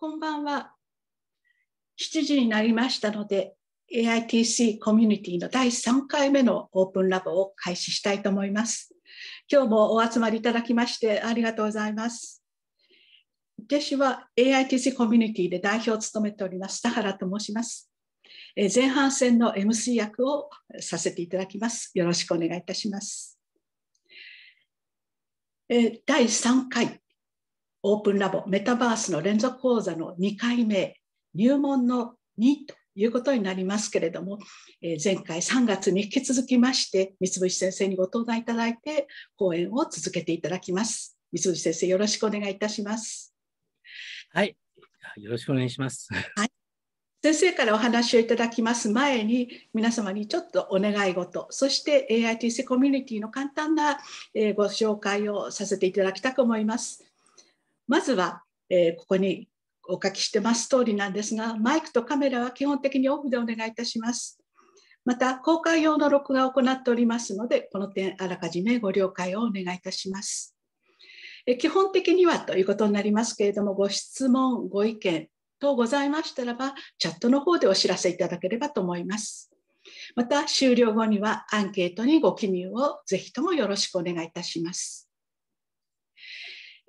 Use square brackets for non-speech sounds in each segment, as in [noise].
こんばんは。7時になりましたので、AITC コミュニティの第3回目のオープンラボを開始したいと思います。今日もお集まりいただきましてありがとうございます。私は AITC コミュニティで代表を務めております田原と申します。前半戦の MC 役をさせていただきます。よろしくお願いいたします。第3回オープンラボメタバースの連続講座の2回目入門の2ということになりますけれども、えー、前回3月に引き続きまして三菱先生にご登壇いただいて講演を続けていただきます三菱先生よろしくお願いいたしますはいよろしくお願いします、はい、先生からお話をいただきます前に皆様にちょっとお願い事そして AITC コミュニティの簡単なご紹介をさせていただきたく思いますまずは、えー、ここにお書きしてます通りなんですが、マイクとカメラは基本的にオフでお願いいたします。また、公開用の録画を行っておりますので、この点、あらかじめご了解をお願いいたします。え基本的にはということになりますけれども、ご質問、ご意見等ございましたらば、チャットの方でお知らせいただければと思います。また、終了後にはアンケートにご記入をぜひともよろしくお願いいたします。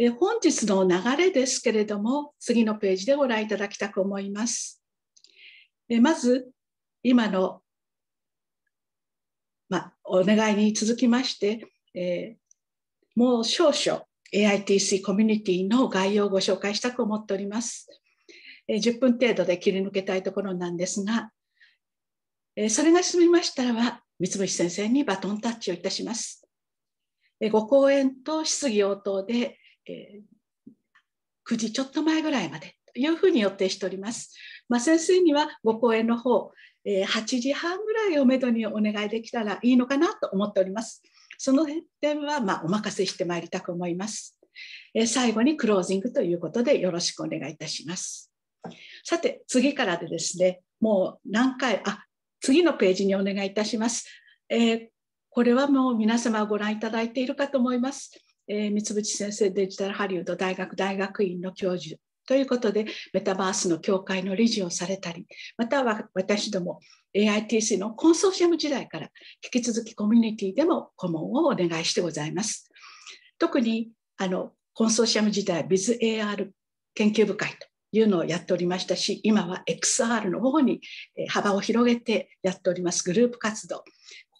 え本日の流れですけれども、次のページでご覧いただきたく思います。えまず、今の、まあ、お願いに続きまして、えー、もう少々 AITC コミュニティの概要をご紹介したく思っております。え10分程度で切り抜けたいところなんですが、えそれが済みましたら三菱先生にバトンタッチをいたします。ご講演と質疑応答でえー、9時ちょっと前ぐらいまでというふうに予定しております。まあ、先生にはご講演の方、えー、8時半ぐらいをめどにお願いできたらいいのかなと思っております。その点はまあお任せしてまいりたく思います。えー、最後にクロージングということでよろしくお願いいたします。さて次からでですね、もう何回、あ次のページにお願いいたします。えー、これはもう皆様ご覧いただいているかと思います。え三淵先生デジタルハリウッド大学大学院の教授ということでメタバースの協会の理事をされたりまたは私ども AITC のコンソーシアム時代から引き続きコミュニティでも顧問をお願いしてございます。特にあのコンソーシアム時代 BizAR 研究部会というのをやっておりましたし今は XR の方に幅を広げてやっておりますグループ活動こ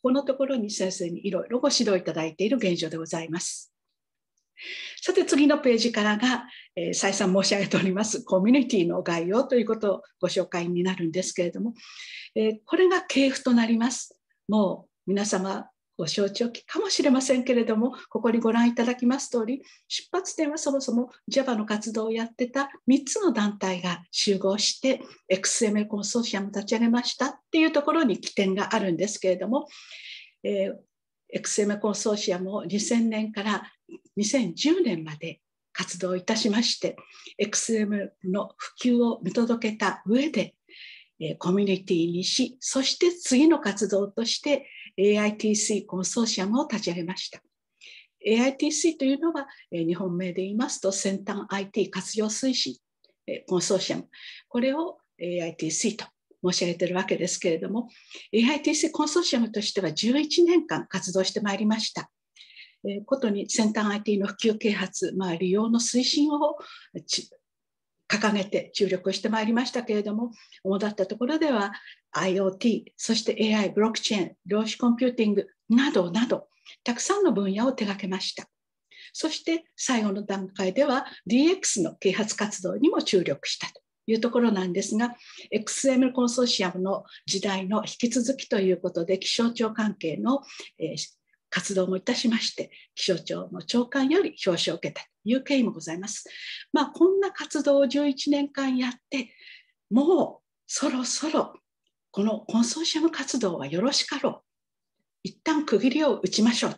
このところに先生にいろいろご指導いただいている現状でございます。さて次のページからが、えー、再三申し上げておりますコミュニティの概要ということをご紹介になるんですけれども、えー、これが系譜となります。もう皆様ご承知おきかもしれませんけれどもここにご覧いただきます通り出発点はそもそも JAVA の活動をやってた3つの団体が集合して XML コンソーシアム立ち上げましたっていうところに起点があるんですけれども、えー、XM コンソーシアを2000年から2010年まで活動いたしまして XM の普及を見届けた上でコミュニティにしそして次の活動として AITC コンソーシアムを立ち上げました AITC というのは日本名で言いますと先端 IT 活用推進コンソーシアムこれを AITC と申し上げているわけですけれども AITC コンソーシアムとしては11年間活動してまいりました。ことに先端 IT の普及啓発、まあ、利用の推進を掲げて注力してまいりましたけれども主だったところでは IoT そして AI ブロックチェーン量子コンピューティングなどなどたくさんの分野を手掛けましたそして最後の段階では DX の啓発活動にも注力したというところなんですが XM コンソーシアムの時代の引き続きということで気象庁関係の、え活動もいたしまして気象庁の長官より表彰を受けたという経緯もございます。まあ、こんな活動を11年間やってもうそろそろこのコンソーシアム活動はよろしかろう一旦区切りを打ちましょうと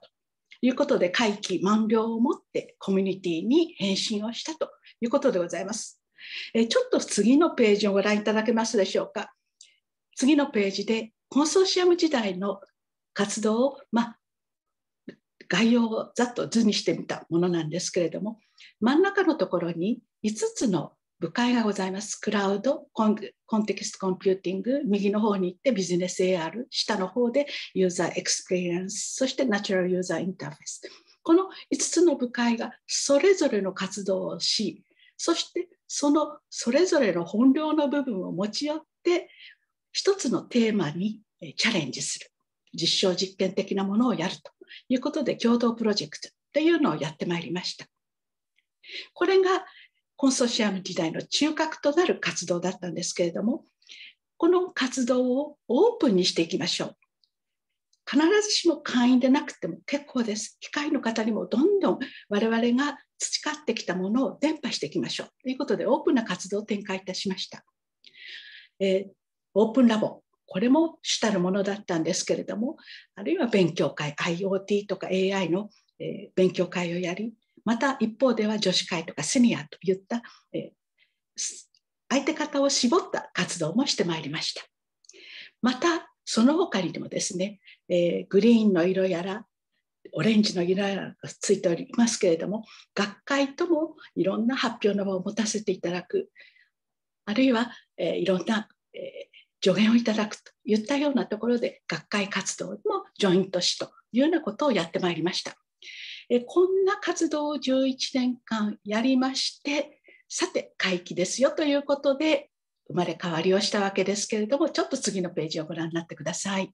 いうことで会期満了をもってコミュニティに返信をしたということでございます。えちょっと次のページをご覧いただけますでしょうか。次のページでコンソーシアム時代の活動を、ま概要をざっと図にしてみたものなんですけれども真ん中のところに5つの部会がございます。クラウド、コンテキストコンピューティング、右の方に行ってビジネス AR、下の方でユーザーエクスペリエンス、そしてナチュラルユーザーインターフェース。この5つの部会がそれぞれの活動をし、そしてそのそれぞれの本領の部分を持ち寄って一つのテーマにチャレンジする実証実験的なものをやるということで共同プロジェクトというのをやってまいりました。これがコンソーシアム時代の中核となる活動だったんですけれどもこの活動をオープンにしていきましょう。必ずしも会員でなくても結構です。機械の方にもどんどん我々が培ってきたものを伝播していきましょうということでオープンな活動を展開いたしました。えー、オープンラボこれも主たるものだったんですけれどもあるいは勉強会 IoT とか AI の、えー、勉強会をやりまた一方では女子会とかセニアといった、えー、相手方を絞った活動もしてまいりました。またその他にもですね、えー、グリーンの色やらオレンジのイラがついておりますけれども学会ともいろんな発表の場を持たせていただくあるいは、えー、いろんな、えー、助言をいただくといったようなところで学会活動もジョイントしというようなことをやってまいりました。えー、こんな活動を11年間やりましてさて会期ですよということで生まれ変わりをしたわけですけれどもちょっと次のページをご覧になってください。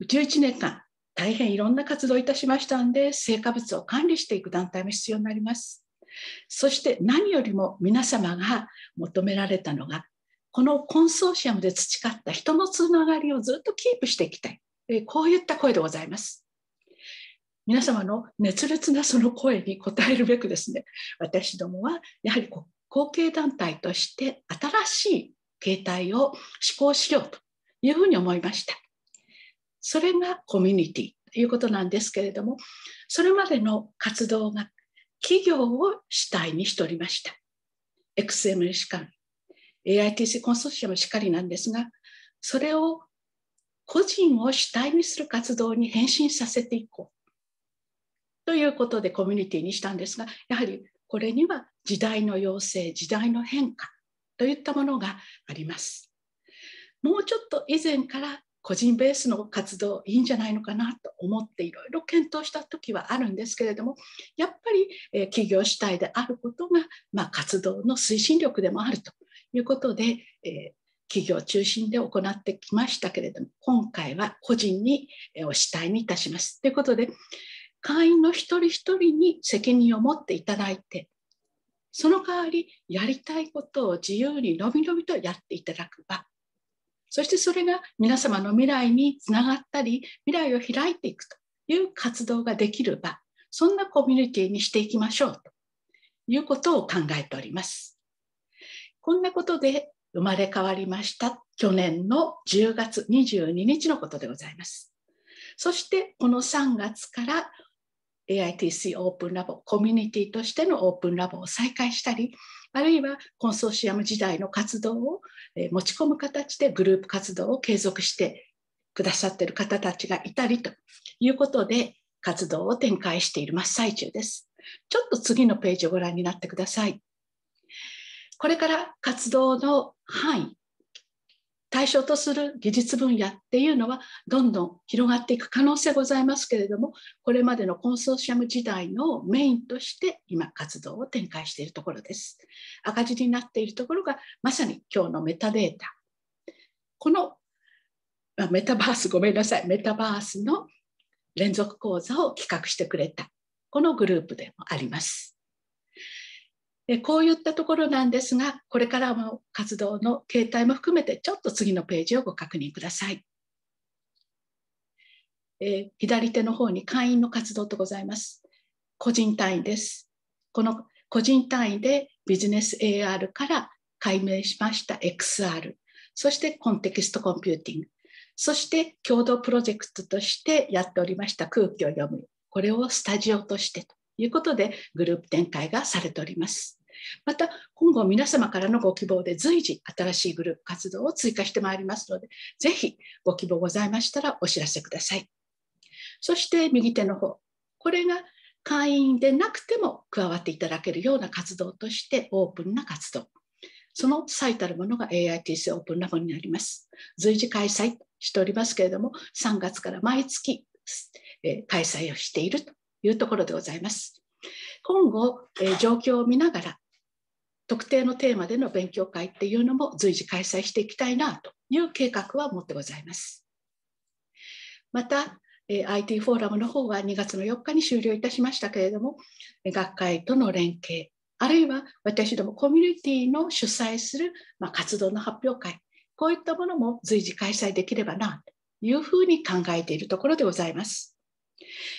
宇宙1年間大変いろんな活動をいたしましたんで成果物を管理していく団体も必要になりますそして何よりも皆様が求められたのがこのコンソーシアムで培った人のつながりをずっとキープしていきたいこういった声でございます皆様の熱烈なその声に応えるべくですね私どもはやはり後継団体として新しい形態を施行しようというふうに思いましたそれがコミュニティということなんですけれどもそれまでの活動が企業を主体にしておりました XML しかり AITC コンソーシアムしかりなんですがそれを個人を主体にする活動に変身させていこうということでコミュニティにしたんですがやはりこれには時代の要請時代の変化といったものがありますもうちょっと以前から個人ベースの活動いいんじゃないのかなと思っていろいろ検討した時はあるんですけれどもやっぱり、え企業主体であることが、まあ、活動の推進力でもあるということで、えー、企業中心で行ってきましたけれども今回は個人に、え主体にいたします。ということで会員の一人一人に責任を持っていただいてその代わりやりたいことを自由にのびのびとやっていただく場そしてそれが皆様の未来につながったり未来を開いていくという活動ができる場そんなコミュニティにしていきましょうということを考えております。こんなことで生まれ変わりました去年の10月22日のことでございます。そしてこの3月から AITC オープンラボコミュニティとしてのオープンラボを再開したりあるいはコンソーシアム時代の活動を持ち込む形でグループ活動を継続してくださってる方たちがいたりということで活動を展開している真っ最中です。ちょっと次のページをご覧になってください。これから活動の範囲対象とする技術分野っていうのはどんどん広がっていく可能性ございますけれどもこれまでのコンソーシアム時代のメインとして今活動を展開しているところです赤字になっているところがまさに今日のメタデータこのメタバースごめんなさいメタバースの連続講座を企画してくれたこのグループでもありますえこういったところなんですがこれからも活動の形態も含めてちょっと次のページをご確認ください。え左手の方に会員の活動とございます。個人単位です。この個人単位でビジネス AR から解明しました XR、そしてコンテキストコンピューティング、そして共同プロジェクトとしてやっておりました空気を読む、これをスタジオとしてということでグループ展開がされております。また今後皆様からのご希望で随時新しいグループ活動を追加してまいりますので、ぜひご希望ございましたらお知らせください。そして右手の方、これが会員でなくても加わっていただけるような活動としてオープンな活動。その最たるものが AITC オープンラボになります。随時開催しておりますけれども、3月から毎月、え開催をしているというところでございます。今後、え状況を見ながら特定のテーマでの勉強会っていうのも随時開催していきたいなという計画は持ってございます。また、IT フォーラムの方は2月の4日に終了いたしましたけれども、学会との連携、あるいは私どもコミュニティの主催する活動の発表会、こういったものも随時開催できればなというふうに考えているところでございます。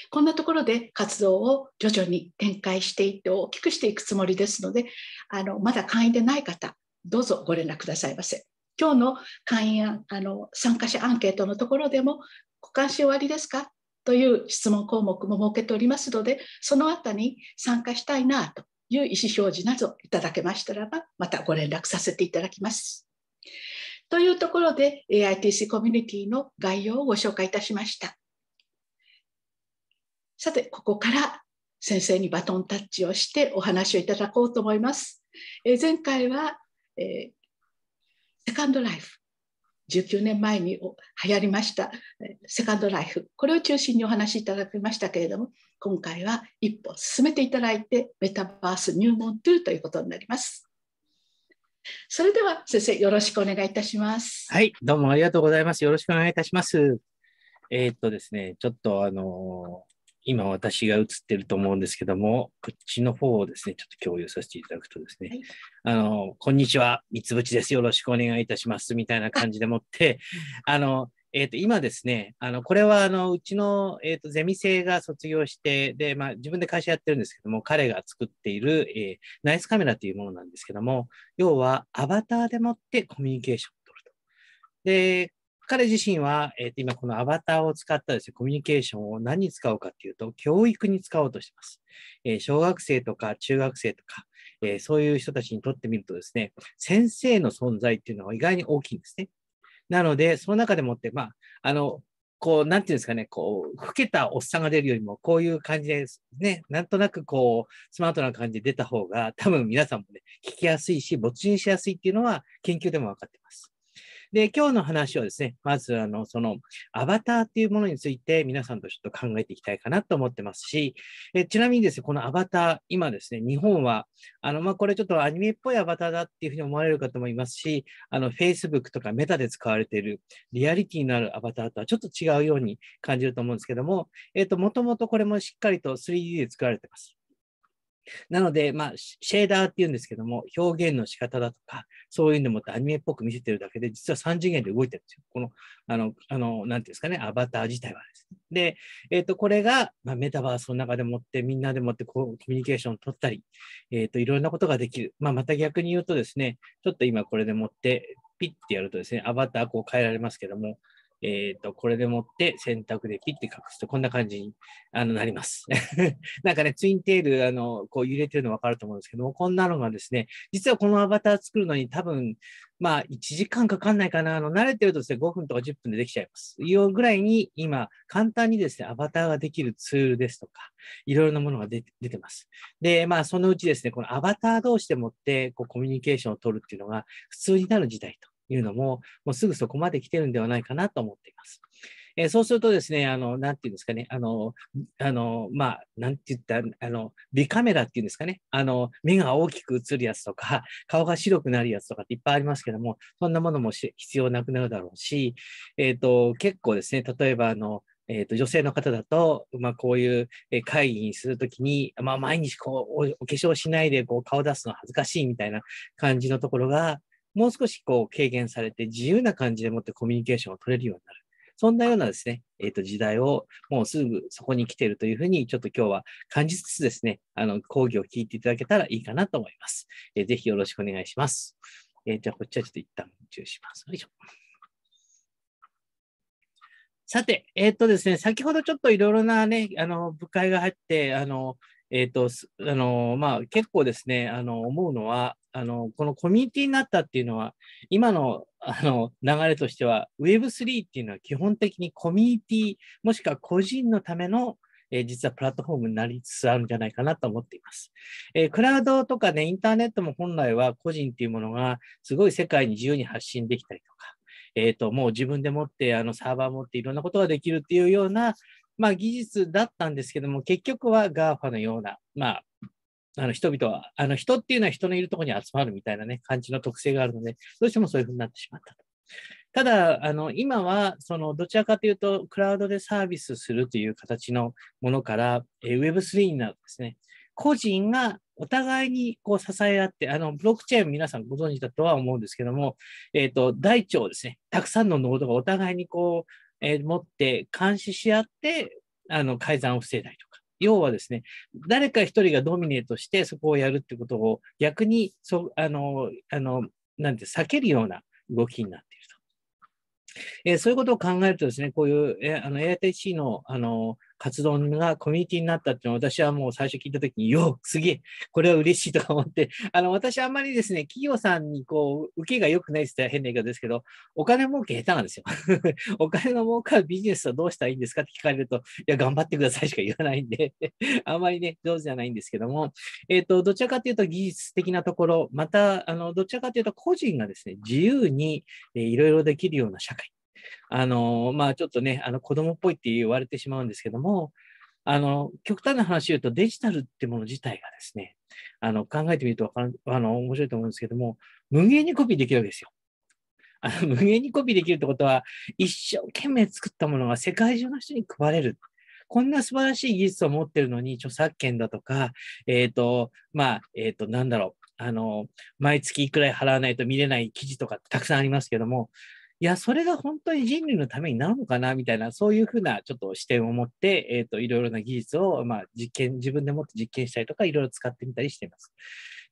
こんなところで活動を徐々に展開していって大きくしていくつもりですのであのまだ会員でない方どうぞご連絡くださいませ。今日の会員あの参加者アンケートのところでも「ご関心終わりですか?」という質問項目も設けておりますのでそのあたりに参加したいなという意思表示などいただけましたらばまたご連絡させていただきます。というところで AITC コミュニティの概要をご紹介いたしました。さて、ここから先生にバトンタッチをしてお話をいただこうと思います。えー、前回は、えー、セカンドライフ、19年前に流行りました、えセカンドライフ、これを中心にお話しいただきましたけれども、今回は一歩進めていただいて、メタバース入門2ということになります。それでは先生、よろしくお願いいたします。はい、どうもありがとうございます。よろしくお願いいたします。えー、っとですね、ちょっとあのー今私が映ってると思うんですけども、こっちの方をですね、ちょっと共有させていただくとですね、はい、あの、こんにちは、三つぶです。よろしくお願いいたします。みたいな感じでもって、あの、えっ、ー、と、今ですね、あの、これは、あの、うちの、えっ、ー、と、ゼミ生が卒業して、で、まあ、自分で会社やってるんですけども、彼が作っている、えー、ナイスカメラというものなんですけども、要は、アバターでもってコミュニケーションを取ると。で、彼自身は、えー、今このアバターを使ったですね、コミュニケーションを何に使うかっていうと、教育に使おうとしてます。えー、小学生とか中学生とか、えー、そういう人たちにとってみるとですね、先生の存在っていうのは意外に大きいんですね。なので、その中でもって、まあ、あの、こう、なんていうんですかね、こう、老けたおっさんが出るよりも、こういう感じですね、なんとなくこう、スマートな感じで出た方が、多分皆さんもね、聞きやすいし、没入しやすいっていうのは、研究でも分かってます。で、今日の話はですね、まず、あの、その、アバターっていうものについて皆さんとちょっと考えていきたいかなと思ってますし、えちなみにですね、このアバター、今ですね、日本は、あの、まあ、これちょっとアニメっぽいアバターだっていうふうに思われるかと思いますし、あの、Facebook とかメタで使われているリアリティのあるアバターとはちょっと違うように感じると思うんですけども、えっ、と、もともとこれもしっかりと 3D で作られてます。なので、まあ、シェーダーって言うんですけども、表現の仕方だとか、そういうのもアニメっぽく見せてるだけで、実は3次元で動いてるんですよ。この、あの、あの、なんていうんですかね、アバター自体はですね。で、えっ、ー、と、これが、まあ、メタバースの中でもって、みんなでもってこうコミュニケーションを取ったり、えっ、ー、と、いろんなことができる。まあ、また逆に言うとですね、ちょっと今これでもって、ピッてやるとですね、アバターこう変えられますけども、えっ、ー、と、これでもって選択でピッて隠すと、こんな感じにあのなります。[laughs] なんかね、ツインテール、あの、こう揺れてるの分かると思うんですけども、こんなのがですね、実はこのアバター作るのに多分、まあ、1時間かかんないかな。あの、慣れてるとですね、5分とか10分でできちゃいます。いうぐらいに、今、簡単にですね、アバターができるツールですとか、いろいろなものが出てます。で、まあ、そのうちですね、このアバター同士でもって、こう、コミュニケーションを取るっていうのが普通になる時代というのも、もうすぐそこまで来てるんではないかなと思っています。えー、そうするとですね、あの、なんていうんですかね、あの、あの、まあ、なんて言ったあの、美カメラっていうんですかね、あの、目が大きく映るやつとか、[laughs] 顔が白くなるやつとかっていっぱいありますけども、そんなものも必要なくなるだろうし、えっ、ー、と、結構ですね、例えば、あの、えーと、と女性の方だと、まあ、こういう会議にするときに、まあ、毎日こうお化粧しないでこう顔出すの恥ずかしいみたいな感じのところが、もう少しこう軽減されて自由な感じでもってコミュニケーションを取れるようになる。そんなようなですね、えっ、ー、と、時代をもうすぐそこに来ているというふうに、ちょっと今日は感じつつですね、あの、講義を聞いていただけたらいいかなと思います。えー、ぜひよろしくお願いします。えー、じゃあ、こっちはちょっと一旦中します。よいしょ。さて、えっ、ー、とですね、先ほどちょっといろいろなね、あの、部会が入って、あの、えっ、ー、と、あの、まあ、結構ですね、あの、思うのは、あの、このコミュニティになったっていうのは、今の、あの、流れとしては、Web3 っていうのは基本的にコミュニティ、もしくは個人のための、えー、実はプラットフォームになりつつあるんじゃないかなと思っています。えー、クラウドとかね、インターネットも本来は個人っていうものが、すごい世界に自由に発信できたりとか、えーと、もう自分でもってあのサーバー持っていろんなことができるっていうようなまあ、技術だったんですけども、結局は GAFA のような、まあ、あの人々は、あの人っていうのは人のいるところに集まるみたいなね、感じの特性があるので、どうしてもそういうふうになってしまったと。ただ、あの今はそのどちらかというと、クラウドでサービスするという形のものから、え Web3 になるんですね。個人がお互いにこう支え合って、あのブロックチェーン皆さんご存知だとは思うんですけども、えーと、と大腸ですね、たくさんのノードがお互いにこうえー、持って監視し合って、あの、改ざんを防いだりとか。要はですね、誰か一人がドミネートしてそこをやるってことを逆に、そあの、あの、なんて、避けるような動きになっていると。えー、そういうことを考えるとですね、こういう、えあの AITC のあの活動がコミュニティになったっていうのは、私はもう最初聞いたときに、よすげえ、これは嬉しいとか思って、[laughs] あの、私あんまりですね、企業さんにこう、受けが良くないって言ったら変な言い方ですけど、お金儲け下手なんですよ。[laughs] お金の儲かるビジネスはどうしたらいいんですかって聞かれると、いや、頑張ってくださいしか言わないんで [laughs] あんまりね、上手じゃないんですけども、えっ、ー、と、どちらかというと技術的なところ、また、あの、どちらかというと個人がですね、自由にいろいろできるような社会。あの、まあ、ちょっとね、あの、子供っぽいって言われてしまうんですけども、あの、極端な話を言うと、デジタルってもの自体がですね、あの、考えてみるとあの、面白いと思うんですけども、無限にコピーできるわけですよ。あの、無限にコピーできるってことは、一生懸命作ったものが世界中の人に配れる。こんな素晴らしい技術を持ってるのに、著作権だとか、えっ、ー、と、まあ、えっ、ー、と、なんだろう。あの、毎月いくらい払わないと見れない記事とかたくさんありますけども、いや、それが本当に人類のためになるのかなみたいな、そういうふうなちょっと視点を持って、えっ、ー、と、いろいろな技術を、まあ、実験、自分でもって実験したりとか、いろいろ使ってみたりしています。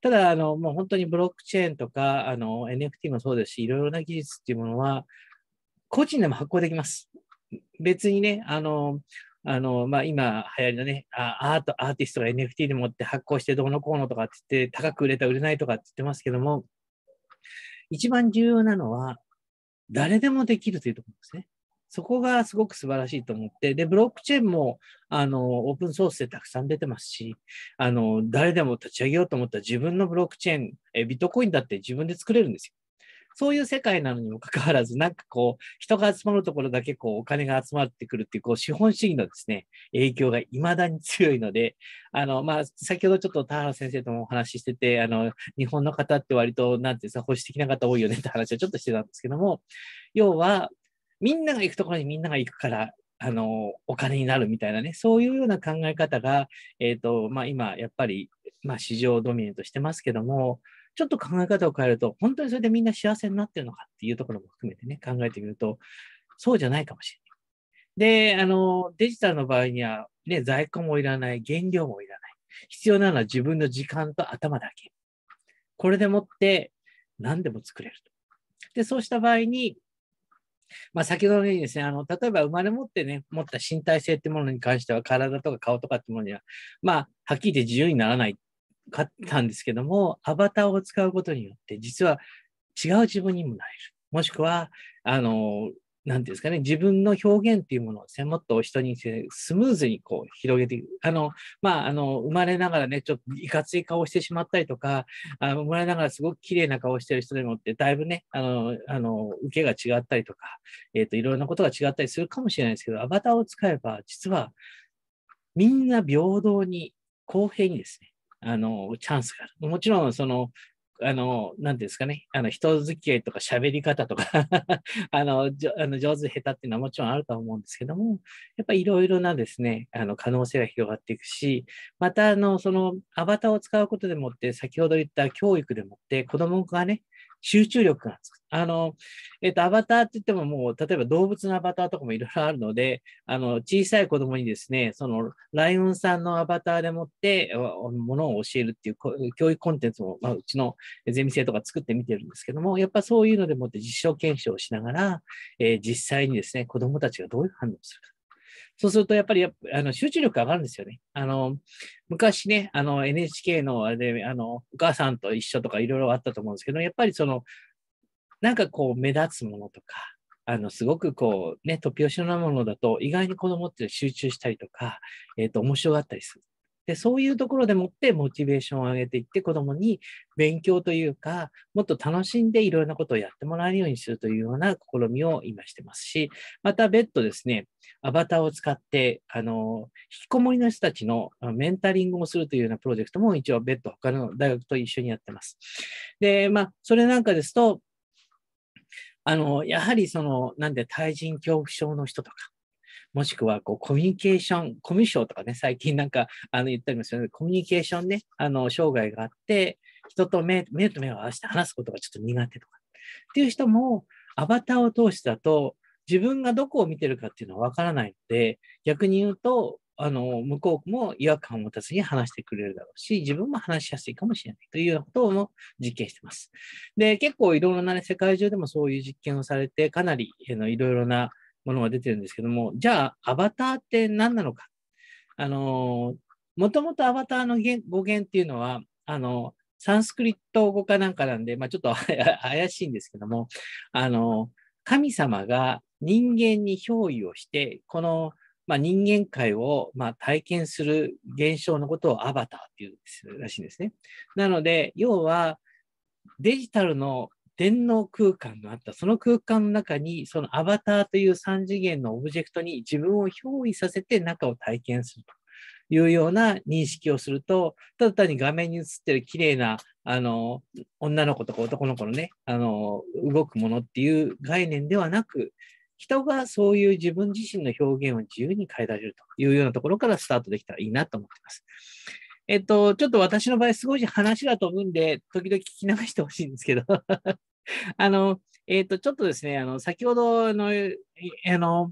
ただ、あの、もう本当にブロックチェーンとか、あの、NFT もそうですし、いろいろな技術っていうものは、個人でも発行できます。別にね、あの、あの、まあ、今流行りのね、アート、アーティストが NFT でもって発行してどうのこうのとかって言って、高く売れた売れないとかって言ってますけども、一番重要なのは、誰でもできるというところですね。そこがすごく素晴らしいと思って、で、ブロックチェーンも、あの、オープンソースでたくさん出てますし、あの、誰でも立ち上げようと思ったら自分のブロックチェーン、え、ビットコインだって自分で作れるんですよ。そういう世界なのにもかかわらず、なんかこう、人が集まるところだけこう、お金が集まってくるっていう、こう、資本主義のですね、影響が未だに強いので、あの、まあ、先ほどちょっと田原先生ともお話ししてて、あの、日本の方って割と、なんていうさ、保守的な方多いよねって話をちょっとしてたんですけども、要は、みんなが行くところにみんなが行くから、あの、お金になるみたいなね、そういうような考え方が、えっ、ー、と、まあ、今、やっぱり、まあ、市場ドミネとしてますけども、ちょっと考え方を変えると、本当にそれでみんな幸せになってるのかっていうところも含めてね、考えてみると、そうじゃないかもしれない。で、あの、デジタルの場合には、ね、在庫もいらない、原料もいらない。必要なのは自分の時間と頭だけ。これでもって何でも作れると。で、そうした場合に、まあ、先ほどのようにですね、あの例えば生まれ持ってね、持った身体性ってものに関しては、体とか顔とかってものには、まあ、はっきり言って自由にならない買ったんですけども、アバターを使うことによって、実は違う自分にもなれる。もしくは、あの、なんですかね、自分の表現っていうものを専門ね、もっと人にスムーズにこう広げていく。あの、まあ、あの、生まれながらね、ちょっといかつい顔してしまったりとか、あ生まれながらすごく綺麗な顔してる人でもって、だいぶね、あの、あの、受けが違ったりとか、えっ、ー、と、いろんなことが違ったりするかもしれないですけど、アバターを使えば、実は、みんな平等に、公平にですね、あのチャンスがある。もちろん、その、あの、なんですかね、あの人付き合いとか喋り方とか [laughs] あの、あの上手下手っていうのはもちろんあると思うんですけども、やっぱりいろいろなですね、あの可能性が広がっていくし、また、あの、そのアバターを使うことでもって、先ほど言った教育でもって、子供がね、集中力がつく。あの、えっ、ー、と、アバターって言ってももう、例えば動物のアバターとかもいろいろあるので、あの、小さい子供にですね、その、ライオンさんのアバターでもって、ものを教えるっていう教育コンテンツを、まあ、うちのゼミ生とか作ってみてるんですけども、やっぱそういうのでもって実証検証をしながら、えー、実際にですね、子供たちがどういう反応をするか。そうするとやっぱりあの集中力上がるんですよね。あの昔ね、の NHK のあれで、あのお母さんと一緒とかいろいろあったと思うんですけど、やっぱりその、なんかこう目立つものとか、あの、すごくこう、ね、突拍子のなものだと、意外に子供って集中したりとか、えっ、ー、と、面白がったりする。で、そういうところでもってモチベーションを上げていって、子供に勉強というか、もっと楽しんでいろんなことをやってもらえるようにするというような試みを今してますし、また別途ですね、アバターを使って、あの、引きこもりの人たちのメンタリングをするというようなプロジェクトも一応別途他の大学と一緒にやってます。で、まあ、それなんかですと、あの、やはりその、なんで、対人恐怖症の人とか、もしくはこうコミュニケーション、コミュ障とかね、最近なんかあの言ったりもするので、コミュニケーションね、あの障害があって、人と目目と目を合わせて話すことがちょっと苦手とかっていう人も、アバターを通してだと、自分がどこを見てるかっていうのは分からないので、逆に言うと、あの、向こうも違和感を持たずに話してくれるだろうし、自分も話しやすいかもしれないというようなことも実験してます。で、結構いろいろな、ね、世界中でもそういう実験をされて、かなりいろいろなものが出てるんですけども、じゃあ、アバターって何なのか。あの、もともとアバターの語源っていうのは、あの、サンスクリット語かなんかなんで、まあ、ちょっと [laughs] 怪しいんですけども、あの、神様が人間に憑依をして、この、まあ、人間界を、まあ、体験する現象のことをアバターっていうらしいんですね。なので、要はデジタルの電脳空間があった。その空間の中に、そのアバターという3次元のオブジェクトに自分を憑依させて中を体験するというような認識をすると、ただ単に画面に映ってる綺麗な、あの、女の子とか男の子のね、あの、動くものっていう概念ではなく、人がそういう自分自身の表現を自由に変えられるというようなところからスタートできたらいいなと思っています。えっと、ちょっと私の場合、すごい話が飛ぶんで、時々聞き流してほしいんですけど [laughs] あの、えっ、ー、と、ちょっとですね、あの、先ほどの、あの、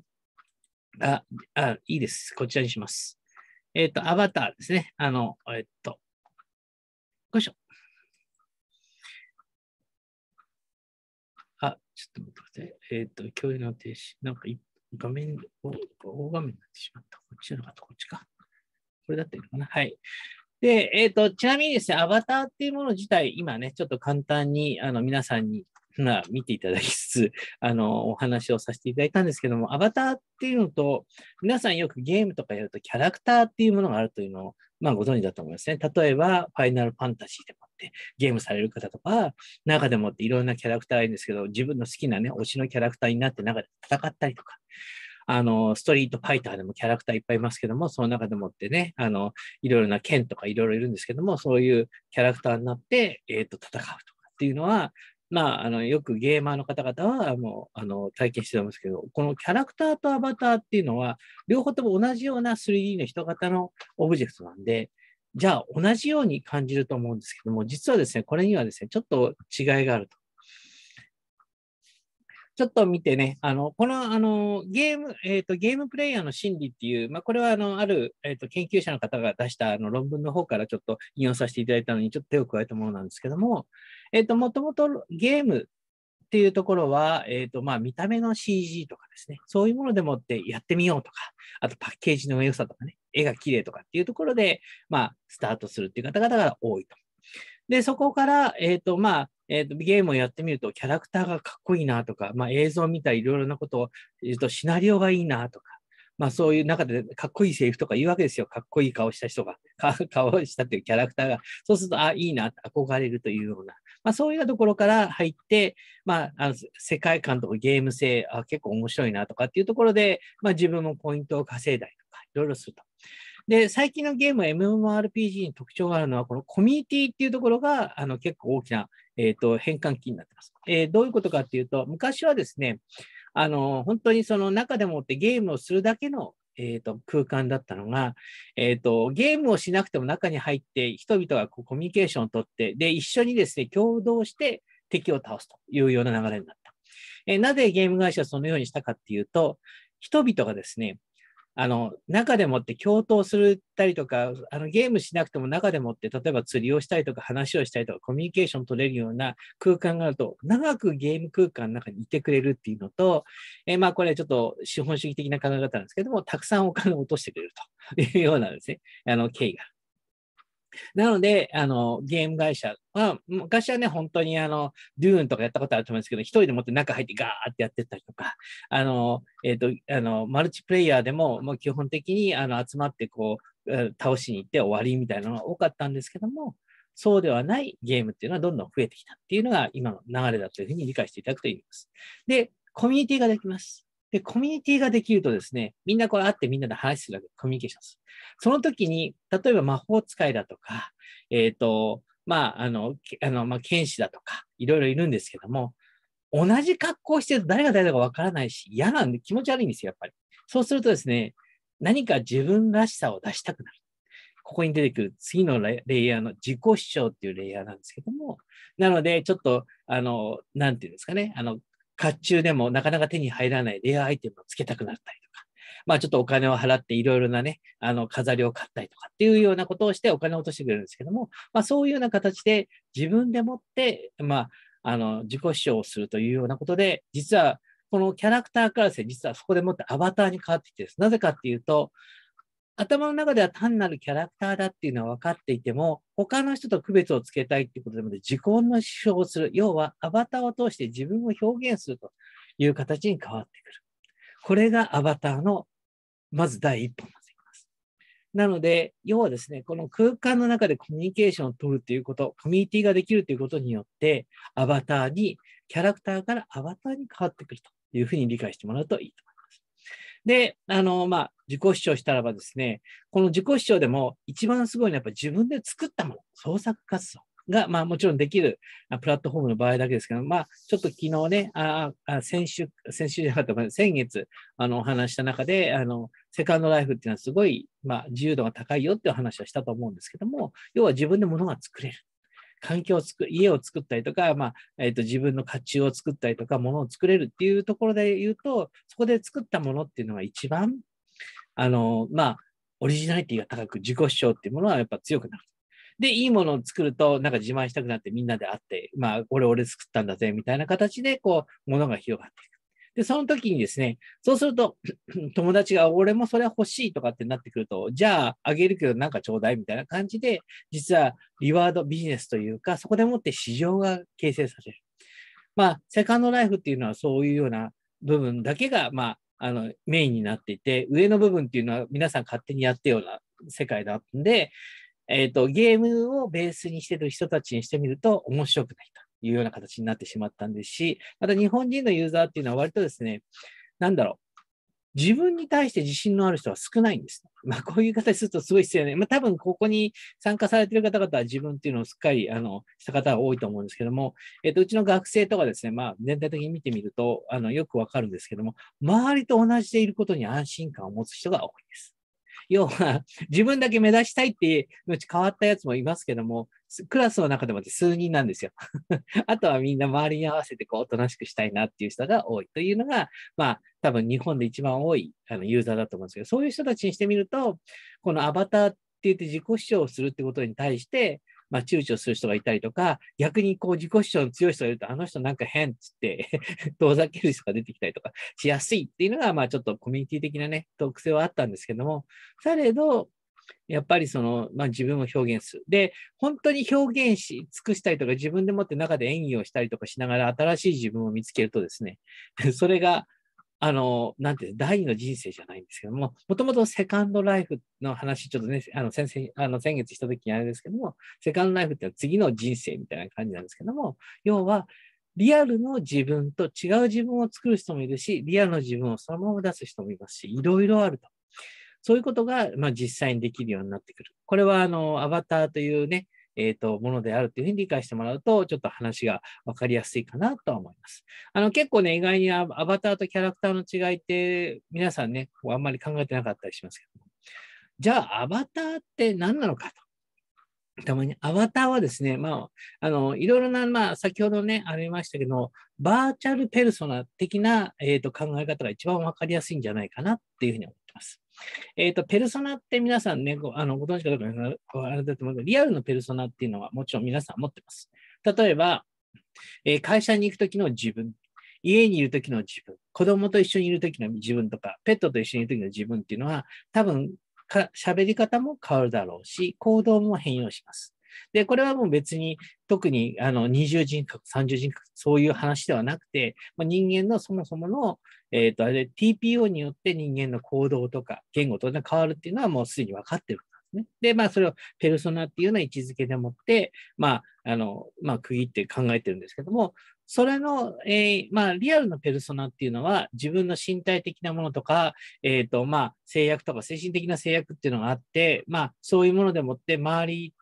あ、あいいです。こちらにします。えっ、ー、と、アバターですね。あの、えっ、ー、と、よいしょ。あ、ちょっと待ってください。えっ、と、共有の停止。なんか、画面、大画面になってしまった。こっちの方、こっちか。これだったのかな。はい。で、えっ、ー、と、ちなみにですね、アバターっていうもの自体、今ね、ちょっと簡単に、あの、皆さんに、まあ、見ていただきつつ、あの、お話をさせていただいたんですけども、アバターっていうのと、皆さんよくゲームとかやると、キャラクターっていうものがあるというのを、まあ、ご存知だと思いますね。例えば、ファイナルファンタジーでもってゲームされる方とか、中でもっていろんなキャラクターがいるんですけど、自分の好きなね、推しのキャラクターになって中で戦ったりとか、あの、ストリートファイターでもキャラクターいっぱいいますけども、その中でもってね、あの、いろいろな剣とかいろいろいるんですけども、そういうキャラクターになって、えっ、ー、と、戦うとかっていうのは、まあ、あのよくゲーマーの方々はもうあの体験してたんですけど、このキャラクターとアバターっていうのは、両方とも同じような 3D の人型のオブジェクトなんで、じゃあ同じように感じると思うんですけども、実はですね、これにはですね、ちょっと違いがあると。ちょっと見てね、あの、この、あの、ゲーム、えっ、ー、と、ゲームプレイヤーの心理っていう、まあ、これは、あの、ある、えっ、ー、と、研究者の方が出した、あの、論文の方からちょっと引用させていただいたのに、ちょっと手を加えたものなんですけども、えっ、ー、と、もともとゲームっていうところは、えっ、と、まあ、見た目の CG とかですね、そういうものでもってやってみようとか、あとパッケージの良さとかね、絵が綺麗とかっていうところで、まあ、スタートするっていう方々が多いと。で、そこから、えっ、と、まあ、えっ、ー、と、ゲームをやってみると、キャラクターがかっこいいなとか、まあ、映像を見たりいろいろなことを、えっ、と、シナリオがいいなとか、まあ、そういう中でかっこいいセリフとか言うわけですよ。かっこいい顔した人が、[laughs] 顔をしたというキャラクターが。そうすると、あ、いいな、憧れるというような。まあ、そういうところから入って、まあ、あの世界観とかゲーム性、あ、結構面白いなとかっていうところで、まあ、自分もポイントを稼いだりとか、いろいろすると。で、最近のゲーム MMORPG に特徴があるのは、このコミュニティっていうところが、あの、結構大きなえっ、ー、と、変換器になってます。えー、どういうことかっていうと、昔はですね、あの、本当にその中でもってゲームをするだけのえーと、と空間だったのが、えーと、ゲームをしなくても中に入って、人々がこうコミュニケーションをとって、で、一緒にですね、共同して敵を倒すというような流れになった。えー、なぜゲーム会社はそのようにしたかっていうと、人々がですね、あの中でもって共闘するたりとかあのゲームしなくても中でもって例えば釣りをしたりとか話をしたりとかコミュニケーション取れるような空間があると長くゲーム空間の中にいてくれるっていうのと、えまあこれちょっと資本主義的な考え方なんですけどもたくさんお金を落としてくれるというようなですねあの経緯がある。なので、あの、ゲーム会社は、昔はね、本当にあの、ドゥーンとかやったことあると思うんですけど、一人でもって中入ってガーってやってったりとか、あの、えっ、ー、と、あの、マルチプレイヤーでも、もう基本的にあの集まってこう、倒しに行って終わりみたいなのが多かったんですけども、そうではないゲームっていうのはどんどん増えてきたっていうのが今の流れだというふうに理解していただくといいます。で、コミュニティができます。で、コミュニティができるとですね、みんなこう会ってみんなで話するだけコミュニケーションする。その時に、例えば魔法使いだとか、えっ、ー、と、まあ、あの、あのまあ、剣士だとか、いろいろいるんですけども、同じ格好してると誰が誰だかわからないし、嫌なんで気持ち悪いんですよ、やっぱり。そうするとですね、何か自分らしさを出したくなる。ここに出てくる次のレイヤーの自己主張っていうレイヤーなんですけども、なので、ちょっと、あの、なんていうんですかね、あの、甲冑でもなかなか手に入らないレアアイテムをつけたくなったりとか、まあちょっとお金を払っていろいろなね、あの飾りを買ったりとかっていうようなことをしてお金を落としてくれるんですけども、まあそういうような形で自分でもって、まあ、あの自己主張をするというようなことで、実はこのキャラクターからですね、実はそこでもってアバターに変わってきてです。なぜかっていうと、頭の中では単なるキャラクターだっていうのは分かっていても、他の人と区別をつけたいっていうことでも、自己の主張をする。要は、アバターを通して自分を表現するという形に変わってくる。これがアバターの、まず第一歩になってきます。なので、要はですね、この空間の中でコミュニケーションを取るということ、コミュニティができるということによって、アバターに、キャラクターからアバターに変わってくるというふうに理解してもらうといいと思います。で、あの、まあ、自己主張したらばですね、この自己主張でも一番すごいのはやっぱ自分で作ったもの、創作活動。が、まあもちろんできるプラットフォームの場合だけですけど、まあちょっと昨日ね、ああ先週、先週じゃなかった、先月あのお話した中で、あの、セカンドライフっていうのはすごい、まあ自由度が高いよっていう話はしたと思うんですけども、要は自分で物が作れる。環境を作く、家を作ったりとか、まあ、えっ、ー、と、自分の甲冑を作ったりとか、ものを作れるっていうところで言うと、そこで作ったものっていうのが一番、あの、まあ、オリジナリティが高く、自己主張っていうものはやっぱ強くなる。で、いいものを作ると、なんか自慢したくなってみんなで会って、まあ、俺、俺作ったんだぜ、みたいな形で、こう、ものが広がっていく。で、その時にですね、そうすると、[clears throat] 友達が、俺もそれ欲しいとかってなってくると、じゃあ、あげるけどなんかちょうだいみたいな感じで、実はリワードビジネスというか、そこでもって市場が形成される。まあ、セカンドライフっていうのはそういうような部分だけが、まあ、あの、メインになっていて、上の部分っていうのは皆さん勝手にやってような世界だったんで、えっ、ー、と、ゲームをベースにしてる人たちにしてみると面白くないと。いうような形になってしまったんですし、また日本人のユーザーっていうのは割とですね、なんだろう、自分に対して自信のある人は少ないんです。まあ、こういう形するとすごい必要ね。まあ、多分ここに参加されている方々は自分っていうのをすっかり、あの、した方が多いと思うんですけども、えっ、と、うちの学生とかですね、まあ、全体的に見てみると、あの、よくわかるんですけども、周りと同じでいることに安心感を持つ人が多いです。要は自分だけ目指したいっていうのち変わったやつもいますけども、クラスの中でも数人なんですよ。[laughs] あとはみんな周りに合わせてこうおとなしくしたいなっていう人が多いというのが、まあ多分日本で一番多いあのユーザーだと思うんですけど、そういう人たちにしてみると、このアバターって言って自己主張をするってことに対して、まあ、躊躇する人がいたりとか、逆にこう自己主張の強い人がいると、あの人なんか変っつって [laughs] 遠ざける人が出てきたりとかしやすいっていうのが、まあちょっとコミュニティ的なね、特性はあったんですけども、されど、やっぱりその、まあ、自分を表現する。で、本当に表現し尽くしたりとか、自分でもって中で演技をしたりとかしながら新しい自分を見つけるとですね、[laughs] それがあの、なんて、第二の人生じゃないんですけども、もともとセカンドライフの話、ちょっとね、あの、先生、あの、先月した時にあれですけども、セカンドライフってのは次の人生みたいな感じなんですけども、要は、リアルの自分と違う自分を作る人もいるし、リアルの自分をそのまま出す人もいますし、いろいろあると。そういうことが、まあ、実際にできるようになってくる。これは、あの、アバターというね、えっ、ー、と、ものであるというふうに理解してもらうと、ちょっと話が分かりやすいかなとは思います。あの、結構ね、意外にアバターとキャラクターの違いって、皆さんね、あんまり考えてなかったりしますけども。じゃあ、アバターって何なのかと。たまに、アバターはですね、まあ、あの、いろいろな、まあ、先ほどね、ありましたけど、バーチャルペルソナ的な、えっ、ー、と、考え方が一番分かりやすいんじゃないかなっていうふうに思ってます。えっ、ー、と、ペルソナって皆さんね、あの、ご存知かどうかあれだと思うけど、リアルのペルソナっていうのはもちろん皆さん持ってます。例えば、えー、会社に行くときの自分、家にいるときの自分、子供と一緒にいるときの自分とか、ペットと一緒にいるときの自分っていうのは、多分喋り方も変わるだろうし、行動も変容します。で、これはもう別に特にあの二重人格、三重人格、そういう話ではなくて、まあ、人間のそもそもの、えーと、あれ TPO によって人間の行動とか言語とか変わるっていうのはもうすでに分かってるんですね。で、まあ、それをペルソナっていうような位置づけでもって、まあ、あの、まあ、区切って考えてるんですけども、それの、えー、まあ、リアルのペルソナっていうのは、自分の身体的なものとか、えっ、ー、と、まあ、制約とか、精神的な制約っていうのがあって、まあ、そういうものでもって、周り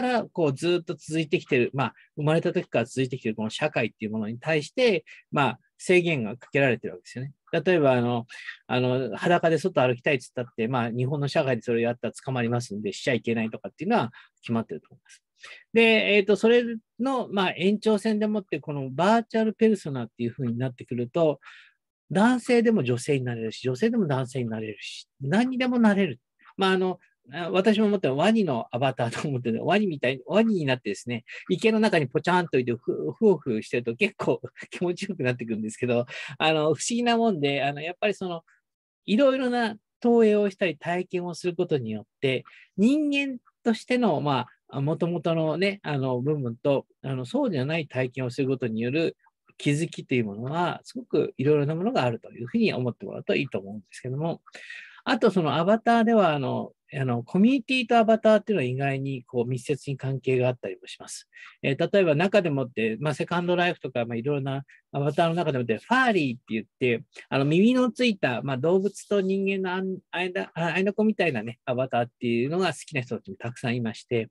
からこうずっと続いてきてる、まあ、生まれた時から続いてきてるこの社会っていうものに対して、まあ、制限がかけられてるわけですよね。例えばあの、あの、裸で外歩きたいっつったって、まあ、日本の社会でそれをやったら捕まりますんで、しちゃいけないとかっていうのは決まってると思います。で、えっ、ー、と、それの、まあ、延長線でもって、このバーチャルペルソナっていうふうになってくると、男性でも女性になれるし、女性でも男性になれるし、何にでもなれる。まあ、あの、私も思ってワニのアバターと思ってワニみたい、ワニになってですね、池の中にポチャンといてふ、ふふわしてると結構 [laughs] 気持ちよくなってくるんですけど、あの、不思議なもんで、あの、やっぱりその、いろいろな投影をしたり体験をすることによって、人間としての、まあ、もともとのね、あの、部分と、あの、そうじゃない体験をすることによる気づきというものは、すごくいろいろなものがあるというふうに思ってもらうといいと思うんですけども、あと、そのアバターでは、あの、あのコミュニティとアバターっていうのは意外にこう密接に関係があったりもします。えー、例えば中でもって、まあ、セカンドライフとか、まあ、いろいろなアバターの中でもって、ファーリーって言って、あの耳のついた、まあ、動物と人間の間間間子みたいなね、アバターっていうのが好きな人たちもたくさんいまして、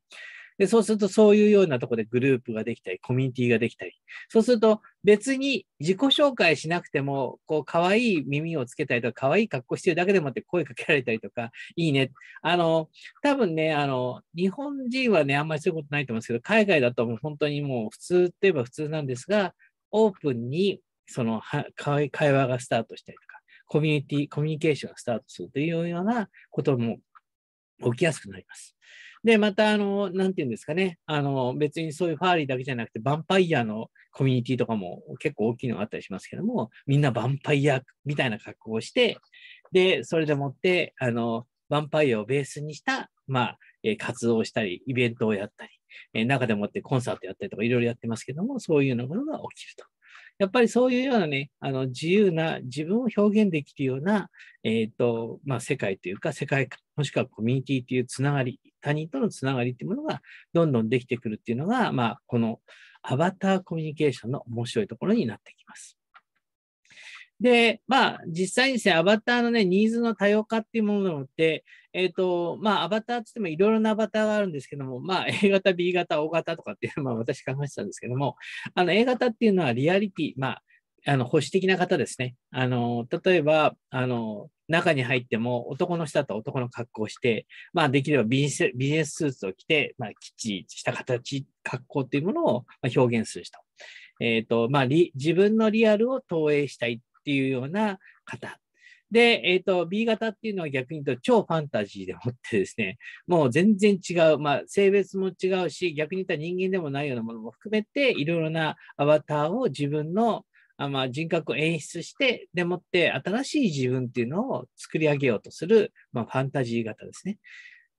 で、そうするとそういうようなところでグループができたり、コミュニティができたり、そうすると別に自己紹介しなくても、こう、可愛い耳をつけたりとか、可愛い格好してるだけでもって声かけられたりとか、いいね。あの、多分ね、あの、日本人はね、あんまりそういうことないと思うんですけど、海外だともう本当にもう普通って言えば普通なんですが、オープンにその会話がスタートしたりとか、コミュニティ、コミュニケーションがスタートするというようなことも起きやすくなります。で、また、あの、なんていうんですかね、あの、別にそういうファーリーだけじゃなくて、ヴァンパイアのコミュニティとかも結構大きいのがあったりしますけども、みんなヴァンパイアみたいな格好をして、で、それでもって、あの、ヴァンパイアをベースにした、まあ、え活動をしたり、イベントをやったり、え中でもってコンサートやったりとかいろいろやってますけども、そういうようなものが起きると。やっぱりそういうようなね、あの自由な自分を表現できるような、えっ、ー、と、まあ、世界というか世界観、もしくはコミュニティというつながり、他人とのつながりっていうものがどんどんできてくるっていうのが、まあ、このアバターコミュニケーションの面白いところになってきます。で、まあ、実際にですね、アバターのね、ニーズの多様化っていうものって、えっ、ー、と、まあ、アバターって言ってもいろいろなアバターがあるんですけども、まあ、A 型、B 型、O 型とかっていうのは、私考えてたんですけども、あの、A 型っていうのはリアリティ、まあ、あの、保守的な方ですね。あの、例えば、あの、中に入っても男の人だと男の格好をして、まあ、できればビジネススーツを着て、まあ、きっちりした形、格好っていうものを表現する人。えっ、ー、と、まあ、自分のリアルを投影したいっっていうような方。で、えっ、ー、と、B 型っていうのは逆に言うと超ファンタジーでもってですね、もう全然違う、まあ、性別も違うし、逆に言ったら人間でもないようなものも含めて、いろいろなアバターを自分のあまあ、人格を演出して、でもって新しい自分っていうのを作り上げようとする、まあ、ファンタジー型ですね。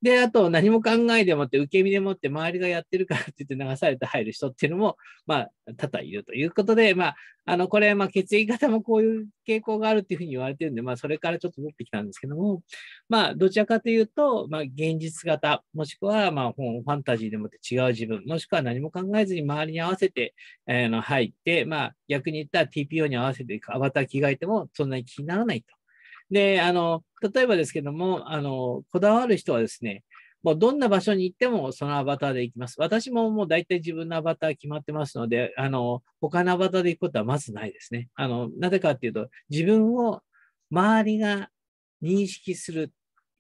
で、あと何も考えでもって受け身でもって周りがやってるからって言って流されて入る人っていうのも、まあ、多々いるということで、まあ、あの、これ、まあ、血液型もこういう傾向があるっていうふうに言われてるんで、まあ、それからちょっと持ってきたんですけども、まあ、どちらかというと、まあ、現実型、もしくは、まあ、本、ファンタジーでもって違う自分、もしくは何も考えずに周りに合わせて、えー、の入って、まあ、逆に言ったら TPO に合わせてアバター着替えてもそんなに気にならないと。で、あの、例えばですけども、あの、こだわる人はですね、もうどんな場所に行ってもそのアバターで行きます。私ももう大体自分のアバター決まってますので、あの、他のアバターで行くことはまずないですね。あの、なぜかっていうと、自分を周りが認識する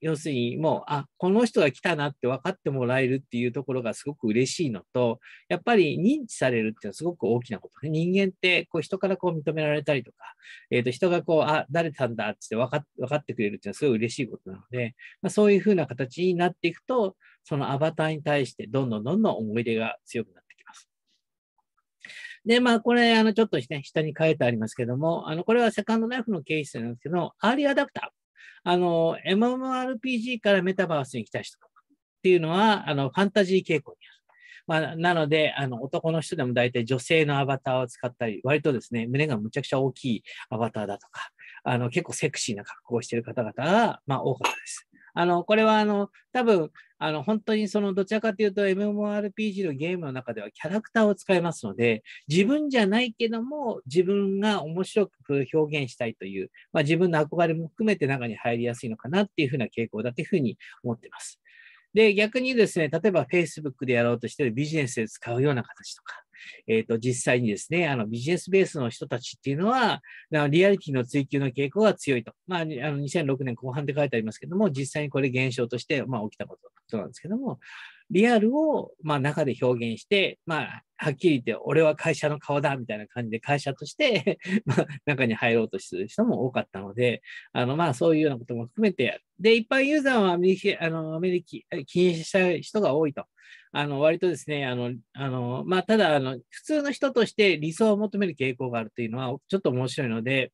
要するにもうあこの人が来たなって分かってもらえるっていうところがすごく嬉しいのとやっぱり認知されるっていうのはすごく大きなことね人間ってこう人からこう認められたりとか、えー、と人がこうあ誰たんだって分か分かってくれるっていうのはすごい嬉しいことなので、まあ、そういうふうな形になっていくとそのアバターに対してどんどんどんどん思い出が強くなってきます。で、まあ、これ、あの、ちょっとね、下に書いてありますけども、あの、これはセカンドライフのケースなんですけど、アーリーアダプター。あの、MMORPG からメタバースに来た人っていうのは、あの、ファンタジー傾向にある。まあ、なので、あの、男の人でも大体女性のアバターを使ったり、割とですね、胸がむちゃくちゃ大きいアバターだとか、あの、結構セクシーな格好をしている方々が、まあ、多かったです。あの、これはあの、多分、あの、本当にその、どちらかというと MMORPG のゲームの中ではキャラクターを使いますので、自分じゃないけども、自分が面白く表現したいという、まあ、自分の憧れも含めて中に入りやすいのかなっていうふうな傾向だというふうに思ってます。で、逆にですね、例えば Facebook でやろうとしているビジネスで使うような形とか、えっ、ー、と、実際にですね、あの、ビジネスベースの人たちっていうのは、リアリティの追求の傾向が強いと。まあ、あの、2006年後半って書いてありますけども、実際にこれ現象として、まあ、起きたことなんですけども、リアルを、まあ、中で表現して、まあ、はっきり言って、俺は会社の顔だみたいな感じで、会社として [laughs] まあ、中に入ろうとする人も多かったので、あのまあ、そういうようなことも含めて、で、一般ユーザーはアメリカ、あのアメリカ、禁止した人が多いと。あの割とですね、あのあのまあ、ただあの、普通の人として理想を求める傾向があるというのは、ちょっと面白いので、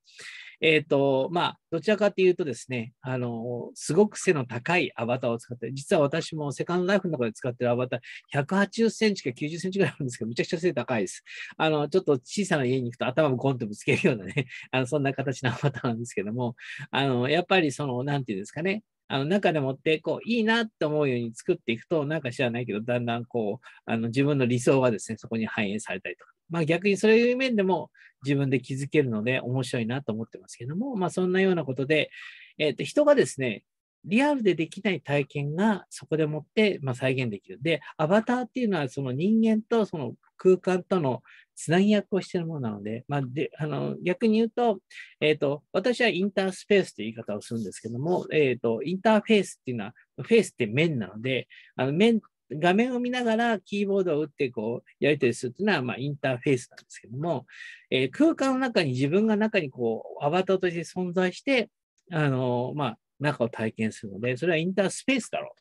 えっ、ー、とまあ、どちらかというとですねあの、すごく背の高いアバターを使って、実は私もセカンドライフの中で使ってるアバター、180センチか90センチぐらいあるんですけど、めちゃくちゃ背高いです。あのちょっと小さな家に行くと頭をゴンとぶつけるようなね、あのそんな形のアバターなんですけども、あのやっぱりその、なんていうんですかね、あの中でもってこういいなって思うように作っていくと、なんか知らないけど、だんだんこうあの自分の理想がですね、そこに反映されたりとか、まあ、逆にそういう面でも自分で気づけるので面白いなと思ってますけども、まあ、そんなようなことで、えー、と人がですね、リアルでできない体験がそこでもって、まあ、再現できる。で、アバターっていうのはその人間とその空間とのつなぎ役をしているものなので、まあ、であの逆に言うと,、えーと、私はインタースペースという言い方をするんですけども、えーと、インターフェースというのは、フェースって面なので、あの面画面を見ながらキーボードを打ってこうやり取りするというのはまあインターフェースなんですけども、えー、空間の中に自分が中にこうアバターとして存在して、あのまあ、中を体験するので、それはインタースペースだろう。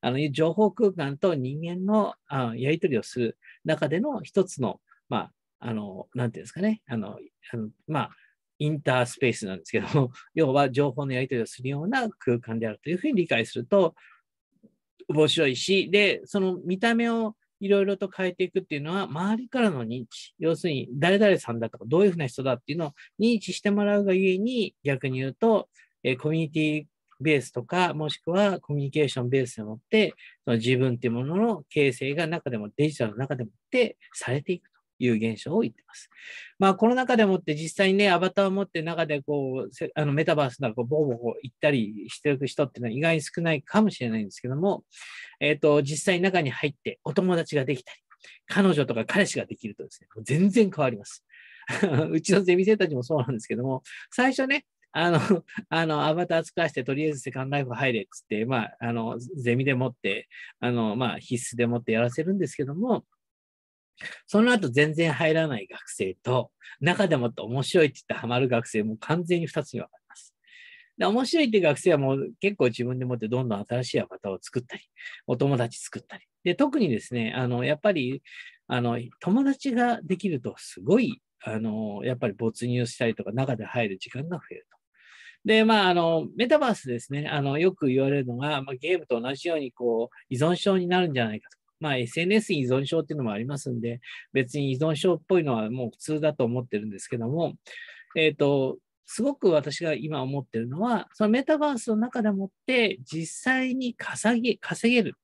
あの情報空間と人間のあやり取りをする中での一つの、まあ、あの、なんていうんですかね、あの、あのまあ、インタースペースなんですけど [laughs] 要は情報のやり取りをするような空間であるというふうに理解すると面白いし、で、その見た目をいろいろと変えていくっていうのは、周りからの認知、要するに誰々さんだとか、どういうふうな人だっていうのを認知してもらうがゆえに、逆に言うと、えコミュニティベースとか、もしくはコミュニケーションベースでもって、その自分っていうものの形成が中でもデジタルの中でもってされていくと。いう現象を言ってます。まあ、この中でもって実際にね、アバターを持って中でこう、あのメタバースなんかボコボコ行ったりしてる人っていうのは意外に少ないかもしれないんですけども、えっ、ー、と、実際中に入ってお友達ができたり、彼女とか彼氏ができるとですね、もう全然変わります。[laughs] うちのゼミ生たちもそうなんですけども、最初ね、あの、[laughs] あの、アバター使わせて、とりあえずセカンドライフ入れっつって、まあ、あの、ゼミでもって、あの、まあ、必須でもってやらせるんですけども、その後全然入らない学生と、中でもっと面白いって言ってハマる学生も完全に2つに分かれます。で、面白いって学生はもう結構自分でもってどんどん新しいアバターを作ったり、お友達作ったり。で、特にですね、あの、やっぱり、あの、友達ができるとすごい、あの、やっぱり没入したりとか中で入る時間が増えると。で、まあ、あの、メタバースですね。あの、よく言われるのが、まあ、ゲームと同じように、こう、依存症になるんじゃないかと。まあ、SNS 依存症っていうのもありますんで、別に依存症っぽいのはもう普通だと思ってるんですけども、えっ、ー、と、すごく私が今思ってるのは、そのメタバースの中でもって実際に稼げ稼げる、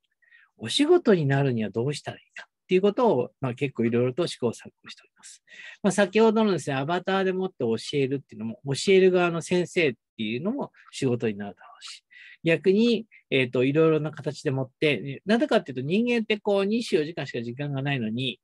お仕事になるにはどうしたらいいかっていうことを、まあ、結構いろいろと試行錯誤しております。まあ、先ほどのですね、アバターでもって教えるっていうのも、教える側の先生っていうのも仕事になるだ逆に、えっ、ー、と、いろいろな形でもって、なぜかっていうと人間ってこう24時間しか時間がないのに、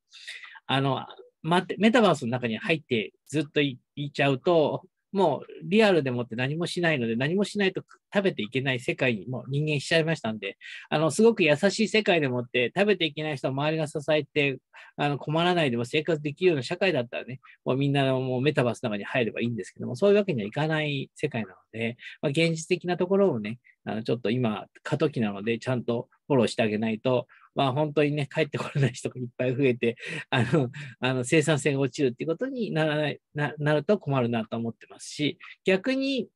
あの、待って、メタバースの中に入ってずっといいちゃうと、もうリアルでもって何もしないので、何もしないと食べていけない世界にもう人間しちゃいましたんで、あの、すごく優しい世界でもって食べていけない人を周りが支えて、あの、困らないでも生活できるような社会だったらね、もうみんなもうメタバースの中に入ればいいんですけども、そういうわけにはいかない世界なので、まあ、現実的なところをね、あのちょっと今、過渡期なので、ちゃんとフォローしてあげないと、まあ、本当にね、帰ってこれない人がいっぱい増えて、[laughs] あの、あの生産性が落ちるっていうことにならないな、なると困るなと思ってますし、逆に、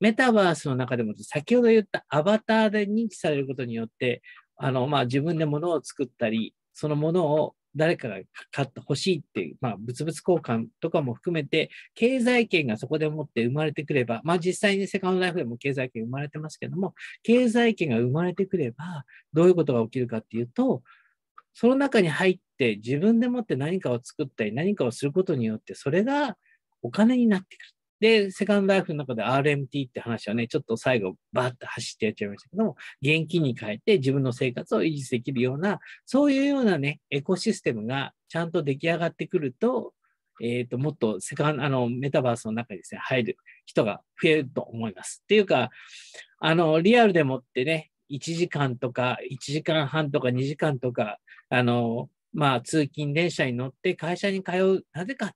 メタバースの中でも、先ほど言ったアバターで認知されることによって、あの、まあ、自分で物を作ったり、そのものを誰かが買ってほしいっていう、まあ、物々交換とかも含めて、経済圏がそこでもって生まれてくれば、まあ、実際にセカンドライフでも経済圏生まれてますけども、経済圏が生まれてくれば、どういうことが起きるかっていうと、その中に入って自分でもって何かを作ったり、何かをすることによって、それがお金になってくる。で、セカンドライフの中で RMT って話はね、ちょっと最後バーッと走ってやっちゃいましたけども、現金に変えて自分の生活を維持できるような、そういうようなね、エコシステムがちゃんと出来上がってくると、えっ、ー、と、もっとセカンあの、メタバースの中にですね、入る人が増えると思います。っていうか、あの、リアルでもってね、1時間とか、1時間半とか2時間とか、あの、まあ、通勤電車に乗って会社に通う。なぜかっ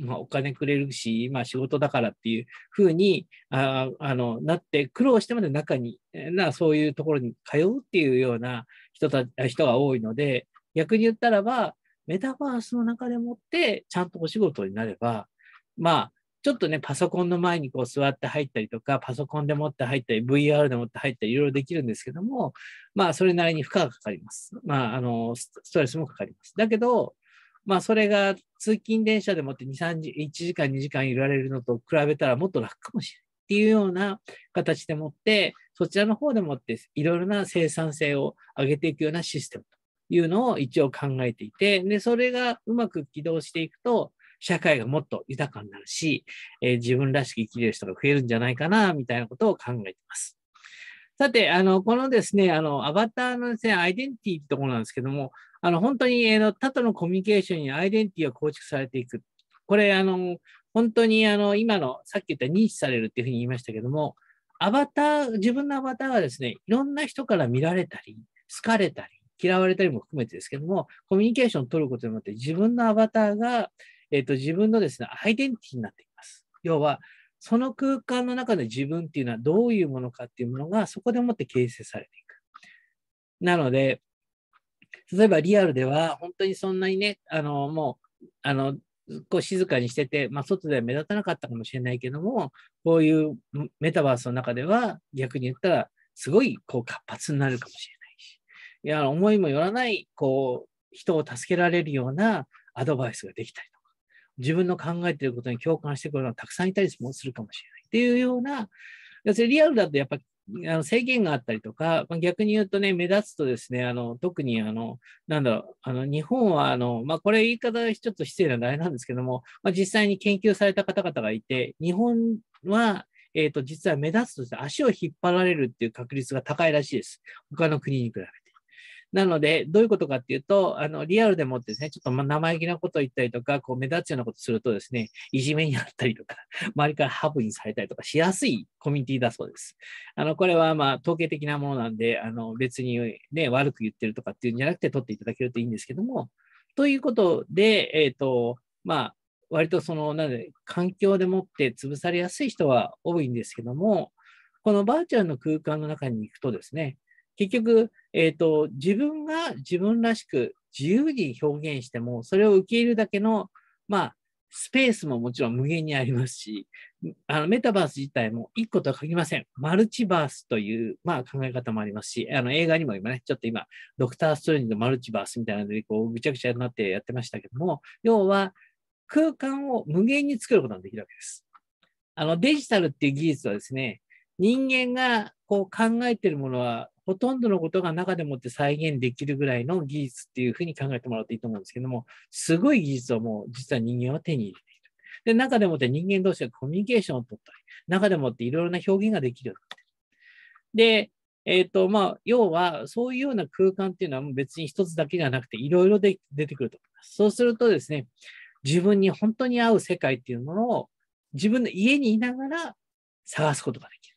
まあ、お金くれるし、まあ、仕事だからっていうふうにああのなって苦労してまで中になそういうところに通うっていうような人た人が多いので逆に言ったらばメタバースの中でもってちゃんとお仕事になればまあちょっとね、パソコンの前にこう座って入ったりとか、パソコンで持って入ったり、VR で持って入ったり、いろいろできるんですけども、まあ、それなりに負荷がかかります。まあ、あの、ストレスもかかります。だけど、まあ、それが通勤電車でもって2、3時、1時間、2時間いられるのと比べたらもっと楽かもしれないっていうような形でもって、そちらの方でもっていろいろな生産性を上げていくようなシステムというのを一応考えていて、で、それがうまく起動していくと、社会がもっと豊かになるし、えー、自分らしく生きれる人が増えるんじゃないかな、みたいなことを考えています。さて、あの、このですね、あの、アバターのですね、アイデンティティってところなんですけども、あの本当にあの他とのコミュニケーションにアイデンティティを構築されていく。これ、あの本当にあの今のさっき言った認知されるっていうふうに言いましたけども、アバター、自分のアバターがですね、いろんな人から見られたり、好かれたり、嫌われたりも含めてですけども、コミュニケーションを取ることによって、自分のアバターが、えーと自分のですね、アイデンティティになっています。要は、その空間の中で自分っていうのはどういうものかっていうものが、そこでもって形成されていく。なので、例えばリアルでは、本当にそんなにね、あの、もう、あの、こう静かにしてて、まあ、外では目立たなかったかもしれないけども、こういうメタバースの中では、逆に言ったら、すごいこう活発になるかもしれないし、いや、思いもよらない、こう、人を助けられるようなアドバイスができたりとか、自分の考えていることに共感してくれるのがたくさんいたりもするかもしれないっていうような、要するにリアルだとやっぱりあの制限があったりとか、まあ、逆に言うとね、目立つとですね、あの特にあの、なんだろう、あの日本はあの、まあ、これ言い方ちょっと失礼なのあれなんですけども、まあ、実際に研究された方々がいて、日本は、えーと、実は目立つと足を引っ張られるっていう確率が高いらしいです。他の国に比べて。なので、どういうことかっていうと、あの、リアルでもってですね、ちょっと生意気なことを言ったりとか、こう、目立つようなことするとですね、いじめにあったりとか、[laughs] 周りからハブにされたりとかしやすいコミュニティだそうです。あの、これはまあ、統計的なものなんで、あの、別にね、悪く言ってるとかっていうんじゃなくて、取っていただけるといいんですけども、ということで、えっ、ー、と、まあ、割とその、なので、環境でもって潰されやすい人は多いんですけども、このバーチャルの空間の中に行くとですね、結局、えーと、自分が自分らしく自由に表現しても、それを受け入れるだけの、まあ、スペースももちろん無限にありますし、あのメタバース自体も1個とは限りません。マルチバースという、まあ、考え方もありますし、あの映画にも今ね、ちょっと今、ドクター・ストレンジのマルチバースみたいなので、こう、ぐちゃぐちゃになってやってましたけども、要は空間を無限に作ることができるわけです。あのデジタルっていう技術はですね、人間がこう考えているものはほとんどのことが中でもって再現できるぐらいの技術っていうふうに考えてもらっていいと思うんですけども、すごい技術をもう実は人間は手に入れている。で、中でもって人間同士がコミュニケーションを取ったり、中でもっていろいろな表現ができるようになってる。で、えっ、ー、と、まあ、要は、そういうような空間っていうのは別に一つだけじゃなくて、いろいろで出てくると思います。そうするとですね、自分に本当に合う世界っていうものを自分の家にいながら探すことができる。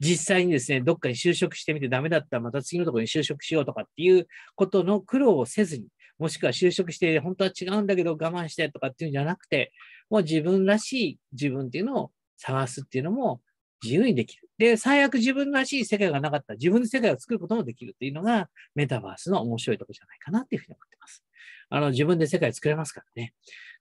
実際にですね、どっかに就職してみてダメだったらまた次のところに就職しようとかっていうことの苦労をせずに、もしくは就職して本当は違うんだけど我慢してとかっていうんじゃなくて、もう自分らしい自分っていうのを探すっていうのも自由にできる。で、最悪自分らしい世界がなかったら自分の世界を作ることもできるっていうのがメタバースの面白いとこじゃないかなっていうふうに思ってます。あの、自分で世界作れますからね。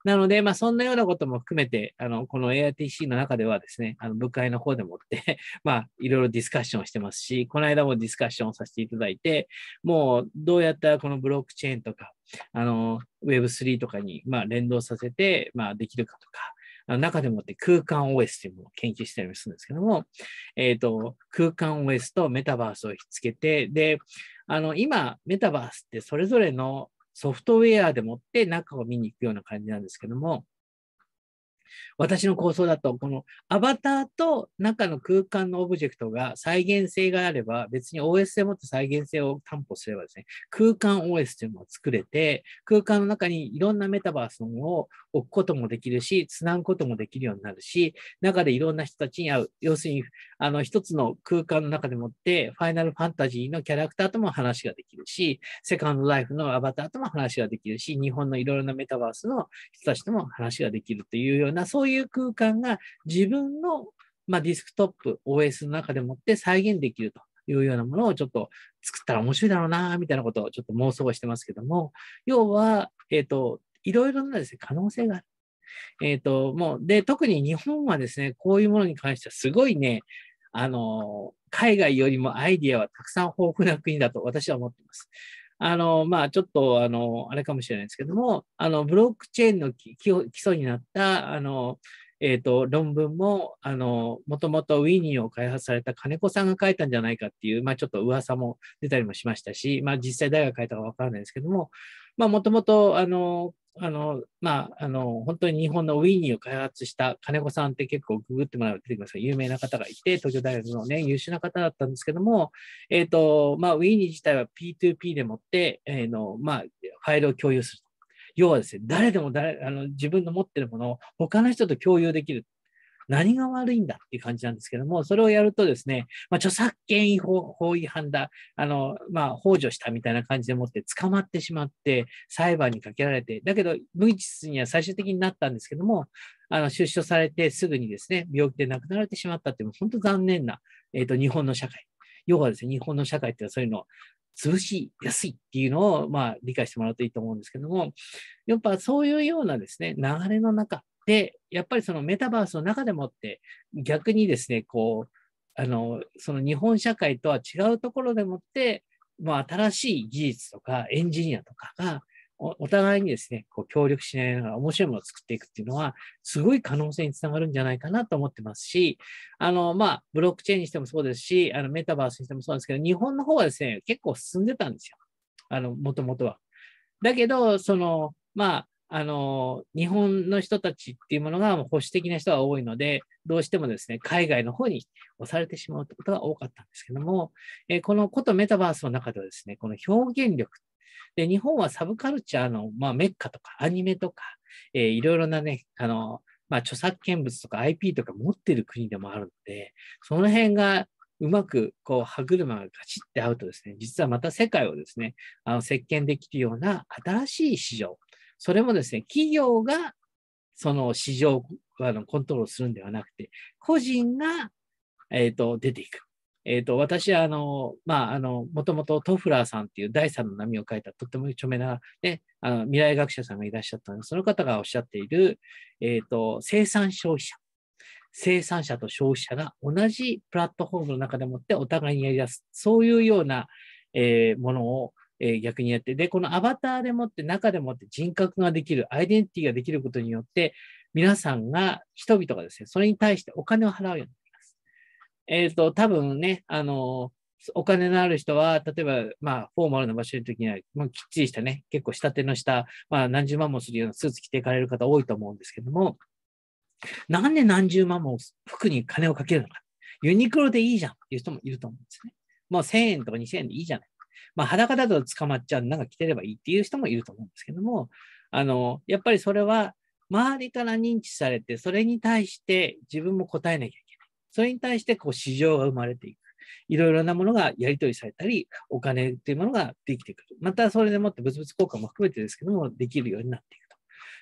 なので、まあ、そんなようなことも含めて、あの、この AITC の中ではですね、あの、部会の方でもって [laughs] まあ、いろいろディスカッションしてますし、この間もディスカッションさせていただいて、もう、どうやったらこのブロックチェーンとか、あの、Web3 とかに、まあ、連動させて、まあ、できるかとか、あの中でもって空間 OS というものを研究したりもするんですけども、えっ、ー、と、空間 OS とメタバースをひっつけて、で、あの、今、メタバースってそれぞれのソフトウェアでもって中を見に行くような感じなんですけども、私の構想だと、このアバターと中の空間のオブジェクトが再現性があれば、別に OS でもって再現性を担保すればですね、空間 OS というのを作れて、空間の中にいろんなメタバースを置くこともできるし、つなぐこともできるようになるし、中でいろんな人たちに会う。要するに、あの、一つの空間の中でもって、ファイナルファンタジーのキャラクターとも話ができるし、セカンドライフのアバターとも話ができるし、日本のいろいろなメタバースの人たちとも話ができるというようなな、そういう空間が自分の、まあ、ディスクトップ、OS の中でもって再現できるというようなものをちょっと作ったら面白いだろうな、みたいなことをちょっと妄想してますけども、要は、えっ、ー、と、いろいろなですね、可能性がある。えっ、ー、と、もう、で、特に日本はですね、こういうものに関してはすごいね、あの、海外よりもアイディアはたくさん豊富な国だと私は思っています。あの、まあ、ちょっと、あの、あれかもしれないですけども、あの、ブロックチェーンの基礎になった、あの、えっ、ー、と、論文も、あの、もともとウィニーを開発された金子さんが書いたんじゃないかっていう、まあ、ちょっと噂も出たりもしましたし、まあ、実際誰が書いたかわからないですけども、まあ、もともと、あの、あの、まあ、あの、本当に日本のウィニーを開発した金子さんって結構ググってもらうと出てきますが、有名な方がいて、東京大学のね、優秀な方だったんですけども、えっ、ー、と、まあ、ウィニー自体は P2P でもって、えー、の、まあ、ファイルを共有する。要はですね、誰でも誰あの自分の持ってるものを他の人と共有できる何が悪いんだっていう感じなんですけども、それをやるとですね、まあ、著作権違法法違反だ、あの、まあ、助したみたいな感じでもって捕まってしまって、裁判にかけられて、だけど、無実には最終的になったんですけども、あの、出所されてすぐにですね、病気で亡くなられてしまったっていう、本当残念な、えっ、ー、と、日本の社会。要はですね、日本の社会っていうのはそういうの潰しやすいっていうのを、まあ、理解してもらうといいと思うんですけども、やっぱそういうようなですね、流れの中で、やっぱりそのメタバースの中でもって、逆にですね、こう、あの、その日本社会とは違うところでもって、まあ、新しい技術とかエンジニアとかがお互いにですね、こう協力しながら面白いものを作っていくっていうのは、すごい可能性につながるんじゃないかなと思ってますし、あの、まあ、ブロックチェーンにしてもそうですし、あの、メタバースにしてもそうですけど、日本の方はですね、結構進んでたんですよ。あの、もともとは。だけど、その、まあ、あの、日本の人たちっていうものが保守的な人が多いので、どうしてもですね、海外の方に押されてしまうってことが多かったんですけども、えこのことメタバースの中ではですね、この表現力で、日本はサブカルチャーの、まあ、メッカとかアニメとか、えー、いろいろなね、あの、まあ、著作権物とか IP とか持ってる国でもあるので、その辺がうまくこう歯車がガチって合うとですね、実はまた世界をですね、あの席巻できるような新しい市場、それもですね、企業がその市場をあのコントロールするんではなくて、個人が、えーと、と出ていく。えー、と、私は、あの、まあ、あの、もともとトフラーさんっていう第三の波を書いたとっても著名な、ね、あの未来学者さんがいらっしゃったので、その方がおっしゃっている、えっ、ー、と、生産消費者。生産者と消費者が同じプラットフォームの中でもってお互いにやり出す。そういうような、えー、ものを、えー、逆にやって。で、このアバターでもって中でもって人格ができる、アイデンティティができることによって、皆さんが、人々がですね、それに対してお金を払うようにえっ、ー、と、多分ね、あの、お金のある人は、例えば、まあ、フォーマルな場所の時には、まあ、きっちりしたね、結構下手の下、まあ、何十万もするようなスーツ着ていかれる方多いと思うんですけども、なんで何十万も服に金をかけるのか。ユニクロでいいじゃんっていう人もいると思うんですね。もう1000円とか2000円でいいじゃない。まあ、裸だと捕まっちゃう、なんか着てればいいっていう人もいると思うんですけども、あの、やっぱりそれは、周りから認知されて、それに対して自分も答えなきゃいけない。それに対してこう市場が生まれていく。いろいろなものがやり取りされたり、お金っていうものができてくる。またそれでもって物々交換も含めてですけども、できるようになっていくと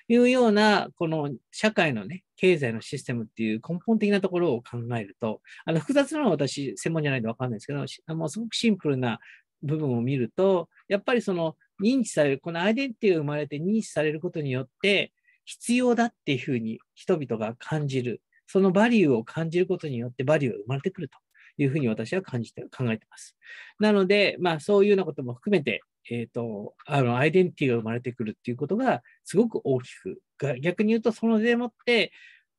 いうような、この社会のね、経済のシステムっていう根本的なところを考えると、あの複雑なのは私、専門じゃないとわかんないですけど、もうすごくシンプルな部分を見ると、やっぱりその認知される、このアイデンティティが生まれて認知されることによって、必要だっていうふうに人々が感じる。そのバリューを感じることによってバリューが生まれてくるというふうに私は感じて、考えてます。なので、まあそういうようなことも含めて、えっ、ー、と、あの、アイデンティティが生まれてくるっていうことがすごく大きく、逆に言うとそのでもって、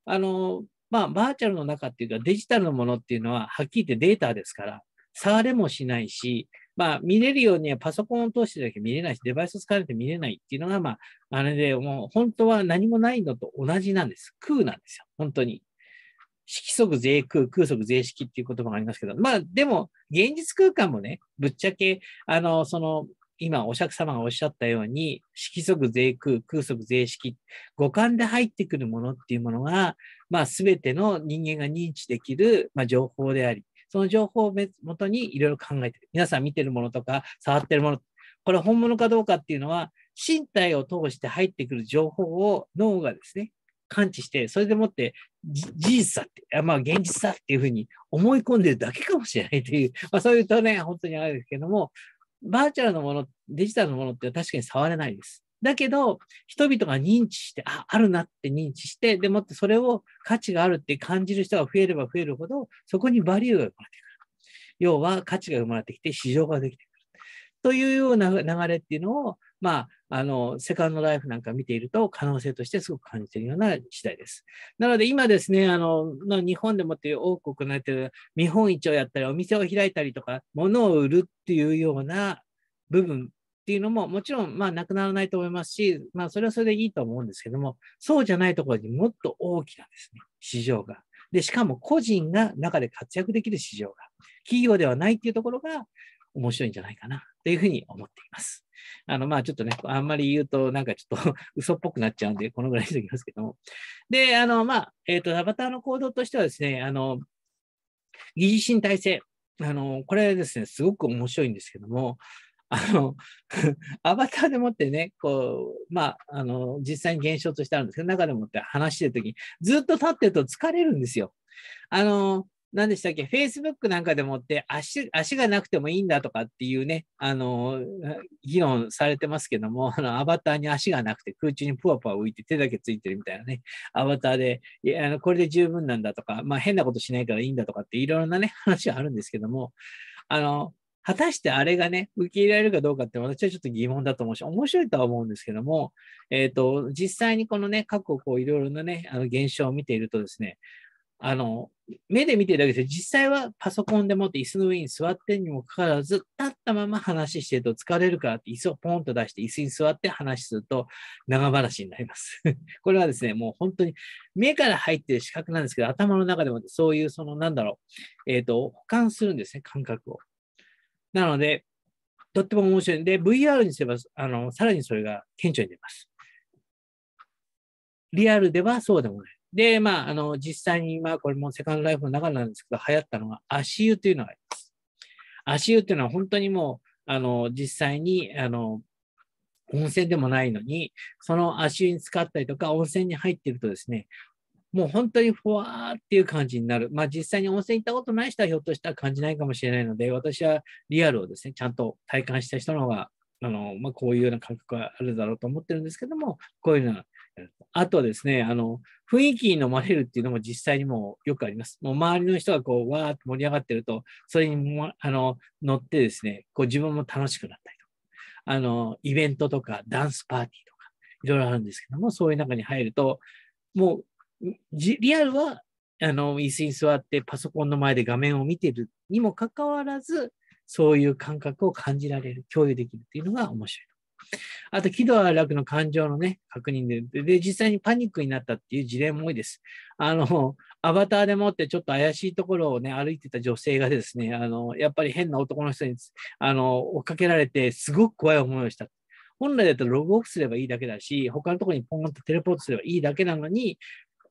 あの、まあバーチャルの中っていうかデジタルのものっていうのははっきり言ってデータですから、触れもしないし、まあ、見れるようにはパソコンを通してだけ見れないし、デバイスを使われて見れないっていうのが、まあ、あれで、もう本当は何もないのと同じなんです。空なんですよ。本当に。色即税空、空即税式っていう言葉がありますけど、まあでも、現実空間もね、ぶっちゃけ、あの、その、今、お釈迦様がおっしゃったように、色即税空、空即税式、五感で入ってくるものっていうものが、まあ、すべての人間が認知できる、まあ、情報であり、その情報をもとにいろいろ考えてる。皆さん見てるものとか、触ってるもの、これ本物かどうかっていうのは、身体を通して入ってくる情報を脳がですね、感知して、それでもって事実だって、まあ現実だっていうふうに思い込んでるだけかもしれないという、[laughs] まあそういうとね、本当にあれですけども、バーチャルのもの、デジタルのものって確かに触れないです。だけど、人々が認知して、あ、あるなって認知して、でもってそれを価値があるって感じる人が増えれば増えるほど、そこにバリューが生まれてくる。要は価値が生まれてきて、市場ができてくる。というような流れっていうのを、まあ、あの、セカンドライフなんか見ていると可能性としてすごく感じているような次第です。なので今ですね、あの、の日本でもっていう多く行われている見本市をやったり、お店を開いたりとか、物を売るっていうような部分っていうのも、もちろん、まあ、なくならないと思いますし、まあ、それはそれでいいと思うんですけども、そうじゃないところにもっと大きなですね、市場が。で、しかも個人が中で活躍できる市場が。企業ではないっていうところが面白いんじゃないかなというふうに思っています。あの、まあちょっとね、あんまり言うとなんかちょっと [laughs] 嘘っぽくなっちゃうんで、このぐらいにしておきますけども。で、あの、まあ、えっ、ー、と、アバターの行動としてはですね、あの、疑似身体性。あの、これですね、すごく面白いんですけども、あの、[laughs] アバターでもってね、こう、まあ、あの、実際に現象としてあるんですけど、中でもって話してるときに、ずっと立ってると疲れるんですよ。あの、何でしたっけ、フェイスブックなんかでもって足、足がなくてもいいんだとかっていうね、あの、議論されてますけども、あの、アバターに足がなくて空中にぷわぷわ浮いて手だけついてるみたいなね、アバターで、いやあのこれで十分なんだとか、まあ変なことしないからいいんだとかっていろいろなね、[laughs] 話があるんですけども、あの、果たしてあれがね、受け入れられるかどうかって私はちょっと疑問だと思うし、面白いとは思うんですけども、えっ、ー、と、実際にこのね、過去こういろいろなね、あの現象を見ているとですね、あの、目で見てるだけです実際はパソコンでもって椅子の上に座ってにもかかわらず、立ったまま話してると疲れるからって椅子をポンと出して椅子に座って話すると長話になります。[laughs] これはですね、もう本当に目から入ってる視覚なんですけど、頭の中でもそういうそのなんだろう、えっ、ー、と、保管するんですね、感覚を。なので、とっても面白い。んで、VR にすれば、あの、さらにそれが顕著に出ます。リアルではそうでもない。で、まあ、あの、実際に、まあ、これもセカンドライフの中なんですけど、流行ったのが足湯というのがあります。足湯というのは本当にもう、あの、実際に、あの、温泉でもないのに、その足湯に使ったりとか、温泉に入っているとですね、もう本当にふわーっていう感じになる。まあ実際に温泉行ったことない人はひょっとしたら感じないかもしれないので、私はリアルをですね、ちゃんと体感した人の方が、あの、まあ、こういうような感覚があるだろうと思ってるんですけども、こういうようなあとはですね、あの、雰囲気に飲まれるっていうのも実際にもよくあります。もう周りの人がこう、わーっと盛り上がってると、それにも、あの、乗ってですね、こう自分も楽しくなったりとか、あの、イベントとかダンスパーティーとか、いろいろあるんですけども、そういう中に入ると、もう、リアルは、あの、椅子に座ってパソコンの前で画面を見てるにもかかわらず、そういう感覚を感じられる、共有できるっていうのが面白い。[laughs] あと、喜怒哀楽の感情のね、確認でで、実際にパニックになったっていう事例も多いです。あの、アバターでもってちょっと怪しいところをね、歩いてた女性がですね、あの、やっぱり変な男の人に、あの、追っかけられて、すごく怖い思いをした。本来だったらログオフすればいいだけだし、他のところにポンとテレポートすればいいだけなのに、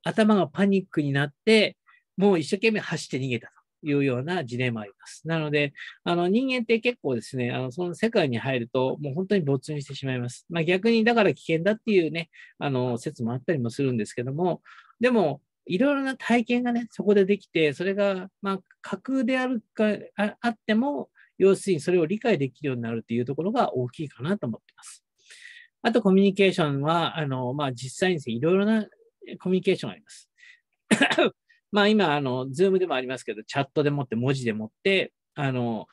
頭がパニックになって、もう一生懸命走って逃げた。いうような事例もあります。なので、あの人間って結構ですね、あのその世界に入ると、もう本当に没入してしまいます。まあ、逆にだから危険だっていうね、あの説もあったりもするんですけども、でも、いろいろな体験がね、そこでできて、それが、まあ、架空であるかあ、あっても、要するにそれを理解できるようになるというところが大きいかなと思ってます。あと、コミュニケーションは、あの、まあ、実際にですね、いろいろなコミュニケーションがあります。まあ今、あの、ズームでもありますけど、チャットでもって、文字でもって、あの、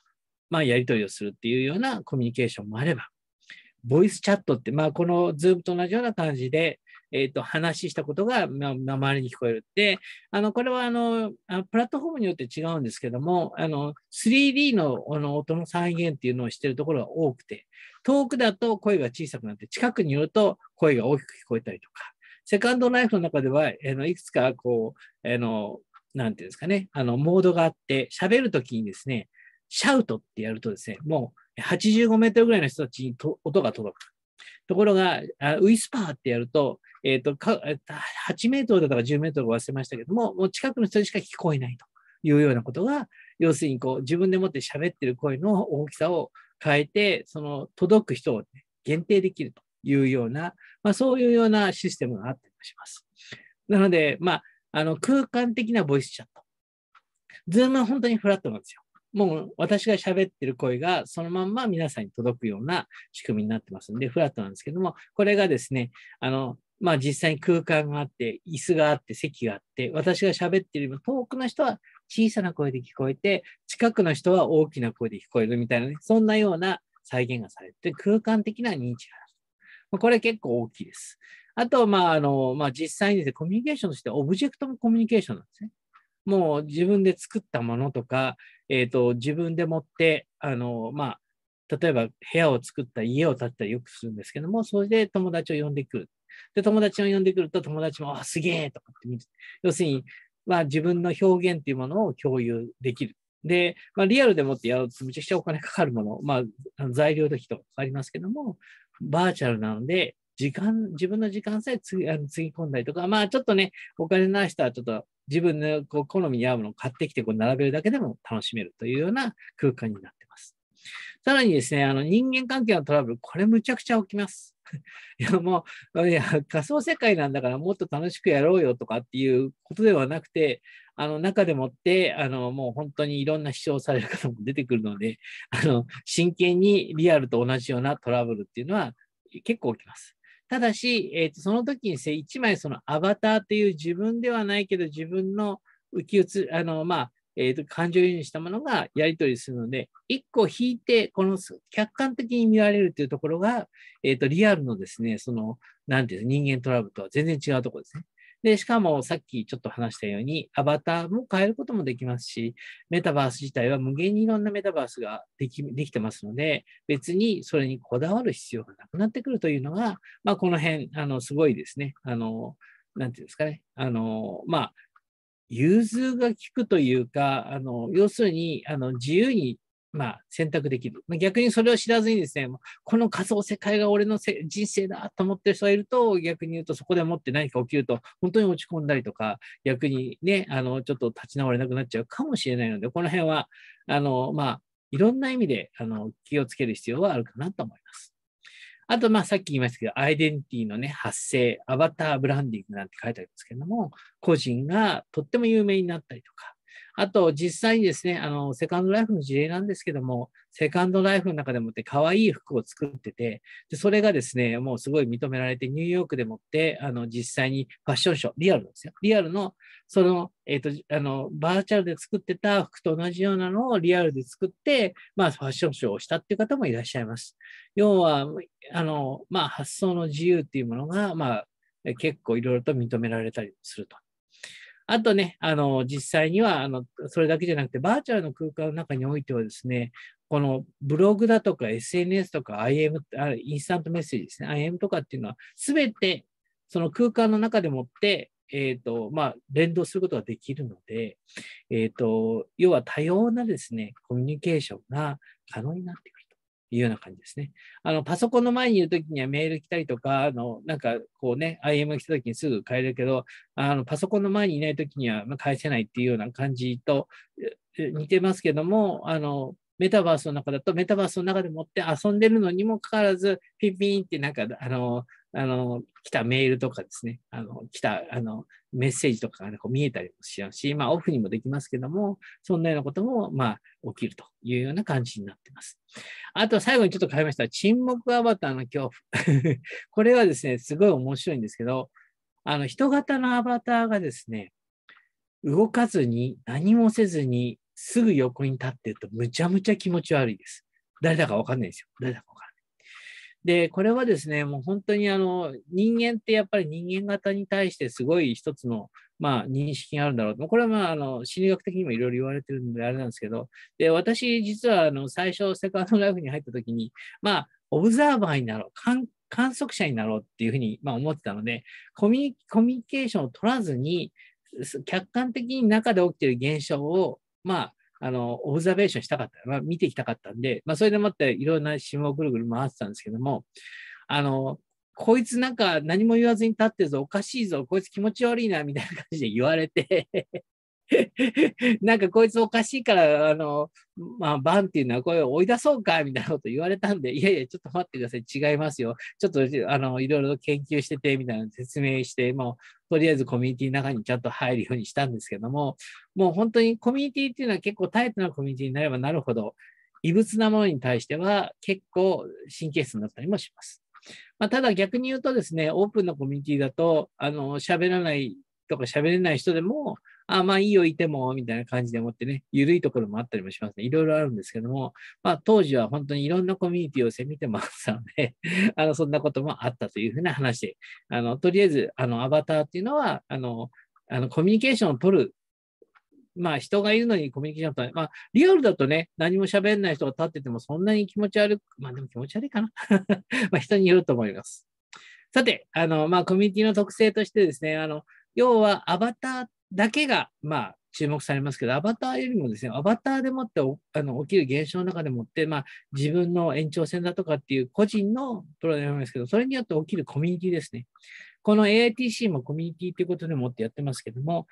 まあやり取りをするっていうようなコミュニケーションもあれば、ボイスチャットって、まあこのズームと同じような感じで、えっ、ー、と、話したことが、周りに聞こえる。て、あの、これはあの、プラットフォームによって違うんですけども、あの、3D のあの音の再現っていうのをしているところが多くて、遠くだと声が小さくなって、近くにいると声が大きく聞こえたりとか、セカンドナイフの中では、えのいくつかこう、えの、なんていうんですかね、あの、モードがあって、喋るときにですね、シャウトってやるとですね、もう85メートルぐらいの人たちにと音が届く。ところが、あウィスパーってやると、えっ、ー、と8メートルだったか10メートル忘れましたけども、もう近くの人にしか聞こえないというようなことが、要するにこう、自分でもって喋ってる声の大きさを変えて、その届く人を、ね、限定できるというようなまあ、そういうようなシステムがあったりします。なので、まあ、あの空間的なボイスチャット。ズームは本当にフラットなんですよ。もう私が喋ってる声がそのまんま皆さんに届くような仕組みになってますんで、フラットなんですけども、これがですね、あの、まあ実際に空間があって、椅子があって、席があって、私が喋ってるよりも遠くの人は小さな声で聞こえて、近くの人は大きな声で聞こえるみたいなね、そんなような再現がされて、空間的な認知がこれ結構大きいです。あと、まあ、あの、まあ、実際にですね、コミュニケーションとしてオブジェクトもコミュニケーションなんですね。もう自分で作ったものとか、えっ、ー、と、自分で持って、あの、まあ、例えば部屋を作った家を建てたりよくするんですけども、それで友達を呼んでくる。で、友達を呼んでくると友達も、あ、すげえとかって見る。要するに、まあ、自分の表現っていうものを共有できる。で、まあ、リアルでもってやるとめちゃくちゃお金かかるもの、まあ、材料的とかありますけども、バーチャルなので、時間、自分の時間さえつあのつぎ込んだりとか、まあちょっとね、お金のない人はちょっと自分のこう好みに合うものを買ってきてこう並べるだけでも楽しめるというような空間になってます。さらにですね、あの人間関係のトラブル、これむちゃくちゃ起きます。[laughs] いやもういや仮想世界なんだからもっと楽しくやろうよとかっていうことではなくてあの中でもって、あのもう本当にいろんな主張される方も出てくるので、[laughs] あの真剣にリアルと同じようなトラブルっていうのは結構起きます。ただし、えー、とその時に1枚そのアバターという自分ではないけど自分の浮き移あの、まあえー、と感情移入したものがやり取りするので、1個引いて、この客観的に見られるというところが、えー、とリアルのですね、その、なんていう人間トラブルとは全然違うところですね。で、しかもさっきちょっと話したように、アバターも変えることもできますし、メタバース自体は無限にいろんなメタバースができできてますので、別にそれにこだわる必要がなくなってくるというのが、まあ、この辺、あの、すごいですね。あの、なんていうんですかね。あの、まあ、融通が利くというか、あの要するにあの自由にまあ、選択できる。逆にそれを知らずにですね、この仮想世界が俺の人生だと思ってる人がいると、逆に言うとそこでもって何か起きると、本当に落ち込んだりとか、逆にね、あの、ちょっと立ち直れなくなっちゃうかもしれないので、この辺は、あの、まあ、いろんな意味で、あの、気をつける必要はあるかなと思います。あと、まあ、さっき言いましたけど、アイデンティティのね、発生、アバターブランディングなんて書いてありますけれども、個人がとっても有名になったりとか、あと、実際にですね、あの、セカンドライフの事例なんですけども、セカンドライフの中でもって可愛い服を作ってて、でそれがですね、もうすごい認められて、ニューヨークでもって、あの、実際にファッションショー、リアルですよ。リアルの、その、えっ、ー、と、あの、バーチャルで作ってた服と同じようなのをリアルで作って、まあ、ファッションショーをしたっていう方もいらっしゃいます。要は、あの、まあ、発想の自由っていうものが、まあ、結構いろいろと認められたりすると。あとね、あの、実際には、あの、それだけじゃなくて、バーチャルの空間の中においてはですね、このブログだとか SNS とか IM、インスタントメッセージですね、IM とかっていうのは、すべてその空間の中でもって、えっ、ー、と、まあ、連動することができるので、えっ、ー、と、要は多様なですね、コミュニケーションが可能になっていうような感じですね。あの、パソコンの前にいるときにはメール来たりとか、あの、なんかこうね、IM 来たときにすぐ変えるけど、あの、パソコンの前にいないときには返せないっていうような感じと似てますけども、あの、メタバースの中だと、メタバースの中でもって遊んでるのにもかかわらず、ピンピンってなんか、あの、あの、来たメールとかですね、あの、来た、あの、メッセージとかがこう見えたりもしちゃうし、まあ、オフにもできますけども、そんなようなことも、まあ、起きるというような感じになってます。あと、最後にちょっと変えました。沈黙アバターの恐怖。[laughs] これはですね、すごい面白いんですけど、あの、人型のアバターがですね、動かずに、何もせずに、すぐ横に立ってると、むちゃむちゃ気持ち悪いです。誰だかわかんないですよ。誰だかで、これはですね、もう本当にあの、人間ってやっぱり人間型に対してすごい一つの、まあ、認識があるんだろうと。これはまあ、あの、心理学的にもいろいろ言われてるんであれなんですけど、で、私、実はあの、最初、セカンドライフに入った時に、まあ、オブザーバーになろう、観観測者になろうっていうふうに、まあ、思ってたのでコミュニケーションを取らずに客観的に中で起きている現象を、まあ、あの、オブザベーションしたかった、まあ、見ていきたかったんで、まあ、それでもっていろんな島をぐるぐる回ってたんですけども、あの、こいつなんか何も言わずに立ってるぞ、おかしいぞ、こいつ気持ち悪いな、みたいな感じで言われてなんかこいつおかしいから、あの、まあ、バンっていうのはこれ追い出そうか、みたいなこと言われたんで、いやいや、ちょっと待ってください。違いますよ。ちょっと、あの、いろいろ研究してて、みたいな説明して、もう、とりあえずコミュニティの中にちゃんと入るようにしたんですけども、もう本当にコミュニティっていうのは結構タイトなコミュニティになればなるほど、異物なものに対しては結構神経質になったりもします。まあ、ただ逆に言うとですね、オープンなコミュニティだと、あの、喋らないとか喋れない人でも、あ、まあいいよ、いても、みたいな感じで思ってね、緩いところもあったりもしますね。いろいろあるんですけども、まあ当時は本当にいろんなコミュニティを攻めてまったので、[laughs] あの、そんなこともあったというふうな話で、あの、とりあえず、あの、アバターっていうのは、あの、あのコミュニケーションを取るまあ人がいるのにコミュニケーション取る。まあリアルだとね、何も喋んない人が立っててもそんなに気持ち悪く、まあでも気持ち悪いかな。[laughs] まあ人によると思います。さて、あの、まあコミュニティの特性としてですね、あの、要はアバターっだけが、まあ、注目されますけど、アバターよりもですね、アバターでもってあの起きる現象の中でもって、まあ、自分の延長線だとかっていう個人のプロでラムですけど、それによって起きるコミュニティですね。この AITC もコミュニティということでもってやってますけども、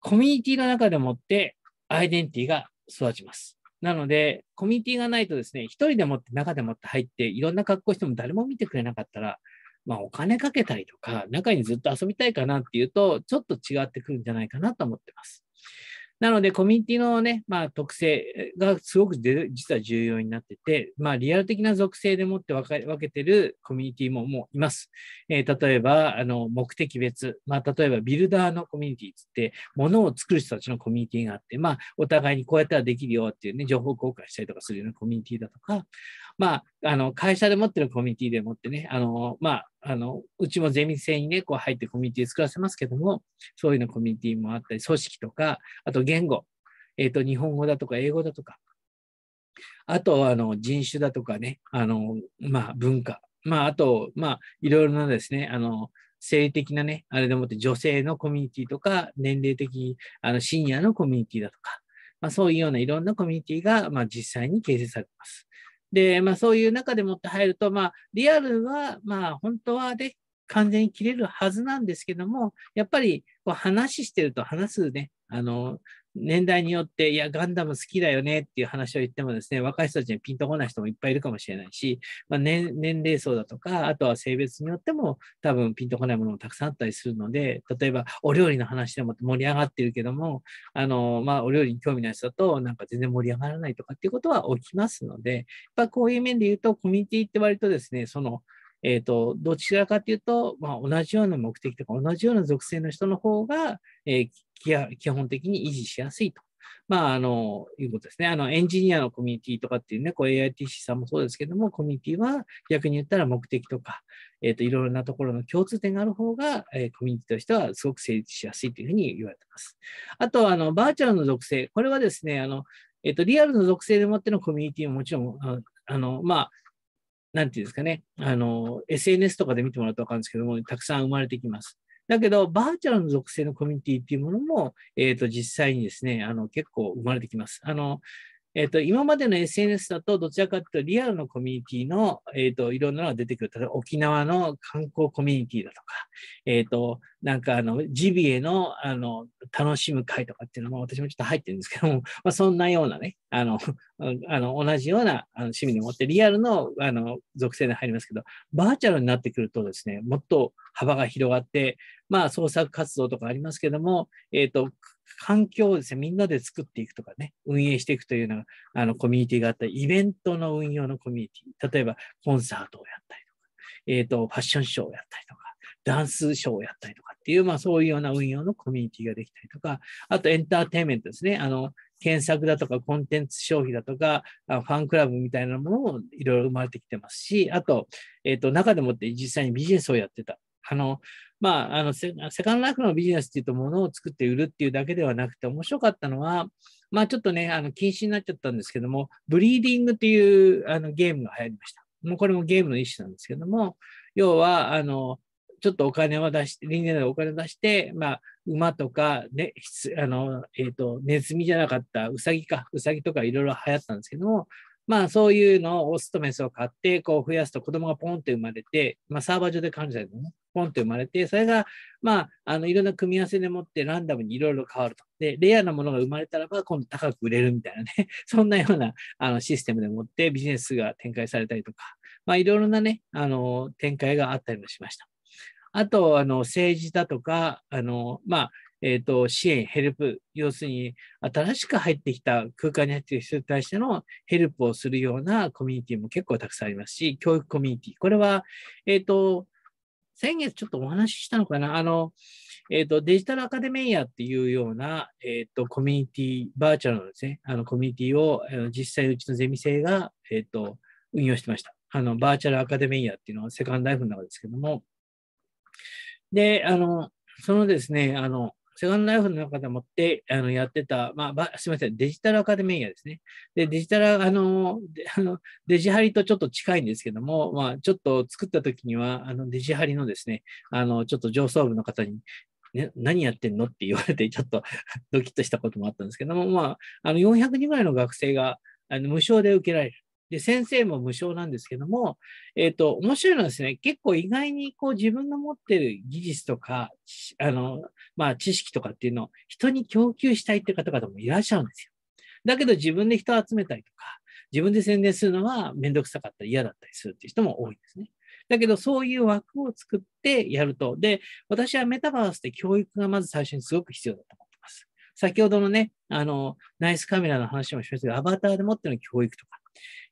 コミュニティの中でもってアイデンティティが育ちます。なので、コミュニティがないとですね、一人でもって中でもって入って、いろんな格好しても誰も見てくれなかったら、まあ、お金かけたりとか、中にずっと遊びたいかなっていうと、ちょっと違ってくるんじゃないかなと思ってます。なので、コミュニティのね、まあ、特性がすごく実は重要になってて、まあ、リアル的な属性でもって分けてるコミュニティももういます。えー、例えば、あの、目的別、まあ、例えば、ビルダーのコミュニティって、ものを作る人たちのコミュニティがあって、まあ、お互いにこうやったらできるよっていうね、情報交換したりとかするようなコミュニティだとか、まあ、あの、会社で持ってるコミュニティでもってね、あの、まあ、あの、うちもゼミ生にね、こう入ってコミュニティ作らせますけども、そういうのコミュニティもあったり、組織とか、あと現言語、えっ、と、日本語だとか英語だとか、あと、あの、人種だとかね、あの、まあ、文化、まあ、あと、まあ、いろいろなですね、あの、性的なね、あれでもって女性のコミュニティとか、年齢的、あの、深夜のコミュニティだとか、まあ、そういうようないろんなコミュニティが、まあ、実際に形成されてます。で、まあ、そういう中でもって入ると、まあ、リアルは、まあ、本当はで、完全に切れるはずなんですけども、やっぱりこう話してると話すね、あの、年代によって、いや、ガンダム好きだよねっていう話を言ってもですね、若い人たちにピンとこない人もいっぱいいるかもしれないし、まあ、年齢層だとか、あとは性別によっても多分ピンとこないものもたくさんあったりするので、例えばお料理の話でも盛り上がってるけども、あの、まあ、お料理に興味ない人だとなんか全然盛り上がらないとかっていうことは起きますので、やっぱこういう面で言うと、コミュニティって割とですね、そのえー、と、どちらかというと、まあ、同じような目的とか、同じような属性の人の方が、えー、基本的に維持しやすいと。まあ、あの、いうことですね。あの、エンジニアのコミュニティとかっていうね、こう AITC さんもそうですけども、コミュニティは逆に言ったら目的とか、えっ、ー、と、いろいろなところの共通点がある方が、えー、コミュニティとしてはすごく成立しやすいというふうに言われてます。あと、あの、バーチャルの属性。これはですね、あの、えっ、ー、と、リアルの属性でもってのコミュニティももちろん、あの、まあ、なんていうんですかね、あの、SNS とかで見てもらうとわかるんですけども、たくさん生まれてきます。だけど、バーチャルの属性のコミュニティっていうものも、えっ、ー、と、実際にですね、あの、結構生まれてきます。あの、えっ、ー、と、今までの SNS だと、どちらかというと、リアルのコミュニティの、えっ、ー、と、いろんなのが出てくる。例えば、沖縄の観光コミュニティだとか、えっ、ー、と、なんか、あの、ジビエの、あの、楽しむ会とかっていうのも、私もちょっと入ってるんですけども、まあ、そんなようなね、あの、あの同じようなあの趣味に持って、リアルのあの属性で入りますけど、バーチャルになってくるとですね、もっと幅が広がって、まあ、創作活動とかありますけども、えっ、と、環境をですね、みんなで作っていくとかね、運営していくというのが、あの、コミュニティがあったり、イベントの運用のコミュニティ、例えばコンサートをやったりとか、えっ、ー、と、ファッションショーをやったりとか、ダンスショーをやったりとかっていう、まあそういうような運用のコミュニティができたりとか、あとエンターテインメントですね。あの、検索だとかコンテンツ消費だとか、ファンクラブみたいなものもいろいろ生まれてきてますし、あと、えっ、ー、と、中でもって実際にビジネスをやってた。あの、まあ、あのセカンドライフのビジネスっていうと、ものを作って売るっていうだけではなくて、面白かったのは、まあ、ちょっとね、あの禁止になっちゃったんですけども、ブリーディングっていうあのゲームが流行りました。もうこれもゲームの一種なんですけども、要は、あの、ちょっとお金を出して、人間でお金を出して、まあ、馬とか、ね、あの、えっ、ー、と、ネズミじゃなかった、ウサギか、ウサギとかいろいろ流行ったんですけども、まあ、そういうのをオスとメスを買って、こう増やすと子供がポンって生まれて、まあ、サーバー上で管理されるね。ポンと生まれて、それが、まあ、あの、いろんな組み合わせでもってランダムにいろいろ変わると。で、レアなものが生まれたらば、今度高く売れるみたいなね、[laughs] そんなようなあのシステムでもってビジネスが展開されたりとか、まあ、いろいろなね、あの、展開があったりもしました。あと、あの、政治だとか、あの、まあ、えーと、支援、ヘルプ、要するに新しく入ってきた空間に入っている人に対してのヘルプをするようなコミュニティも結構たくさんありますし、教育コミュニティ、これは、えーと先月ちょっとお話ししたのかな、あの、えっ、ー、と、デジタルアカデミアっていうような、えっ、ー、と、コミュニティ、バーチャルのですね、あの、コミュニティを、え実際うちのゼミ生が、えっ、ー、と、運用してました。あの、バーチャルアカデミアっていうのはセカンドライフの中ですけども。で、あの、そのですね、あの、セカンドライフの中でもって、あの、やってた、まあ、ばすみません、デジタルアカデミーアですね。で、デジタル、あの、あのデジハリとちょっと近いんですけども、まあ、ちょっと作った時には、あの、デジハリのですね、あの、ちょっと上層部の方に、ね、何やってんのって言われて、ちょっと [laughs] ドキッとしたこともあったんですけども、まあ、あの、400人ぐらいの学生が、あの無償で受けられる。で、先生も無償なんですけども、えっ、ー、と、面白いのはですね、結構意外にこう自分の持ってる技術とか、あの、まあ知識とかっていうのを人に供給したいって方々もいらっしゃるんですよ。だけど自分で人を集めたりとか、自分で宣伝するのはめんどくさかったり嫌だったりするっていう人も多いんですね。だけど、そういう枠を作ってやると。で、私はメタバースって教育がまず最初にすごく必要だと思ってます。先ほどのね、あの、ナイスカメラの話もしましたけど、アバターでもっての教育とか、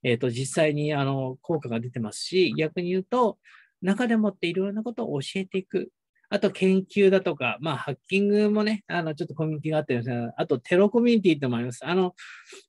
えっ、ー、と、実際にあの効果が出てますし、逆に言うと、中でもっていろいろなことを教えていく。あと研究だとか、まあハッキングもね、あのちょっとコミュニティがあったりあとテロコミュニティってもあります。あの、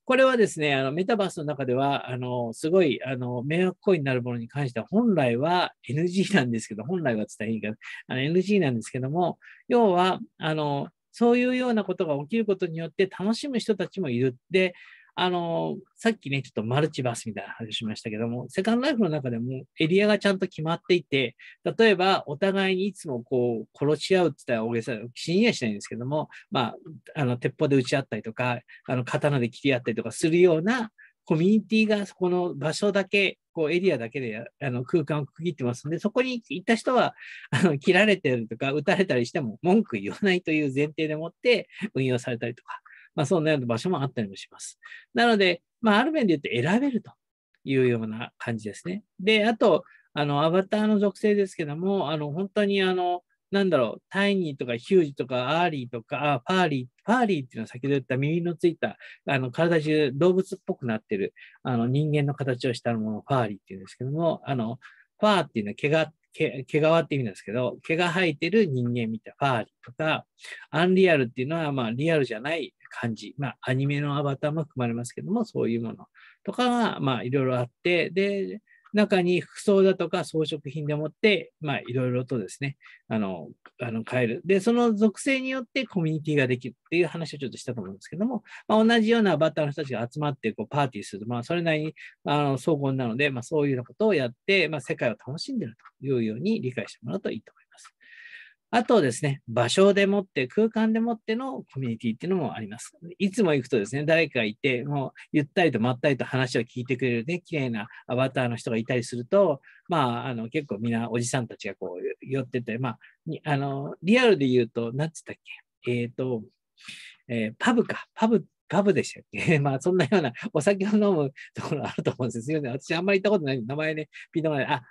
これはですね、あのメタバースの中では、あの、すごい、あの、迷惑行為になるものに関しては本来は NG なんですけど、本来は伝えいいあの NG なんですけども、要は、あの、そういうようなことが起きることによって楽しむ人たちもいる。で、あの、さっきね、ちょっとマルチバースみたいな話しましたけども、セカンドライフの中でもエリアがちゃんと決まっていて、例えばお互いにいつもこう、殺し合うって言ったら大げさ、死にはしないんですけども、まあ、あの、鉄砲で撃ち合ったりとか、あの、刀で切り合ったりとかするような、コミュニティがそこの場所だけ、こうエリアだけであの空間を区切ってますので、そこに行った人はあの切られてるとか、撃たれたりしても文句言わないという前提でもって運用されたりとかまあ、そんなような場所もあったりもします。なので、まあ、ある面で言うと選べるというような感じですね。で、あと、あの、アバターの属性ですけども、あの、本当にあの、なんだろう、タイニーとかヒュージとかアーリーとか、あパーリー、パーリーっていうのは先ほど言った耳のついた、あの体中動物っぽくなってる、あの人間の形をしたものをパーリーっていうんですけども、あの、ァーっていうのは毛が毛、毛皮って意味なんですけど、毛が生えてる人間みたいな、ファーリーとか、アンリアルっていうのは、まあ、リアルじゃない感じ、まあ、アニメのアバターも含まれますけども、そういうものとかが、まあ、いろいろあって、で、中に服装だとか装飾品でもって、まあ、いろいろとですね、あの、あの変える。で、その属性によってコミュニティができるっていう話をちょっとしたと思うんですけども、まあ、同じようなバッターの人たちが集まってこうパーティーする、まあ、それなりにあの荘厳なので、まあ、そういうようなことをやって、まあ、世界を楽しんでるというように理解してもらうといいと思います。あとですね、場所でもって、空間でもってのコミュニティっていうのもあります。いつも行くとですね、誰かいて、もうゆったりとまったりと話を聞いてくれるね、綺麗なアバターの人がいたりすると、まあ、あの結構みんなおじさんたちがこう寄ってて、まあ、あのリアルで言うと、何つったっけ、えっ、ー、と、えー、パブか、パブパブでしたっけ [laughs] まあ、そんなようなお酒を飲むところあると思うんですよね。私、あんまり行ったことない名前ね、ピンとこない。あ、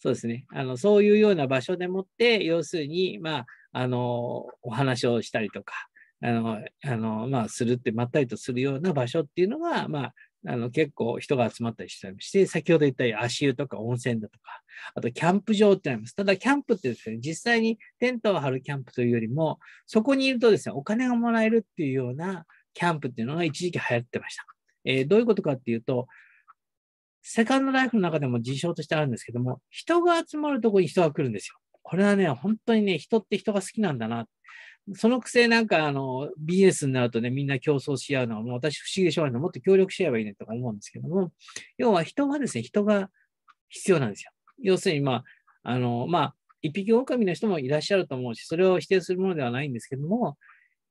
そうですね。あの、そういうような場所でもって、要するに、まあ、あの、お話をしたりとか、あの、あの、まあ、するって、まったりとするような場所っていうのが、まあ、あの、結構人が集まったりしたりして、先ほど言ったように足湯とか温泉だとか、あとキャンプ場ってあります。ただ、キャンプってですね、実際にテントを張るキャンプというよりも、そこにいるとですね、お金がもらえるっていうようなキャンプっていうのが一時期流行ってました。えー、どういうことかっていうと、セカンドライフの中でも事象としてあるんですけども、人が集まるとこに人が来るんですよ。これはね、本当にね、人って人が好きなんだな。そのくせ、なんか、あの、ビジネスになるとね、みんな競争し合うのは、もう私不思議でしょうがないの、もっと協力し合えばいいねとか思うんですけども、要は人はですね、人が必要なんですよ。要するに、まあ、あの、まあ、一匹狼の人もいらっしゃると思うし、それを否定するものではないんですけども、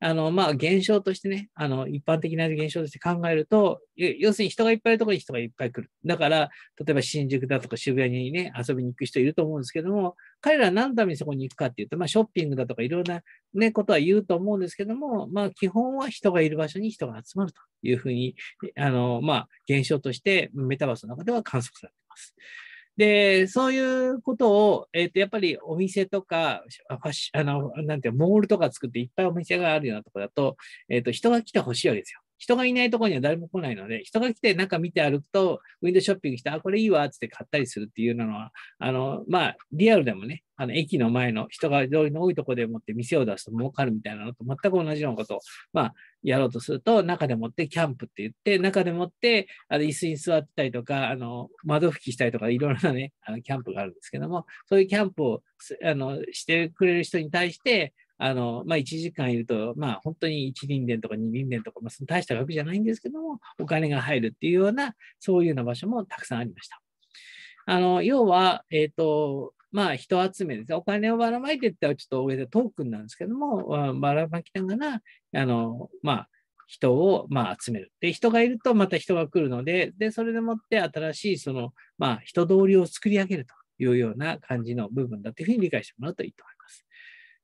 あの、まあ、現象としてね、あの、一般的な現象として考えると、要するに人がいっぱいいるところに人がいっぱい来る。だから、例えば新宿だとか渋谷にね、遊びに行く人いると思うんですけども、彼らは何のためにそこに行くかっていうと、まあ、ショッピングだとかいろんなね、ことは言うと思うんですけども、まあ、基本は人がいる場所に人が集まるというふうに、あの、まあ、現象としてメタバースの中では観測されています。で、そういうことを、えっ、ー、と、やっぱりお店とか、ファッあの、なんていう、モールとか作っていっぱいお店があるようなとこだと、えっ、ー、と、人が来てほしいわけですよ。人がいないところには誰も来ないので、人が来て中見て歩くと、ウィンドウショッピングして、あ、これいいわ、つって買ったりするっていうのは、あの、まあ、リアルでもね、あの、駅の前の人が通りの多いところでもって店を出すと儲かるみたいなのと全く同じようなことを、まあ、やろうとすると、中でもってキャンプって言って、中でもって、あの、椅子に座ったりとか、あの、窓拭きしたりとか、いろいろなね、あの、キャンプがあるんですけども、そういうキャンプを、あの、してくれる人に対して、あの、まあ、1時間いると、まあ、本当に1輪電とか2輪電とか、まあ、大した額じゃないんですけども、お金が入るっていうような、そういうような場所もたくさんありました。あの、要は、えっ、ー、と、まあ、人集めですね。お金をばらまいてってちょっと上でトークンなんですけども、ばらまきながら、あの、まあ、人を、まあ、集める。で、人がいるとまた人が来るので、で、それでもって新しい、その、まあ、人通りを作り上げるというような感じの部分だというふうに理解してもらうといいと思います。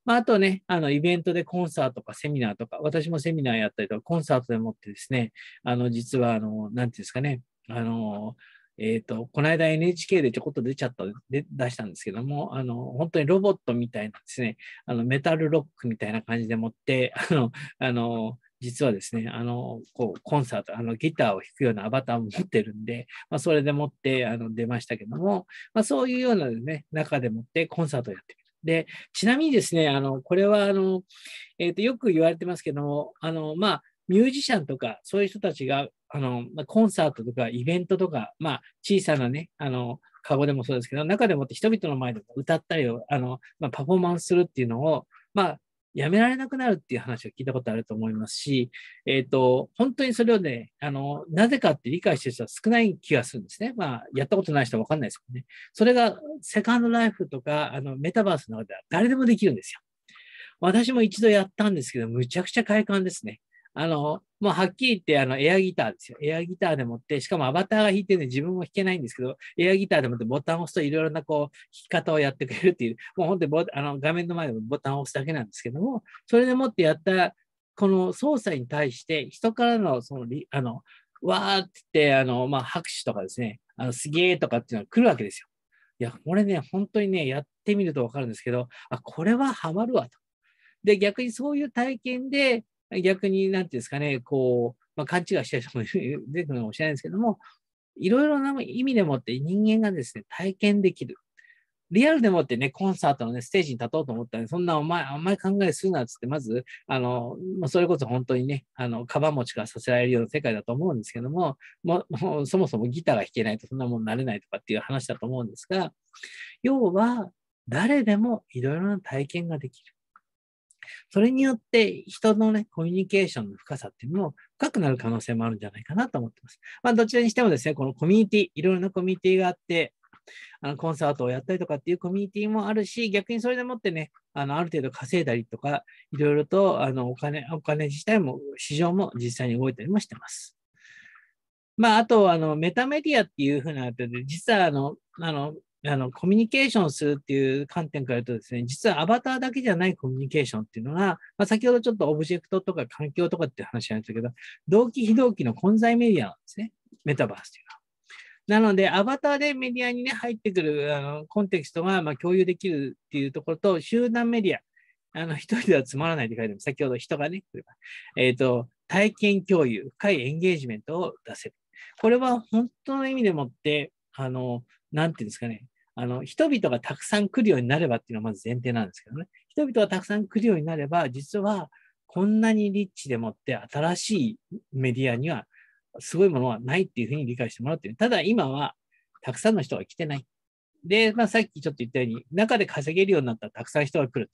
まあ、あとね、あの、イベントでコンサートとかセミナーとか、私もセミナーやったりとか、コンサートでもってですね、あの、実は、あの、なんていうんですかね、あの、えっ、ー、と、この間 NHK でちょこっと出ちゃった、で出したんですけども、あの、本当にロボットみたいなですね、あの、メタルロックみたいな感じでもって、[laughs] あの、あの、実はですね、あの、こう、コンサート、あの、ギターを弾くようなアバターも持ってるんで、まあ、それでもって、あの、出ましたけども、まあ、そういうようなね、中でもってコンサートをやってみる。で、ちなみにですね、あの、これは、あの、えっ、ー、と、よく言われてますけども、あの、まあ、ミュージシャンとか、そういう人たちが、あの、コンサートとか、イベントとか、まあ、小さなね、あの、カゴでもそうですけど、中でもって人々の前で歌ったりを、あの、まあ、パフォーマンスするっていうのを、まあ、やめられなくなるっていう話を聞いたことあると思いますし、えっ、ー、と、本当にそれをね、あの、なぜかって理解してる人は少ない気がするんですね。まあ、やったことない人はわかんないですけどね。それがセカンドライフとか、あの、メタバースの中では誰でもできるんですよ。私も一度やったんですけど、むちゃくちゃ快感ですね。あの、もうはっきり言って、あの、エアギターですよ。エアギターでもって、しかもアバターが弾いてるんで自分も弾けないんですけど、エアギターでもってボタンを押すといろいろなこう、弾き方をやってくれるっていう、もう本当にボあの画面の前でボタンを押すだけなんですけども、それでもってやった、この操作に対して、人からの、その、あの、わーって言って、あの、まあ、拍手とかですね、あの、すげーとかっていうのが来るわけですよ。いや、これね、本当にね、やってみるとわかるんですけど、あ、これはハマるわと。で、逆にそういう体験で、逆に、なんていうんですかね、こう、まあ、勘違いした人も出てくるかもしれないんですけども、いろいろな意味でもって人間がですね、体験できる。リアルでもってね、コンサートのね、ステージに立とうと思ったら、そんなお前、あんまり考えするなっつって、まず、あの、まあ、それこそ本当にね、あの、カバン持ちからさせられるような世界だと思うんですけども、もう、そもそもギターが弾けないとそんなもんなれないとかっていう話だと思うんですが、要は、誰でもいろいろな体験ができる。それによって人のね、コミュニケーションの深さっていうのも深くなる可能性もあるんじゃないかなと思ってます。まあ、どちらにしてもですね、このコミュニティ、いろいろなコミュニティがあって、あのコンサートをやったりとかっていうコミュニティもあるし、逆にそれでもってね、あのある程度稼いだりとか、いろいろとあのお金、お金自体も、市場も実際に動いたりもしてます。まあ、あと、あの、メタメディアっていうふうな、実はあの、あの、あの、コミュニケーションするっていう観点から言うとですね、実はアバターだけじゃないコミュニケーションっていうのが、まあ、先ほどちょっとオブジェクトとか環境とかって話ありましたけど、同期非同期の混在メディアなんですね。メタバースっていうのは。なので、アバターでメディアにね、入ってくるあのコンテキストがまあ共有できるっていうところと、集団メディア。あの、一人ではつまらないって書いてある。先ほど人がね、えっ、ー、と、体験共有、深いエンゲージメントを出せる。これは本当の意味でもって、あの、なんていうんですかね、あの、人々がたくさん来るようになればっていうのはまず前提なんですけどね。人々がたくさん来るようになれば、実はこんなにリッチでもって新しいメディアにはすごいものはないっていうふうに理解してもらってる。ただ今はたくさんの人が来てない。で、まあ、さっきちょっと言ったように、中で稼げるようになったらたくさん人が来ると。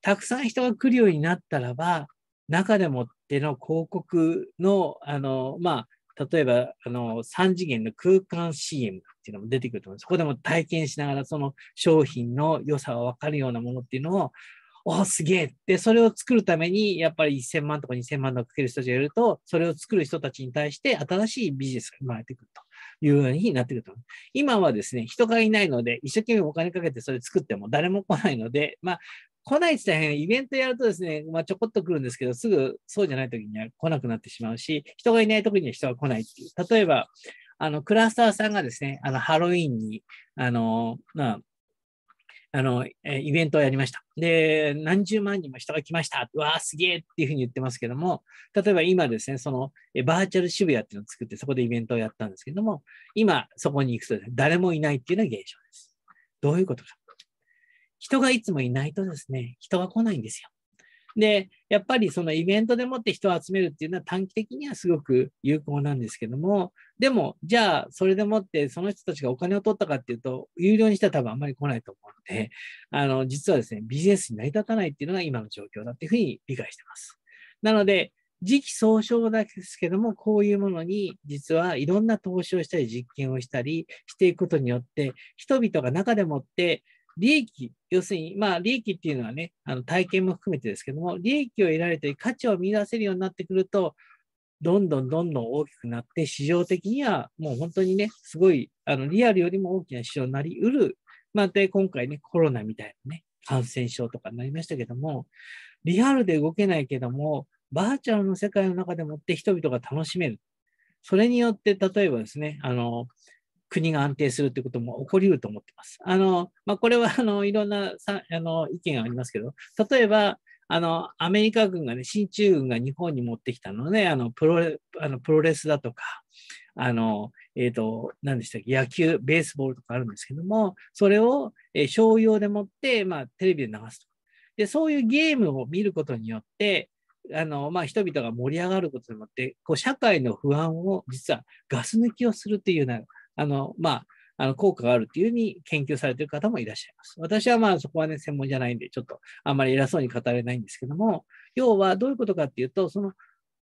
たくさん人が来るようになったらば、中でもっての広告の、あの、まあ、例えば、あの、3次元の空間 CM っていうのも出てくると思う。そこでも体験しながら、その商品の良さがわかるようなものっていうのを、おすげえって、それを作るために、やっぱり1000万とか2000万とかかける人たちがいると、それを作る人たちに対して新しいビジネスが生まれてくるというようになってくると思う。今はですね、人がいないので、一生懸命お金かけてそれ作っても誰も来ないので、まあ、来ないって大イベントやるとですね、まあ、ちょこっと来るんですけど、すぐそうじゃない時には来なくなってしまうし、人がいないきには人が来ないっていう。例えば、あの、クラスターさんがですね、あの、ハロウィンに、あの、まあ、あの、えイベントをやりました。で、何十万人も人が来ました。わあ、すげえっていうふうに言ってますけども、例えば今ですね、その、えバーチャル渋谷っていうのを作って、そこでイベントをやったんですけども、今、そこに行くと、ね、誰もいないっていうのが現象です。どういうことか。人がいつもいないとですね、人が来ないんですよ。で、やっぱりそのイベントでもって人を集めるっていうのは短期的にはすごく有効なんですけども、でも、じゃあ、それでもってその人たちがお金を取ったかっていうと、有料にしたら多分あんまり来ないと思うので、あの、実はですね、ビジネスに成り立たないっていうのが今の状況だっていうふうに理解してます。なので、時期だけですけども、こういうものに実はいろんな投資をしたり実験をしたりしていくことによって、人々が中でもって利益、要するに、まあ、利益っていうのはね、あの体験も含めてですけども、利益を得られて価値を見出せるようになってくると、どんどんどんどん大きくなって、市場的にはもう本当にね、すごい、あの、リアルよりも大きな市場になりうる。まあ、で、今回ね、コロナみたいなね、感染症とかになりましたけども、リアルで動けないけども、バーチャルの世界の中でもって人々が楽しめる。それによって、例えばですね、あの、国が安定するということも起こりうると思ってます。あのまあ、これはあのいろんなさあの意見がありますけど、例えばあのアメリカ軍がね、進駐軍が日本に持ってきたのね、あのプロあのプロレスだとか、あのえー、と何でしたっけ、野球、ベースボールとかあるんですけども、それを、えー、商用でもって、まあ、テレビで流すとで。そういうゲームを見ることによって、あのまあ、人々が盛り上がることによってこう社会の不安を実はガス抜きをするというようなあの、まあ、あの、効果があるっていうふうに研究されている方もいらっしゃいます。私はまあそこはね、専門じゃないんで、ちょっとあんまり偉そうに語れないんですけども、要はどういうことかっていうと、その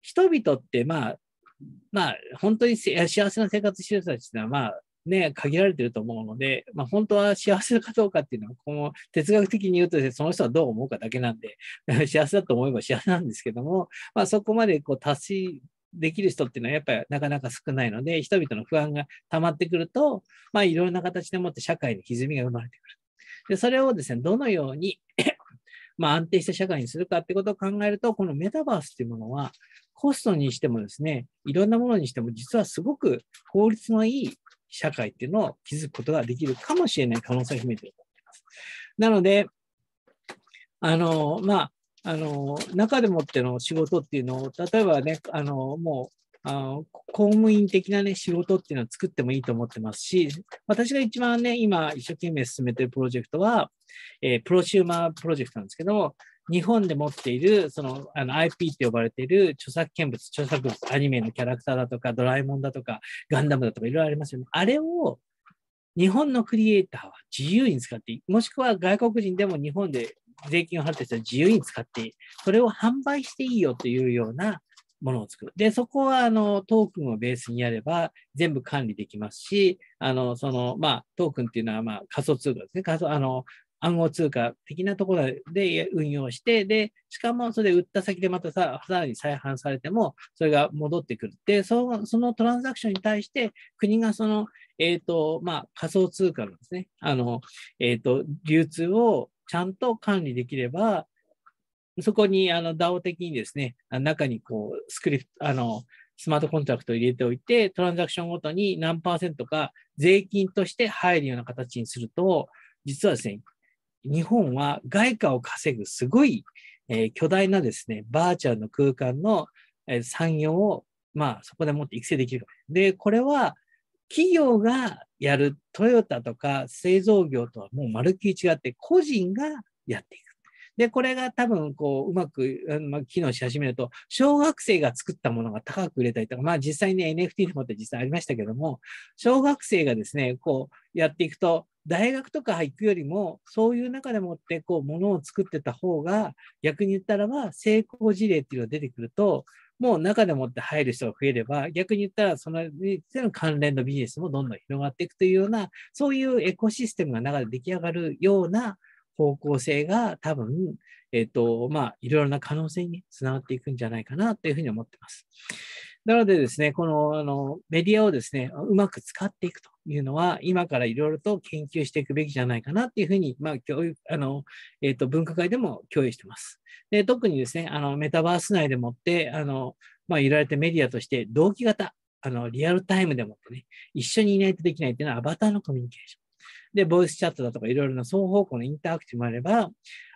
人々ってまあ、まあ、本当に幸せな生活してる人たちっていうのは、まあ、ね、限られてると思うので、まあ、本当は幸せかどうかっていうのは、この哲学的に言うと、ね、その人はどう思うかだけなんで、[laughs] 幸せだと思えば幸せなんですけども、まあ、そこまでこう達しできる人っていうのはやっぱりなかなか少ないので、人々の不安が溜まってくると、まあいろんな形でもって社会に歪みが生まれてくる。で、それをですね、どのように [coughs] ま安定した社会にするかってことを考えると、このメタバースっていうものは、コストにしてもですね、いろんなものにしても、実はすごく効率のいい社会っていうのを築くことができるかもしれない可能性を秘めていると思います。なので、あの、まあ、あの中でもっての仕事っていうのを例えばねあのもうあの公務員的な、ね、仕事っていうのを作ってもいいと思ってますし、私が一番ね、今一生懸命進めてるプロジェクトは、えー、プロシューマープロジェクトなんですけど、日本で持っている、その、あの、IP って呼ばれている著作権物、著作物、アニメのキャラクターだとか、ドラえもんだとか、ガンダムだとか、いろいろありますよね。あれを、日本のクリエイターは自由に使っていい。もしくは外国人でも日本で税金を払った自由に使っていい。それを販売していいよというようなものを作る。で、そこはあのトークンをベースにやれば全部管理できますし、あのそのまあ、トークンっていうのは、まあ、仮想通貨ですね。仮想あの暗号通貨的なところで運用して、で、しかもそれ売った先でまたささらに再販されても、それが戻ってくる。で、そのそのトランザクションに対して、国がその、えっ、ー、と、まあ、仮想通貨のですね、あの、えっ、ー、と、流通をちゃんと管理できれば、そこにあの DAO 的にですね、中にこうスクリプト、あの、スマートコントラクトを入れておいて、トランザクションごとに何パーセントか税金として入るような形にすると、実はですね、日本は外貨を稼ぐすごい、えー、巨大なですね、バーチャルの空間の、えー、産業を、まあ、そこでもって育成できる。で、これは企業がやるトヨタとか製造業とはもうまるっきり違って、個人がやっていく。で、これが多分、こう、うまく、まあ、機能し始めると、小学生が作ったものが高く売れたりとか、まあ実際に NFT でもって実際ありましたけども、小学生がですね、こうやっていくと、大学とか行くよりも、そういう中でもって、こう、ものを作ってた方が、逆に言ったらば、成功事例っていうのが出てくると、もう中でもって入る人が増えれば、逆に言ったら、その関連のビジネスもどんどん広がっていくというような、そういうエコシステムが中で出来上がるような方向性が多分、えっ、ー、と、まあ、いろいろな可能性につながっていくんじゃないかなというふうに思ってます。なのでですね、このあのメディアをですね、うまく使っていくと。いうのは、今からいろいろと研究していくべきじゃないかなっていうふうに、まあ、教育、あの、えっ、ー、と、分科会でも共有してます。で、特にですね、あの、メタバース内でもって、あの、まあ、いられてメディアとして、同期型、あの、リアルタイムでもってね、一緒にいないとできないっていうのはアバターのコミュニケーション。で、ボイスチャットだとかいろいろな双方向のインタアクティブもあれば、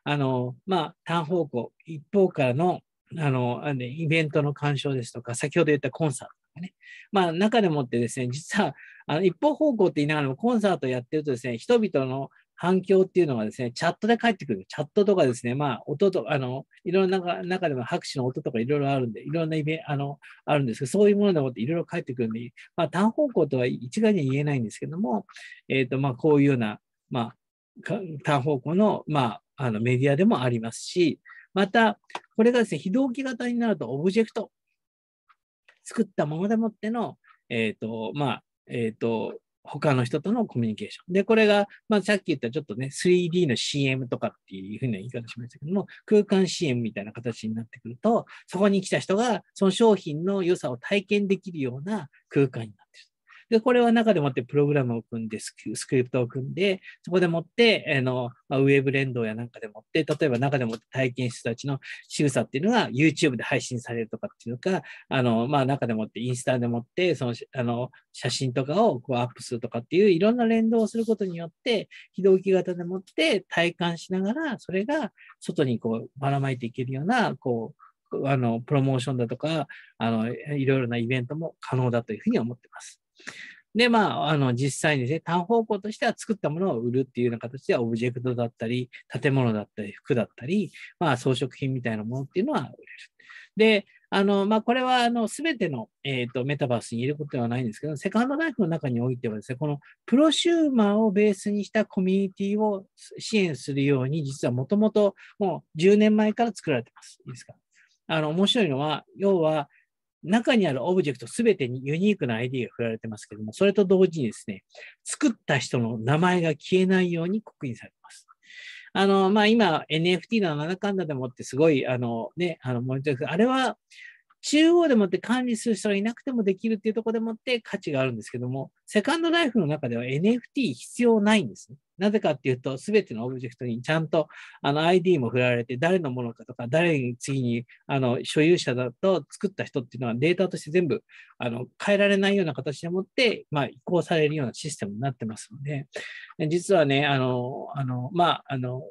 あの、まあ、単方向、一方からの、あの、イベントの鑑賞ですとか、先ほど言ったコンサートとかね。まあ、中でもってですね、実は、あの、一方方向って言いながらもコンサートやってるとですね、人々の反響っていうのがですね、チャットで返ってくる。チャットとかですね、まあ、音とか、あの、いろんな中でも拍手の音とかいろいろあるんで、いろんなイ味、あの、あるんですけど、そういうものでもっていろいろ返ってくるんで、まあ、単方向とは一概には言えないんですけども、えっ、ー、と、まあ、こういうような、まあ、単方向の、まあ、あの、メディアでもありますし、また、これがですね、非同期型になると、オブジェクト、作ったものでもっての、えっ、ー、と、まあ、えー、と、他の人とのコミュニケーション。で、これが、まあ、さっき言ったちょっとね、3D の CM とかっていうふうな言い方しましたけども、空間 CM みたいな形になってくると、そこに来た人が、その商品の良さを体験できるような空間になってる。で、これは中でもってプログラムを組んでス、スクリプトを組んで、そこでもって、あの、まあ、ウェブ連動やなんかでもって、例えば中でもって体験したちの仕草っていうのが YouTube で配信されるとかっていうか、あの、まあ中でもってインスタでもって、その、あの、写真とかをこうアップするとかっていういろんな連動をすることによって、非同期型でもって体感しながら、それが外にこうばらまいていけるような、こう、あの、プロモーションだとか、あの、いろいろなイベントも可能だというふうに思ってます。で、まあ、あの、実際にですね、単方向としては作ったものを売るっていうような形で、オブジェクトだったり、建物だったり、服だったり、まあ、装飾品みたいなものっていうのは売れる。で、あの、まあ、これは、あの、すべての、えっ、ー、と、メタバースにいることではないんですけど、セカンドライフの中においてはですね、このプロシューマーをベースにしたコミュニティを支援するように、実はもともともう10年前から作られてます。いいですかあの、面白いのは、要は、中にあるオブジェクトすべてにユニークな ID が振られてますけども、それと同時にですね、作った人の名前が消えないように刻印されてます。あの、まあ、今 NFT の七かんだでもってすごい、あのね、あの、モニタリあれは中央でもって管理する人がいなくてもできるっていうところでもって価値があるんですけども、セカンドライフの中では NFT 必要ないんですね。なぜかっていうと、すべてのオブジェクトにちゃんとあの ID も振られて、誰のものかとか、誰に次にあの所有者だと作った人っていうのはデータとして全部あの変えられないような形でもって、まあ、移行されるようなシステムになってますので、実はね、あの、あのまあ、あの、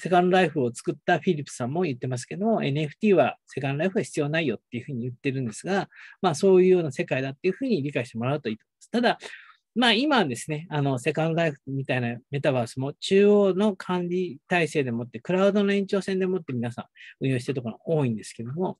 セカンドライフを作ったフィリップさんも言ってますけども、NFT はセカンドライフは必要ないよっていうふうに言ってるんですが、まあそういうような世界だっていうふうに理解してもらうといいと思います。ただ、まあ今はですね、あの、セカンドライフみたいなメタバースも中央の管理体制でもって、クラウドの延長線でもって皆さん運用してるところが多いんですけども、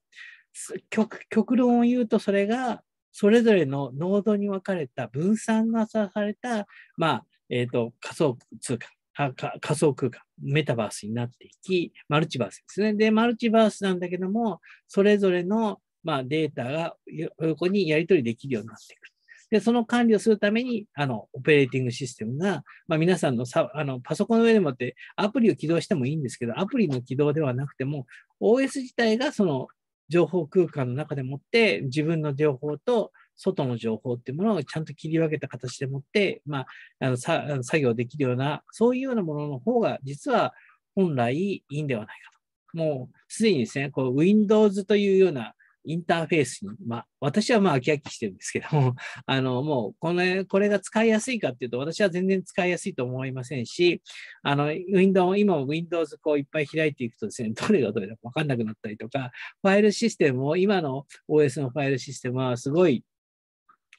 極極論を言うとそれがそれぞれのノードに分かれた分散がされた、まあえーと、と仮想通貨仮想空間、メタバースになっていき、マルチバースですね。で、マルチバースなんだけども、それぞれの、まあ、データが横にやり取りできるようになっていく。で、その管理をするために、あの、オペレーティングシステムが、まあ、皆さんのさあのパソコンの上でもってアプリを起動してもいいんですけど、アプリの起動ではなくても、OS 自体がその情報空間の中でもって自分の情報と外の情報っていうものをちゃんと切り分けた形でもって、まあ、あの作業できるような、そういうようなものの方が実は本来いいんではないかと。もうすでにですね、こう Windows というようなインターフェースに、まあ、私はまあ飽き飽きしてるんですけども、[laughs] あの、もう、この、これが使いやすいかっていうと、私は全然使いやすいと思いませんし、あの、ウィンドウ、今も Windows こういっぱい開いていくとですね、どれがどれだかわかんなくなったりとか、ファイルシステムを、今の OS のファイルシステムはすごい、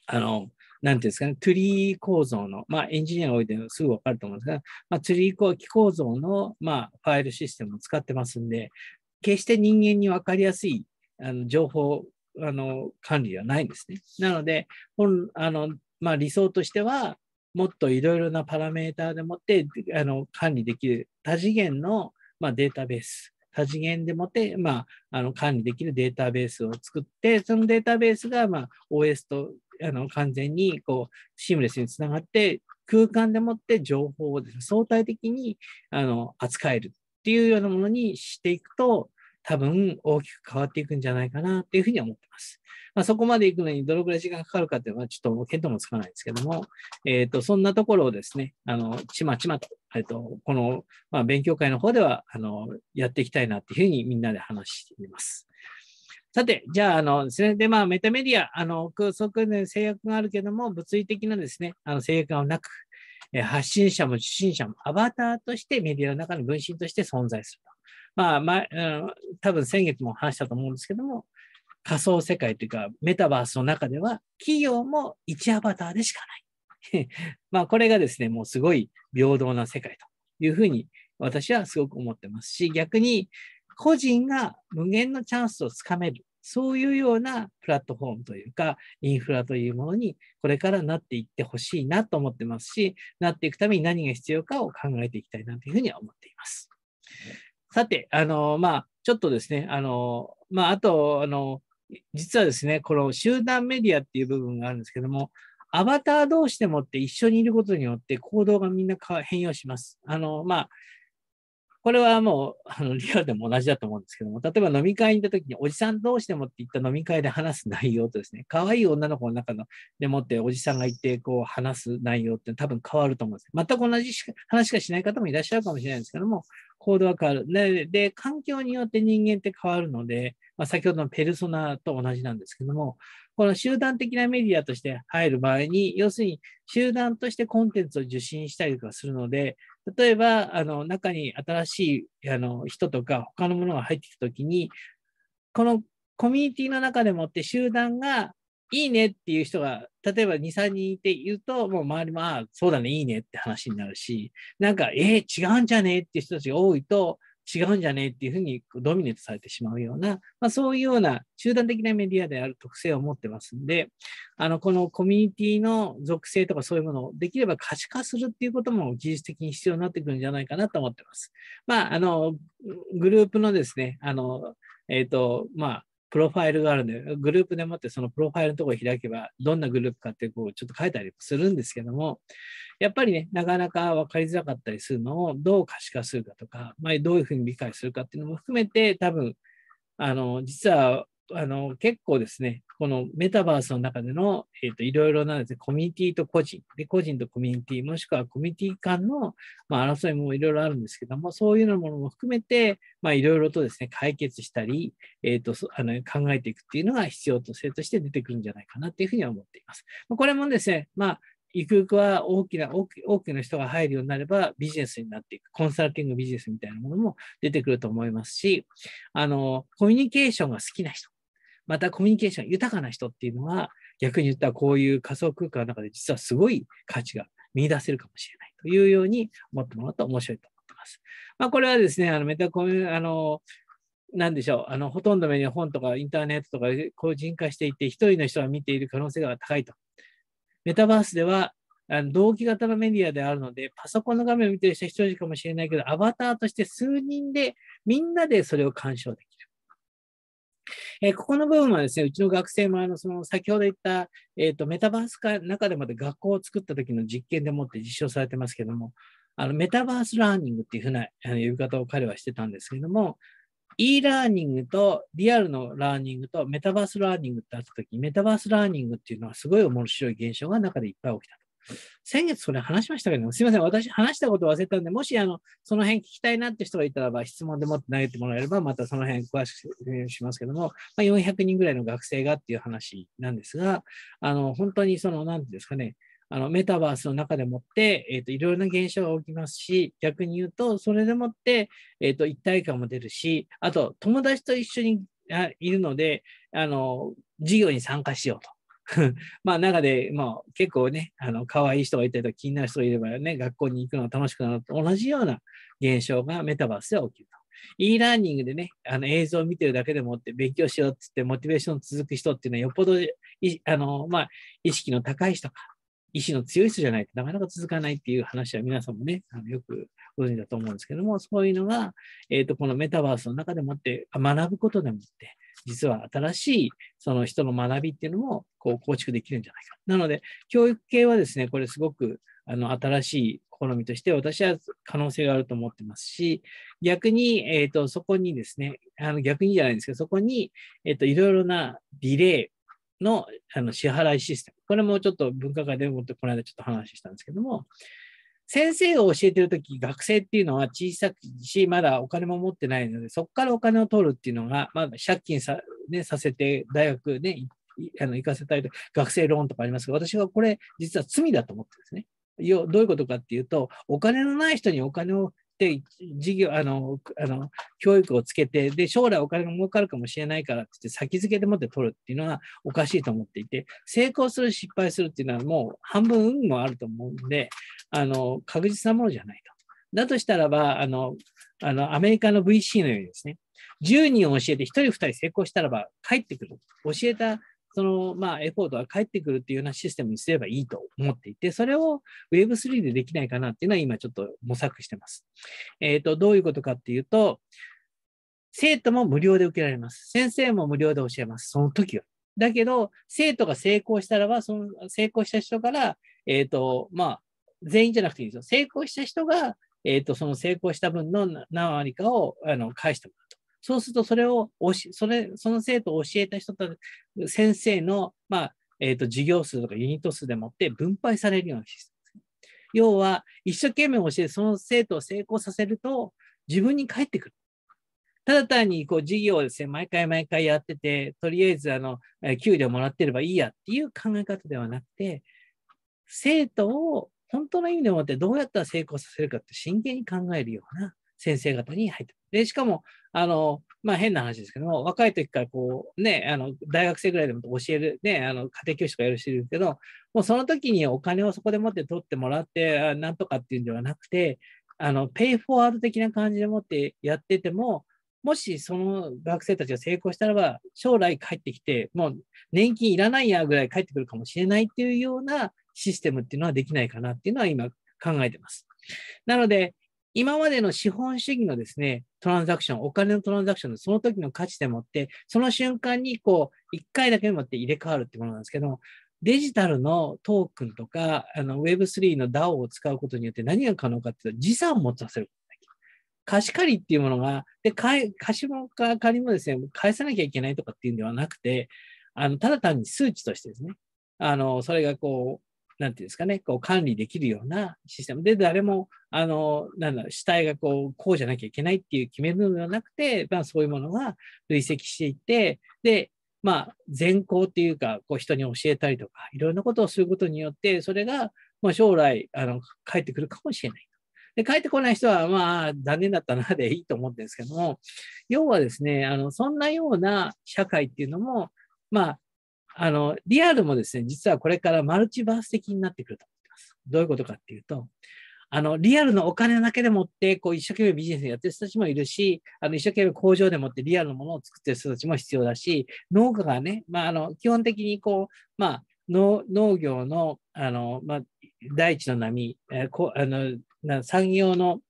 あの、なんていうんですかね、ツリー構造の、まあエンジニアにおいてすぐわかると思うんですが、まあツリー構構造の、まあファイルシステムを使ってますんで、決して人間にわかりやすいあの情報あの管理はないんですね。なので、本あのまあ、理想としては、もっといろいろなパラメーターでもってあの管理できる多次元の、まあ、データベース、多次元でもって、まあ、あの管理できるデータベースを作って、そのデータベースが、まあ、OS とあの完全にこうシームレスにつながって、空間でもって情報をです、ね、相対的にあの扱えるっていうようなものにしていくと、多分大きく変わっていくんじゃないかなていうふうに思ってます。まあ、そこまで行くのにどのくらい時間かかるかっていうのはちょっと見当もつかないですけども、えっ、ー、と、そんなところをですね、あの、ちまちまと、えっ、ー、と、この、まあ、勉強会の方では、あの、やっていきたいなっていうふうにみんなで話しています。さて、じゃあ、あのですね、で、まあ、メタメディア、あの、空足で制約があるけども、物理的なですね、あの制約がなく、発信者も受信者もアバターとしてメディアの中の分身として存在すると。まあ、まあ、多分先月も話したと思うんですけども、仮想世界というか、メタバースの中では、企業も1アバターでしかない。[laughs] まあ、これがですね、もうすごい平等な世界というふうに私はすごく思ってますし、逆に個人が無限のチャンスをつかめる、そういうようなプラットフォームというか、インフラというものにこれからなっていってほしいなと思ってますし、なっていくために何が必要かを考えていきたいなというふうには思っています。さて、あの、まあ、ちょっとですね、あの、まあ、あと、あの、実はですね、この集団メディアっていう部分があるんですけども、アバター同士でもって一緒にいることによって行動がみんな変容します。あの、まあ、これはもう、あの、リアルでも同じだと思うんですけども、例えば飲み会に行った時に、おじさん同士でもって言った飲み会で話す内容とですね、可愛い女の子の中のでもっておじさんがいて、こう話す内容って多分変わると思うんです。全く同じ話しかしない方もいらっしゃるかもしれないんですけども、行動は変わる。で、で環境によって人間って変わるので、まあ、先ほどのペルソナと同じなんですけども、この集団的なメディアとして入る場合に、要するに集団としてコンテンツを受信したりとかするので、例えば、あの中に新しいあの人とか他のものが入ってきたときに、このコミュニティの中でもって集団がいいねっていう人が、例えば2、3人いて言うと、もう周りも、ああ、そうだね、いいねって話になるし、なんか、えー、違うんじゃねっていう人たちが多いと、違うんじゃねっていうふうにドミネートされてしまうような、まあ、そういうような集団的なメディアである特性を持ってますんで、あの、このコミュニティの属性とかそういうものをできれば可視化するっていうことも技術的に必要になってくるんじゃないかなと思ってます。まあ、あの、グループのですね、あの、えっ、ー、と、まあ、プロファイルがあるんで、グループでもって、そのプロファイルのところ開けば、どんなグループかって、こう、ちょっと書いたりするんですけども、やっぱりね、なかなか分かりづらかったりするのを、どう可視化するかとか、まあ、どういうふうに理解するかっていうのも含めて、多分、あの、実はあの結構ですね、このメタバースの中での、えーと、いろいろなです、ね、コミュニティと個人で、個人とコミュニティ、もしくはコミュニティ間の、まあ、争いもいろいろあるんですけども、そういうものも含めて、まあ、いろいろとですね、解決したり、えーと、あの考えていくっていうのが必要と性として出てくるんじゃないかなっていうふうには思っています。これもですね、まあゆくゆくは大きな、多くの人が入るようになればビジネスになっていく。コンサルティングビジネスみたいなものも出てくると思いますし、あの、コミュニケーションが好きな人。またコミュニケーション豊かな人っていうのは、逆に言ったらこういう仮想空間の中で実はすごい価値が見出せるかもしれないというように思ってもらうと面白いと思ってます。まあ、これはですね、あのメタコミュ、あの、何でしょう、あの、ほとんど目に本とかインターネットとか個人化していて、一人の人が見ている可能性が高いと。メタバースでは、あの同期型のメディアであるので、パソコンの画面を見てる人は1人かもしれないけど、アバターとして数人で、みんなでそれを鑑賞できる。えー、ここの部分はですね、うちの学生もあのその先ほど言った、えーと、メタバースの中でまで学校を作った時の実験でもって実証されてますけども、あのメタバースラーニングっていうふうな呼び方を彼はしてたんですけども、e ラーニングとリアルのラーニングとメタバースラーニングってあった時メタバースラーニングっていうのはすごい面白い現象が中でいっぱい起きた。先月それ話しましたけど、すいません、私話したこと忘れたんで、もしあの、その辺聞きたいなって人がいたらば、質問でもって投げてもらえれば、またその辺詳しくしますけども、まあ、400人ぐらいの学生がっていう話なんですが、あの、本当にその、なんですかね、あのメタバースの中でもって、えーと、いろいろな現象が起きますし、逆に言うと、それでもって、えーと一体感も出るし、あと友達と一緒にいるので、あの授業に参加しようと。[laughs] まあ中でもう結構ね、あの可愛い人がいたりとか気になる人がいればね、学校に行くのが楽しくなると同じような現象がメタバースで起きると。e ラーニングでね、あの映像を見てるだけでもって勉強しようって言って、モチベーション続く人っていうのはよっぽどあの、まあ、意識の高い人か、意志の強い人じゃないとなかなか続かないっていう話は皆さんもね、あのよくご存知だと思うんですけども、そういうのが、えっ、ー、と、このメタバースの中でもって、学ぶことでもって、実は新しいその人の学びっていうのもこう構築できるんじゃないか。なので、教育系はですね、これすごくあの新しい試みとして私は可能性があると思ってますし、逆に、えーと、そこにですね、あの逆にじゃないんですけど、そこに、えーと、いろいろなィレイのあの支払いシステム、これもちょっと分科会でもってこの間ちょっと話したんですけども、先生が教えてるとき、学生っていうのは小さくし、まだお金も持ってないので、そこからお金を取るっていうのが、まあ、借金さ,、ね、させて、大学ね、あの行かせたりと学生ローンとかありますが、私はこれ、実は罪だと思ってるんですね。どういうことかっていうと、お金のない人にお金をって事業あのあの教育をつけてで将来お金が儲かるかもしれないからってって先付けでもって取るっていうのはおかしいと思っていて成功する失敗するっていうのはもう半分運もあると思うんであの確実なものじゃないと。だとしたらばあのあのアメリカの VC のようにですね10人を教えて1人2人成功したらば帰ってくる教えたその、まあ、エフォードが返ってくるっていうようなシステムにすればいいと思っていて、それを Web3 でできないかなっていうのは今ちょっと模索してます。えっ、ー、と、どういうことかっていうと、生徒も無料で受けられます。先生も無料で教えます。その時は。だけど、生徒が成功したらば、その成功した人から、えっ、ー、と、まあ、全員じゃなくていいですよ。成功した人が、えっ、ー、と、その成功した分の何割かをあの返してもそうするとそれをそれ、その生徒を教えた人と先生の、まあ、えっ、ー、と、授業数とかユニット数でもって分配されるようなシステム。要は、一生懸命教えて、その生徒を成功させると、自分に返ってくる。ただ単にこう授業をですね、毎回毎回やってて、とりあえずあの、給料もらってればいいやっていう考え方ではなくて、生徒を本当の意味でもってどうやったら成功させるかって真剣に考えるような先生方に入ってで、しかもあの、まあ変な話ですけども、若い時からこう、ね、あの、大学生ぐらいでも教える、ね、あの、家庭教師とかやる人いるけど、もうその時にお金をそこで持って取ってもらって、なんとかっていうんではなくて、あの、ペイフォワード的な感じでもってやってても、もしその学生たちが成功したらば、将来帰ってきて、もう年金いらないやぐらい帰ってくるかもしれないっていうようなシステムっていうのはできないかなっていうのは今考えてます。なので、今までの資本主義のですね、トランザクション、お金のトランザクションのその時の価値でもって、その瞬間にこう、一回だけでもって入れ替わるってものなんですけど、デジタルのトークンとか、あの Web3 の DAO を使うことによって何が可能かっていうと、時差を持たせる貸し借りっていうものが、で、貸しもか借りもですね、返さなきゃいけないとかっていうんではなくて、あの、ただ単に数値としてですね、あの、それがこう、なんていうんですかね、こう管理できるようなシステムで、誰も、あの、なんだ主体がこう、こうじゃなきゃいけないっていう決めるのではなくて、まあ、そういうものが累積していって、で、まあ、善行っていうか、こう、人に教えたりとか、いろんなことをすることによって、それが、まあ、将来、あの、帰ってくるかもしれない。で、帰ってこない人は、まあ、残念だったなでいいと思うんですけども、要はですね、あの、そんなような社会っていうのも、まあ、あの、リアルもですね、実はこれからマルチバース的になってくると思います。どういうことかっていうと、あの、リアルのお金だけでもって、こう、一生懸命ビジネスやってる人たちもいるし、あの、一生懸命工場でもってリアルのものを作ってる人たちも必要だし、農家がね、まあ、あの、基本的にこう、まあ、農農業の、あの、まあ、第一の波、えー、こあの産業の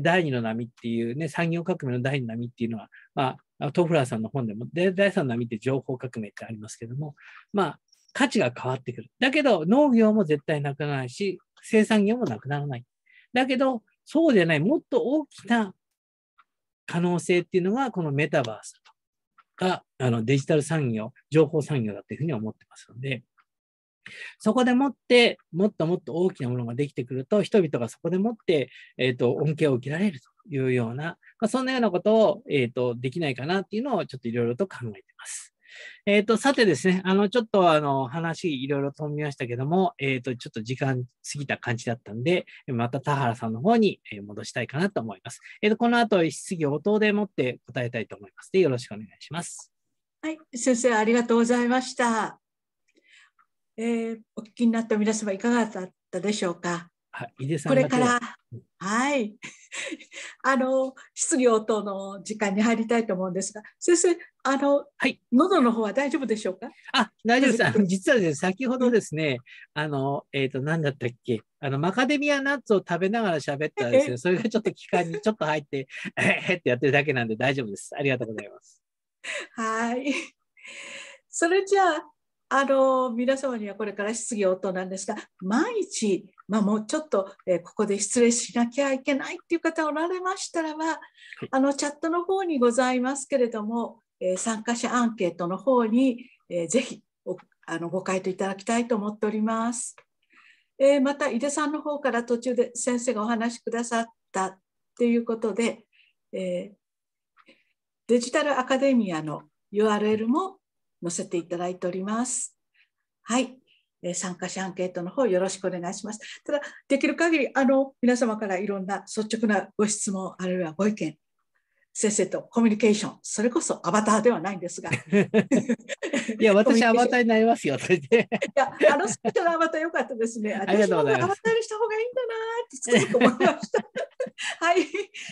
第二の波っていうね、産業革命の第二の波っていうのは、まあ、トフラーさんの本でも、で第三の波って情報革命ってありますけども、まあ、価値が変わってくる。だけど、農業も絶対なくならないし、生産業もなくならない。だけど、そうじゃない、もっと大きな可能性っていうのが、このメタバースとか、あのデジタル産業、情報産業だっていうふうに思ってますので、そこでもって、もっともっと大きなものができてくると、人々がそこでもって、えっ、ー、と、恩恵を受けられると。いうような、まあ、そんなようなことを、えっ、ー、と、できないかなっていうのをちょっといろいろと考えてます。えっ、ー、と、さてですね、あの、ちょっとあの、話いろいろ飛びましたけども、えっ、ー、と、ちょっと時間過ぎた感じだったんで、また田原さんの方に戻したいかなと思います。えっ、ー、と、この後、質疑応答でもって答えたいと思います。で、よろしくお願いします。はい、先生、ありがとうございました。えお聞きになった皆様、いかがだったでしょうか。井出さんこれから、はい、[laughs] あの質疑応答の時間に入りたいと思うんですが、先生、あの、はい、喉の方は大丈夫でしょうか。あ、大丈夫です。実はですね、先ほどですね、あの、えっ、ー、と、何だったっけ。あのマカデミアナッツを食べながら喋ったんですけど、それがちょっと期間に [laughs] ちょっと入って、え [laughs] へってやってるだけなんで大丈夫です。ありがとうございます。はい。それじゃあ、あの皆様にはこれから質疑応答なんですが、毎日まあ、もうちょっと、えここで失礼しなきゃいけないっていう方おられましたらはあのチャットの方にございますけれども、え参加者アンケートの方に、えー、ぜひあのご回答いただきたいと思っております。えまた井出さんの方から途中で先生がお話しくださったということで、えデジタルアカデミアの URL も載せていただいております。はい、え参加者アンケートの方よろしくお願いします。ただできる限りあの皆様からいろんな率直なご質問あるいはご意見先生とコミュニケーションそれこそアバターではないんですが [laughs] いや私アバターになりますよそれでいやあの人のアバター良かったですね [laughs] ありがとうございますアバターにした方がいいんだなってつくづく思いました [laughs] はい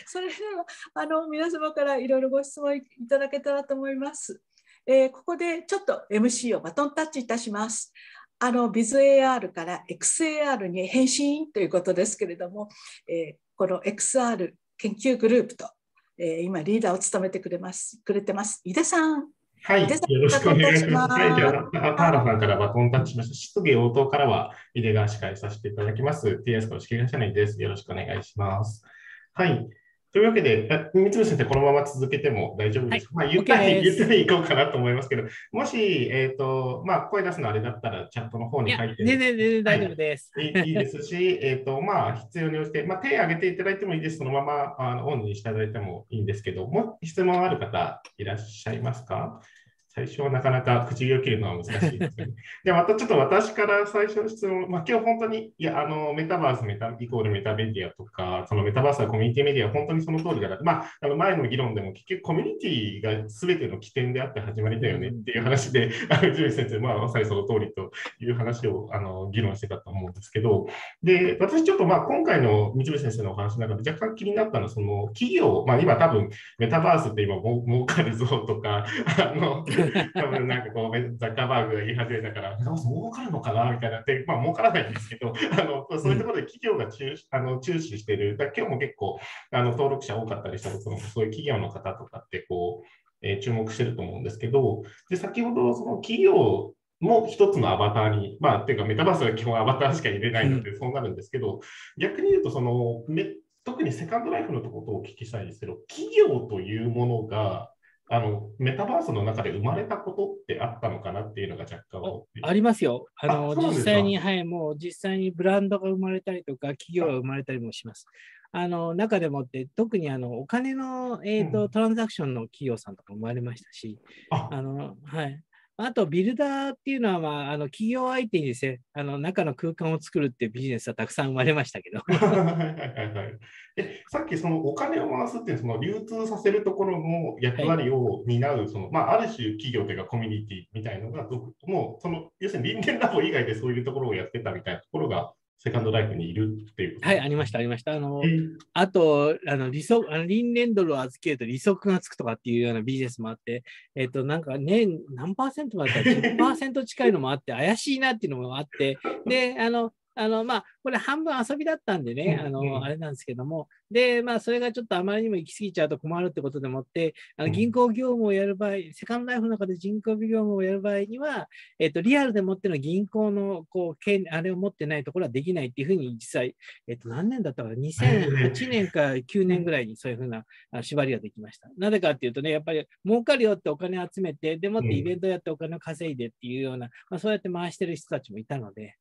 それではあの皆様からいろいろご質問いただけたらと思いますえー、ここでちょっと MC をバトンタッチいたします。あの b i a r から XAR に変身ということですけれども、えー、この XR 研究グループと、えー、今リーダーを務めてくれますくれてます井出さん。はい、よろしくお願いします。はい、では、田原さんからバトンタッチしました。質疑応答からは、井出が司会させていただきます。TS 株式会社の井出です。よろしくお願いします。はい。というわけで、三つ先生、このまま続けても大丈夫です。はい、まあ、ゆったり、ゆったりいこうかなと思いますけど、もし、えっ、ー、と、まあ、声出すのあれだったら、チャットの方に書いて。全然、全然大丈夫です。い、いですし、えっ、と、まあ、必要に応じて、まあ、手を挙げていただいてもいいです。そのまま、あの、オンにしていただいてもいいんですけど、も質問ある方、いらっしゃいますか最初はなかなか口を切るのは難しいですね。[laughs] で、またちょっと私から最初の質問、まあ、今日本当に、いや、あの、メタバースメタイコールメタメディアとか、そのメタバースはコミュニティメディア、本当にその通りだな。まあ、あの前の議論でも結局コミュニティが全ての起点であって始まりだよねっていう話で、[laughs] あの、ジュ先生、まあ、まさにその通りという話を、あの、議論してたと思うんですけど、で、私ちょっとまあ、今回の三部先生のお話の中で若干気になったのは、その企業、まあ、今多分メタバースって今、儲かるぞとか、あの、[laughs] [laughs] 多分なんかこう、ザッカーバーグが言い始めたから、儲かるのかなみたいなって、まあ儲からないんですけど、あのそういうところで企業が注あの注視してる、だ今日も結構あの登録者多かったりしたことも、そういう企業の方とかってこう、えー、注目してると思うんですけど、で先ほどその企業も一つのアバターに、まあ、っていうかメタバースは基本アバターしか入れないので、そうなるんですけど、うん、逆に言うとその、特にセカンドライフのところをお聞きしたいんですけど、企業というものがあのメタバースの中で生まれたことってあったのかなっていうのが若干ありますよ。あの実際に、はい、もう実際にブランドが生まれたりとか、企業が生まれたりもします。あの中でもって、特にあのお金の、えーと、うん、トランザクションの企業さんとか生まれましたし、あのはい、あと、ビルダーっていうのは、まあ、あの企業相手にですね、あの中の空間を作るっていうビジネスはたくさん生まれましたけど。[laughs] えさっき、そのお金を回すっていう、その流通させるところの役割を担う、はい、そのまあ、ある種企業というかコミュニティみたいのが、もうその要するに人間ラボ以外でそういうところをやってたみたいなところがセカンドライフにいるっていうはい、ありました、ありました。あの、あと、あの、利息、あの、リンレンドルを預けると利息がつくとかっていうようなビジネスもあって、えっ、と、なんか年何パーセントもあったら10%近いのもあって、怪しいなっていうのもあって、で、あの、あの、まあ、これ半分遊びだったんでね、あの、あれなんですけども、で、まあ、それがちょっとあまりにも行き過ぎちゃうと困るってことでもって、あの銀行業務をやる場合、セカンドライフの中で人工業務をやる場合には、えっと、リアルでもっての銀行の、こう、あれを持ってないところはできないっていうふうに、実際、えっと、何年だったかな、2008年か9年ぐらいにそういうふうな縛りができました。なぜかっていうとね、やっぱり、儲かるよってお金集めて、でもってイベントやってお金を稼いでっていうような、まあ、そうやって回してる人たちもいたので、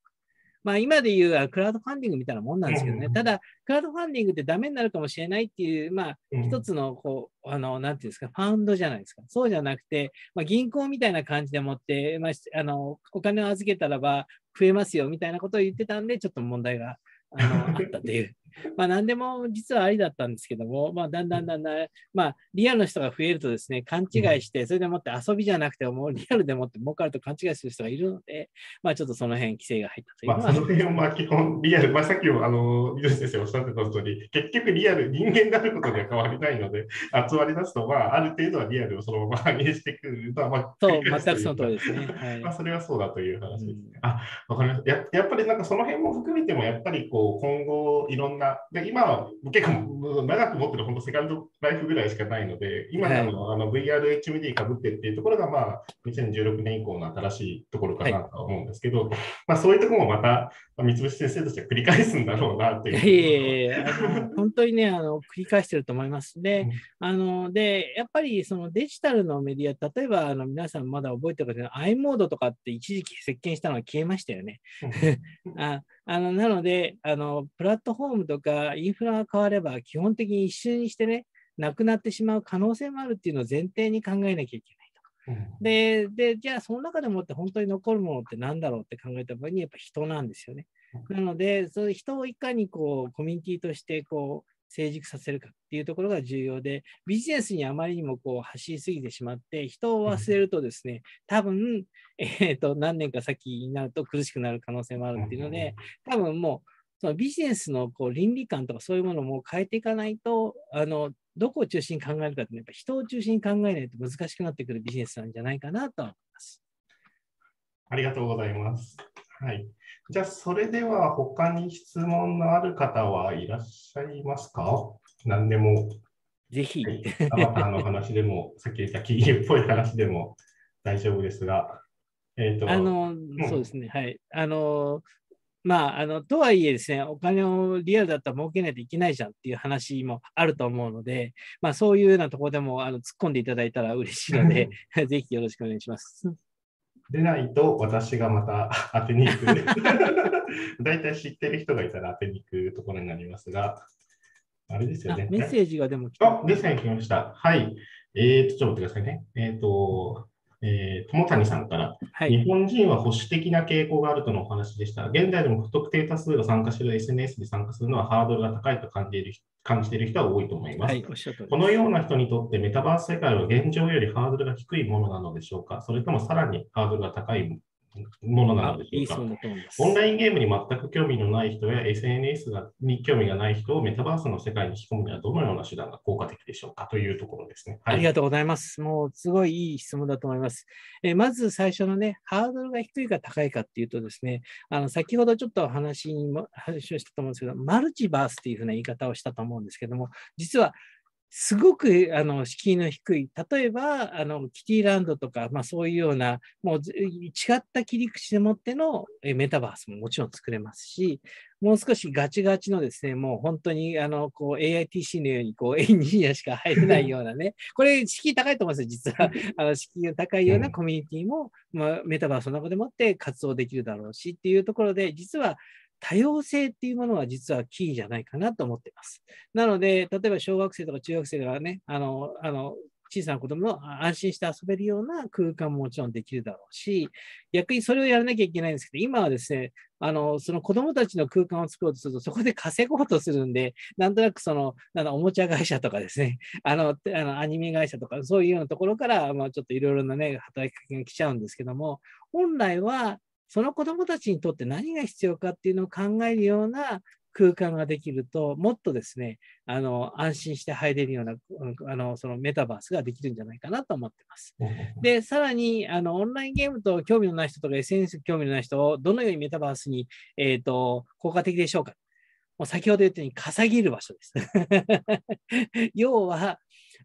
まあ、今でいうクラウドファンディングみたいなもんなんですけどね、ただ、クラウドファンディングってダメになるかもしれないっていう、まあ、一つの、こう、あの、なんていうんですか、ファウンドじゃないですか。そうじゃなくて、まあ、銀行みたいな感じでもって、まあ、あの、お金を預けたらば増えますよみたいなことを言ってたんで、ちょっと問題があのあったというまあ、何でも実はありだったんですけども、まあ、だんだんだんだん、まあ、リアルの人が増えるとですね、勘違いして、それでもって遊びじゃなくて、もうリアルでもって儲かると勘違いする人がいるので、まあ、ちょっとその辺、規制が入ったというまあ、その辺は基本、リアル、まあ、さっきも、あの、水先生おっしゃってた通り、結局リアル、人間であることには変わりないので、集まり出すと、まあ、ある程度はリアルをそのまま反映してくるとは、まあ、そう、全くその通りですね。はい、まあ、それはそうだという話ですね。うん、あ、わかりますややっぱりなんかその辺も含めても、やっぱりこう、今後、いろんなで今は結構長く持ってる本当セカンドライフぐらいしかないので、今であの VRHMD かぶってっていうところが、まあ、2016年以降の新しいところかなと思うんですけど、はい、まあ、そういうところもまた、三菱先生としては繰り返すんだろうなという。いやいやいや本当にねあの、繰り返してると思います。で、あのでやっぱりそのデジタルのメディア、例えばあの皆さんまだ覚えてるかと i モードとかって一時期席巻したのは消えましたよね。[laughs] ああのなのであの、プラットフォームととか、インフラが変われば、基本的に一瞬にしてね、なくなってしまう可能性もあるっていうのを前提に考えなきゃいけない。ででじゃあその中でもって本当に残るものって何だろうって考えた場合にやっぱ人なんですよね。なのでそういう人をいかにこうコミュニティとしてこう成熟させるかっていうところが重要でビジネスにあまりにもこう走りすぎてしまって人を忘れるとですね多分、えーと、何年か先になると苦しくなる可能性もあるっていうので多分もうそのビジネスのこう倫理観とかそういうものも変えていかないと、あのどこを中心に考えるかって、やっぱ人を中心に考えないと難しくなってくるビジネスなんじゃないかなと思います。ありがとうございます。はい。じゃあ、それでは他に質問のある方はいらっしゃいますか何でも。ぜひ。あの話でも、さっき言った企業っぽい話でも大丈夫ですが。えーと、とあの、うん、そうですね、はい。あの、まあ、あの、とはいえですね、お金をリアルだったら儲けないといけないじゃんっていう話もあると思うので、まあ、そういうようなところでもあの突っ込んでいただいたら嬉しいので、[laughs] ぜひよろしくお願いします。[laughs] でないと私がまた当てに行く。[laughs] 大体知ってる人がいたら当てに行くところになりますが、あれですよね。メッセージがでも来た。あ、メッセージ来ました。はい。えっ、ー、と、ちょっと待ってくださいね。えっ、と、えー、友谷さんから、はい、日本人は保守的な傾向があるとのお話でした。現在でも不特定多数が参加する SNS に参加するのはハードルが高いと感じる感じている人は多いと思います、はい、このような人にとってメタバース世界は現状よりハードルが低いものなのでしょうかそれともさらにハードルが高いものなのでしょうか。オンラインゲームに全く興味のない人や SNS に興味がない人をメタバースの世界に引き込むにはどのような手段が効果的でしょうかというところですね。はい、ありがとうございます。もうすごいいい質問だと思います。えまず最初のね、ハードルが低いか高いかっていうとですね、あの先ほどちょっと話にも話をしたと思うんですけど、マルチバースっていうふうな言い方をしたと思うんですけども、実はすごくあの敷居の低い、例えばあのキティランドとか、まあ、そういうような、もう違った切り口でもってのメタバースももちろん作れますし、もう少しガチガチのですね、もう本当にあのこう AITC のようにこう [laughs] エンジニアしか入れないようなね、これ、敷居高いと思いますよ、実は。[laughs] あの敷居が高いようなコミュニティも、まあ、メタバースの中でもって活動できるだろうしっていうところで、実は多様性っていうものは実はキーじゃないかなと思っています。なので、例えば小学生とか中学生がね、あの、あの、小さな子供の安心して遊べるような空間ももちろんできるだろうし、逆にそれをやらなきゃいけないんですけど、今はですね、あの、その子供たちの空間を作ろうとすると、そこで稼ごうとするんで、なんとなくその、なんおもちゃ会社とかですね、[laughs] あの、あのアニメ会社とか、そういうようなところから、まあ、ちょっといろいろなね、働きかけが来ちゃうんですけども、本来は、その子どもたちにとって何が必要かっていうのを考えるような空間ができると、もっとですね、あの安心して入れるようなあのそのメタバースができるんじゃないかなと思ってます。で、さらにあのオンラインゲームと興味のない人とか SNS 興味のない人をどのようにメタバースに、えーと、効果的でしょうか。もう先ほど言ったように、稼げぎる場所です。[laughs] 要は、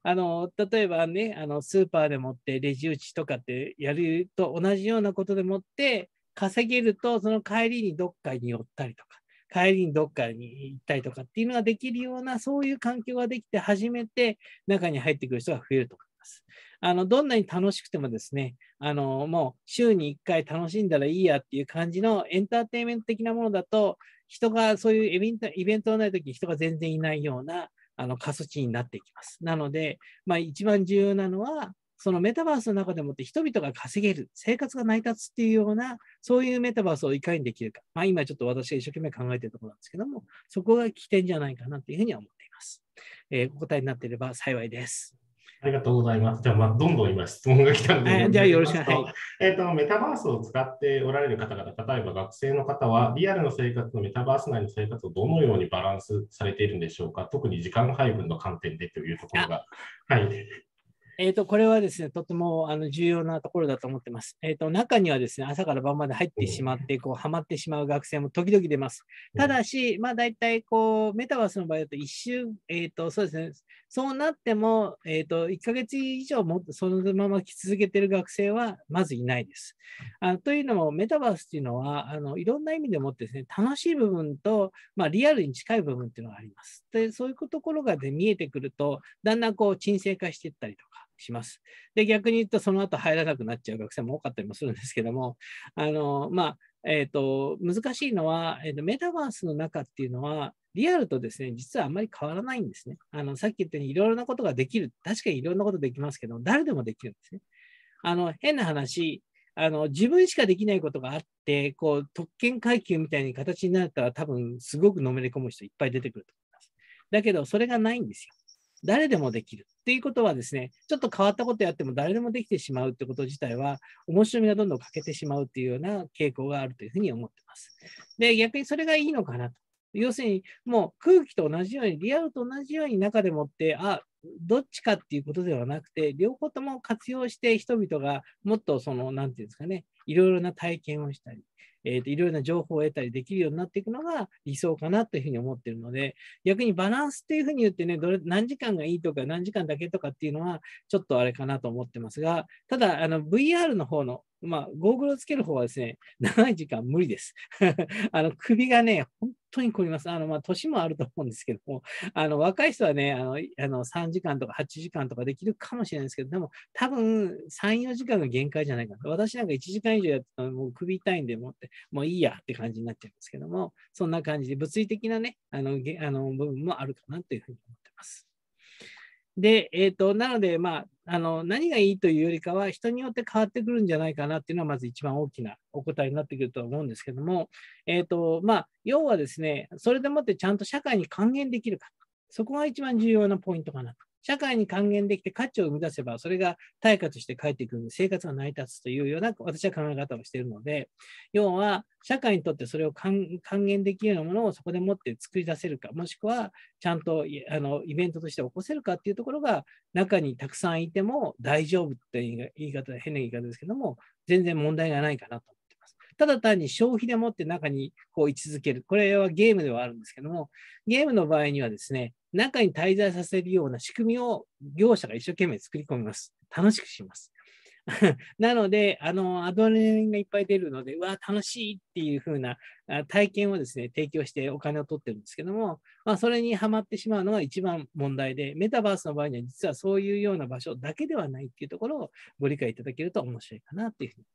あの例えばね、あのスーパーでもってレジ打ちとかってやると同じようなことでもって、稼げると、その帰りにどっかに寄ったりとか、帰りにどっかに行ったりとかっていうのができるような、そういう環境ができて、初めて中に入ってくる人が増えると思います。あのどんなに楽しくてもですね、あのもう週に1回楽しんだらいいやっていう感じのエンターテインメント的なものだと、人がそういうイベントイベントのない時に人が全然いないようなあの過疎地になっていきます。なので、まあ、一番重要なのは、そのメタバースの中でもって人々が稼げる、生活が成り立つっていうような、そういうメタバースをいかにできるか。まあ、今ちょっと私が一生懸命考えているところなんですけども、そこが起点じゃないかなというふうには思っています。えー、お答えになっていれば幸いです。ありがとうございます。じゃあ、まあ、どんどん今質問が来たんで、じゃあよろしく、お願い、えっ、ー、と、メタバースを使っておられる方々、例えば学生の方は、リアルの生活とメタバース内の生活をどのようにバランスされているんでしょうか、特に時間配分の観点でというところが。はい、えー、と、これはですね、とてもあの重要なところだと思ってます。えっ、ー、と、中にはですね、朝から晩まで入ってしまって、こう、はまってしまう学生も時々出ます。ただし、まあ、大体、こう、メタバースの場合だと1週、えっ、ー、と、そうですね、そうなっても、えっ、と、1ヶ月以上もそのまま来続けてる学生は、まずいないです。あというのも、メタバースっていうのは、あの、いろんな意味でもってですね、楽しい部分と、まあ、リアルに近い部分っていうのがあります。で、そういうところがで見えてくると、だんだんこう、沈静化していったりとか、します。で、逆に言うと、その後入らなくなっちゃう学生も多かったりもするんですけども、あの、まあ、えっ、ー、と、難しいのは、えーと、メタバースの中っていうのは、リアルとですね、実はあんまり変わらないんですね。あの、さっき言ったようにいろいろなことができる。確かにいろんなことできますけど、誰でもできるんですね。あの、変な話、あの、自分しかできないことがあって、こう、特権階級みたいに形になったら多分、すごくのめり込む人いっぱい出てくると思います。だけど、それがないんですよ。誰でもできるっていうことはですね、ちょっと変わったことやっても誰でもできてしまうってこと自体は、面白みがどんどん欠けてしまうっていうような傾向があるというふうに思ってます。で、逆にそれがいいのかなと。要するに、もう空気と同じように、リアルと同じように中でもって、あ、どっちかっていうことではなくて、両方とも活用して人々がもっとその、なんていうんですかね、いろいろな体験をしたり、えーと、いろいろな情報を得たりできるようになっていくのが理想かなというふうに思ってるので、逆にバランスっていうふうに言ってね、どれ何時間がいいとか何時間だけとかっていうのはちょっとあれかなと思ってますが、ただあの VR の方のまあ、ゴーグルをつける方はですね、[laughs] 長い時間無理です。[laughs] あの、首がね、本当に凝ります。あの、まあ、年もあると思うんですけども、あの、若い人はね、あの、あの3時間とか8時間とかできるかもしれないですけど、でも、多分、3、4時間が限界じゃないかな。私なんか1時間以上やってたら、もう首痛いんで、もって、もういいやって感じになっちゃうんですけども、そんな感じで、物理的なね、あの、あの部分もあるかなというふうに思ってます。で、えーと、なので、まあ、あの何がいいというよりかは人によって変わってくるんじゃないかなっていうのはまず一番大きなお答えになってくると思うんですけども、えーとまあ、要はですねそれでもってちゃんと社会に還元できるかそこが一番重要なポイントかなと社会に還元できて価値を生み出せば、それが対価として返ってくる、生活が成り立つというような、私は考え方をしているので、要は、社会にとってそれを還元できるようなものをそこでもって作り出せるか、もしくは、ちゃんとあのイベントとして起こせるかっていうところが、中にたくさんいても大丈夫っていう言い方、変な言い方ですけども、全然問題がないかなと。ただ単に消費でもって中にこう位置づける。これはゲームではあるんですけども、ゲームの場合にはですね、中に滞在させるような仕組みを業者が一生懸命作り込みます。楽しくします。[laughs] なので、あの、アドレナリンがいっぱい出るので、うわ、楽しいっていう風な体験をですね、提供してお金を取ってるんですけども、まあ、それにはまってしまうのが一番問題で、メタバースの場合には実はそういうような場所だけではないっていうところをご理解いただけると面白いかなっていうふうに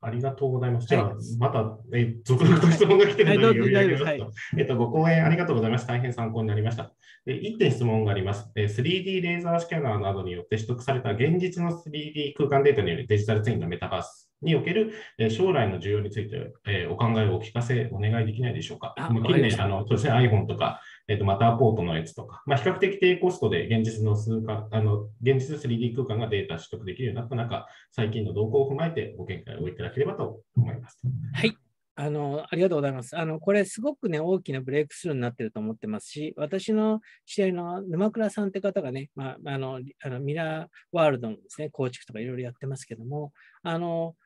ありがとうございます。じゃあ、また、え続々と質問が来てるので、はい、はい、えっと、ご講演ありがとうございます。大変参考になりました。で1点質問があります。3D レーザースキャナーなどによって取得された現実の 3D 空間データによるデジタルツインのメタバースにおける将来の需要についてお考えをお聞かせお願いできないでしょうか。近年あの、iPhone とかえっ、ー、と、またポートのやつとか、まあ、比較的低コストで現実の数か、あの、現実 3D 空間がデータ取得できるようになった中、最近の動向を踏まえてご見解をいただければと思います。はい。あの、ありがとうございます。あの、これすごくね、大きなブレイクスルーになってると思ってますし、私の知り合いの沼倉さんって方がね、まあ、あの、あのミラーワールドのですね、構築とかいろいろやってますけども、あの、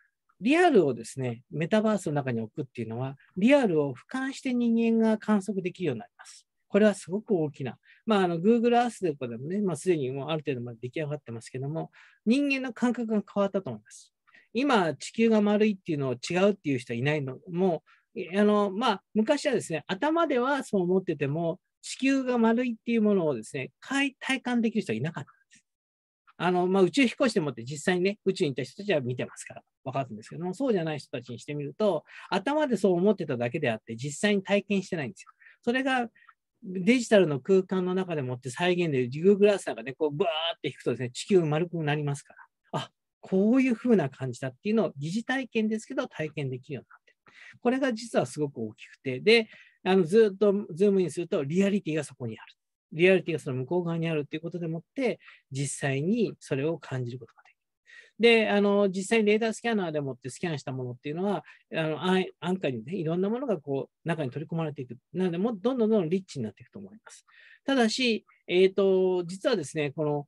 リアルをですね、メタバースの中に置くっていうのは、リアルを俯瞰して人間が観測できるようになります。これはすごく大きな、まあ、あの Google Earth とかでもね、まあ、すでにもうある程度まで出来上がってますけども、人間の感覚が変わったと思います。今、地球が丸いっていうのを違うっていう人はいないのも、あのまあ、昔はですね、頭ではそう思ってても、地球が丸いっていうものをですね、体感できる人はいなかったんです。あのまあ、宇宙飛行士でもって実際にね、宇宙に行った人たちは見てますから分かるんですけども、そうじゃない人たちにしてみると、頭でそう思ってただけであって、実際に体験してないんですよ。それがデジタルの空間の中でもって再現で、ジグ o g l なんかね、こう、バーって引くとですね、地球丸くなりますから、あこういう風な感じだっていうのを疑似体験ですけど、体験できるようになってる。これが実はすごく大きくて、で、あのずっとズームインすると、リアリティがそこにある。リアリティがその向こう側にあるっていうことでもって、実際にそれを感じることで、あの、実際にレーダースキャナーでもってスキャンしたものっていうのは、あの安価にね、いろんなものがこう、中に取り込まれていく。なので、もどんどんどんどんリッチになっていくと思います。ただし、えっ、ー、と、実はですね、この、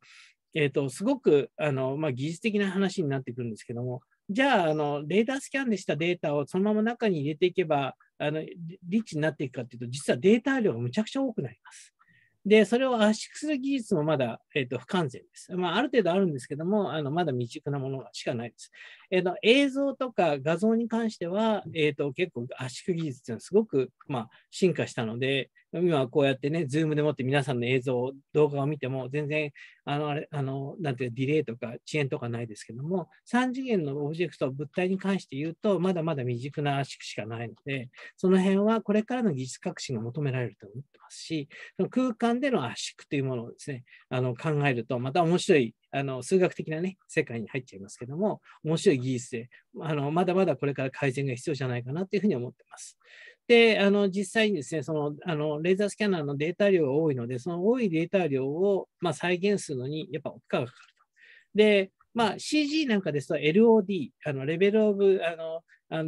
えーと、とすごくあの、まあ、技術的な話になってくるんですけども、じゃああの、レーダースキャンでしたデータをそのまま中に入れていけば、あのリッチになっていくかというと、実はデータ量がむちゃくちゃ多くなります。で、それを圧縮する技術もまだ、えーと、不完全です。まあ、ある程度あるんですけども、あのまだ未熟なものしかないです。えーと、映像とか画像に関しては、えーと、結構圧縮技術っていうのはすごく、まあ、進化したので、今こうやってね、ズームでもって皆さんの映像、動画を見ても、全然、あの、あれ、あの、なんてディレイとか遅延とかないですけども、3次元のオブジェクト、物体に関して言うと、まだまだ未熟な圧縮しかないので、その辺はこれからの技術革新が求められると思ってますし、その空間での圧縮というものをですね、あの、考えると、また面白いあの数学的な、ね、世界に入っちゃいますけども、面白い技術であの、まだまだこれから改善が必要じゃないかなというふうに思ってます。で、あの実際にですね、そのあのレーザースキャナーのデータ量が多いので、その多いデータ量を、まあ、再現するのにやっぱ負荷がかかると。で、まあ、CG なんかですと LOD、あのレベルオブあの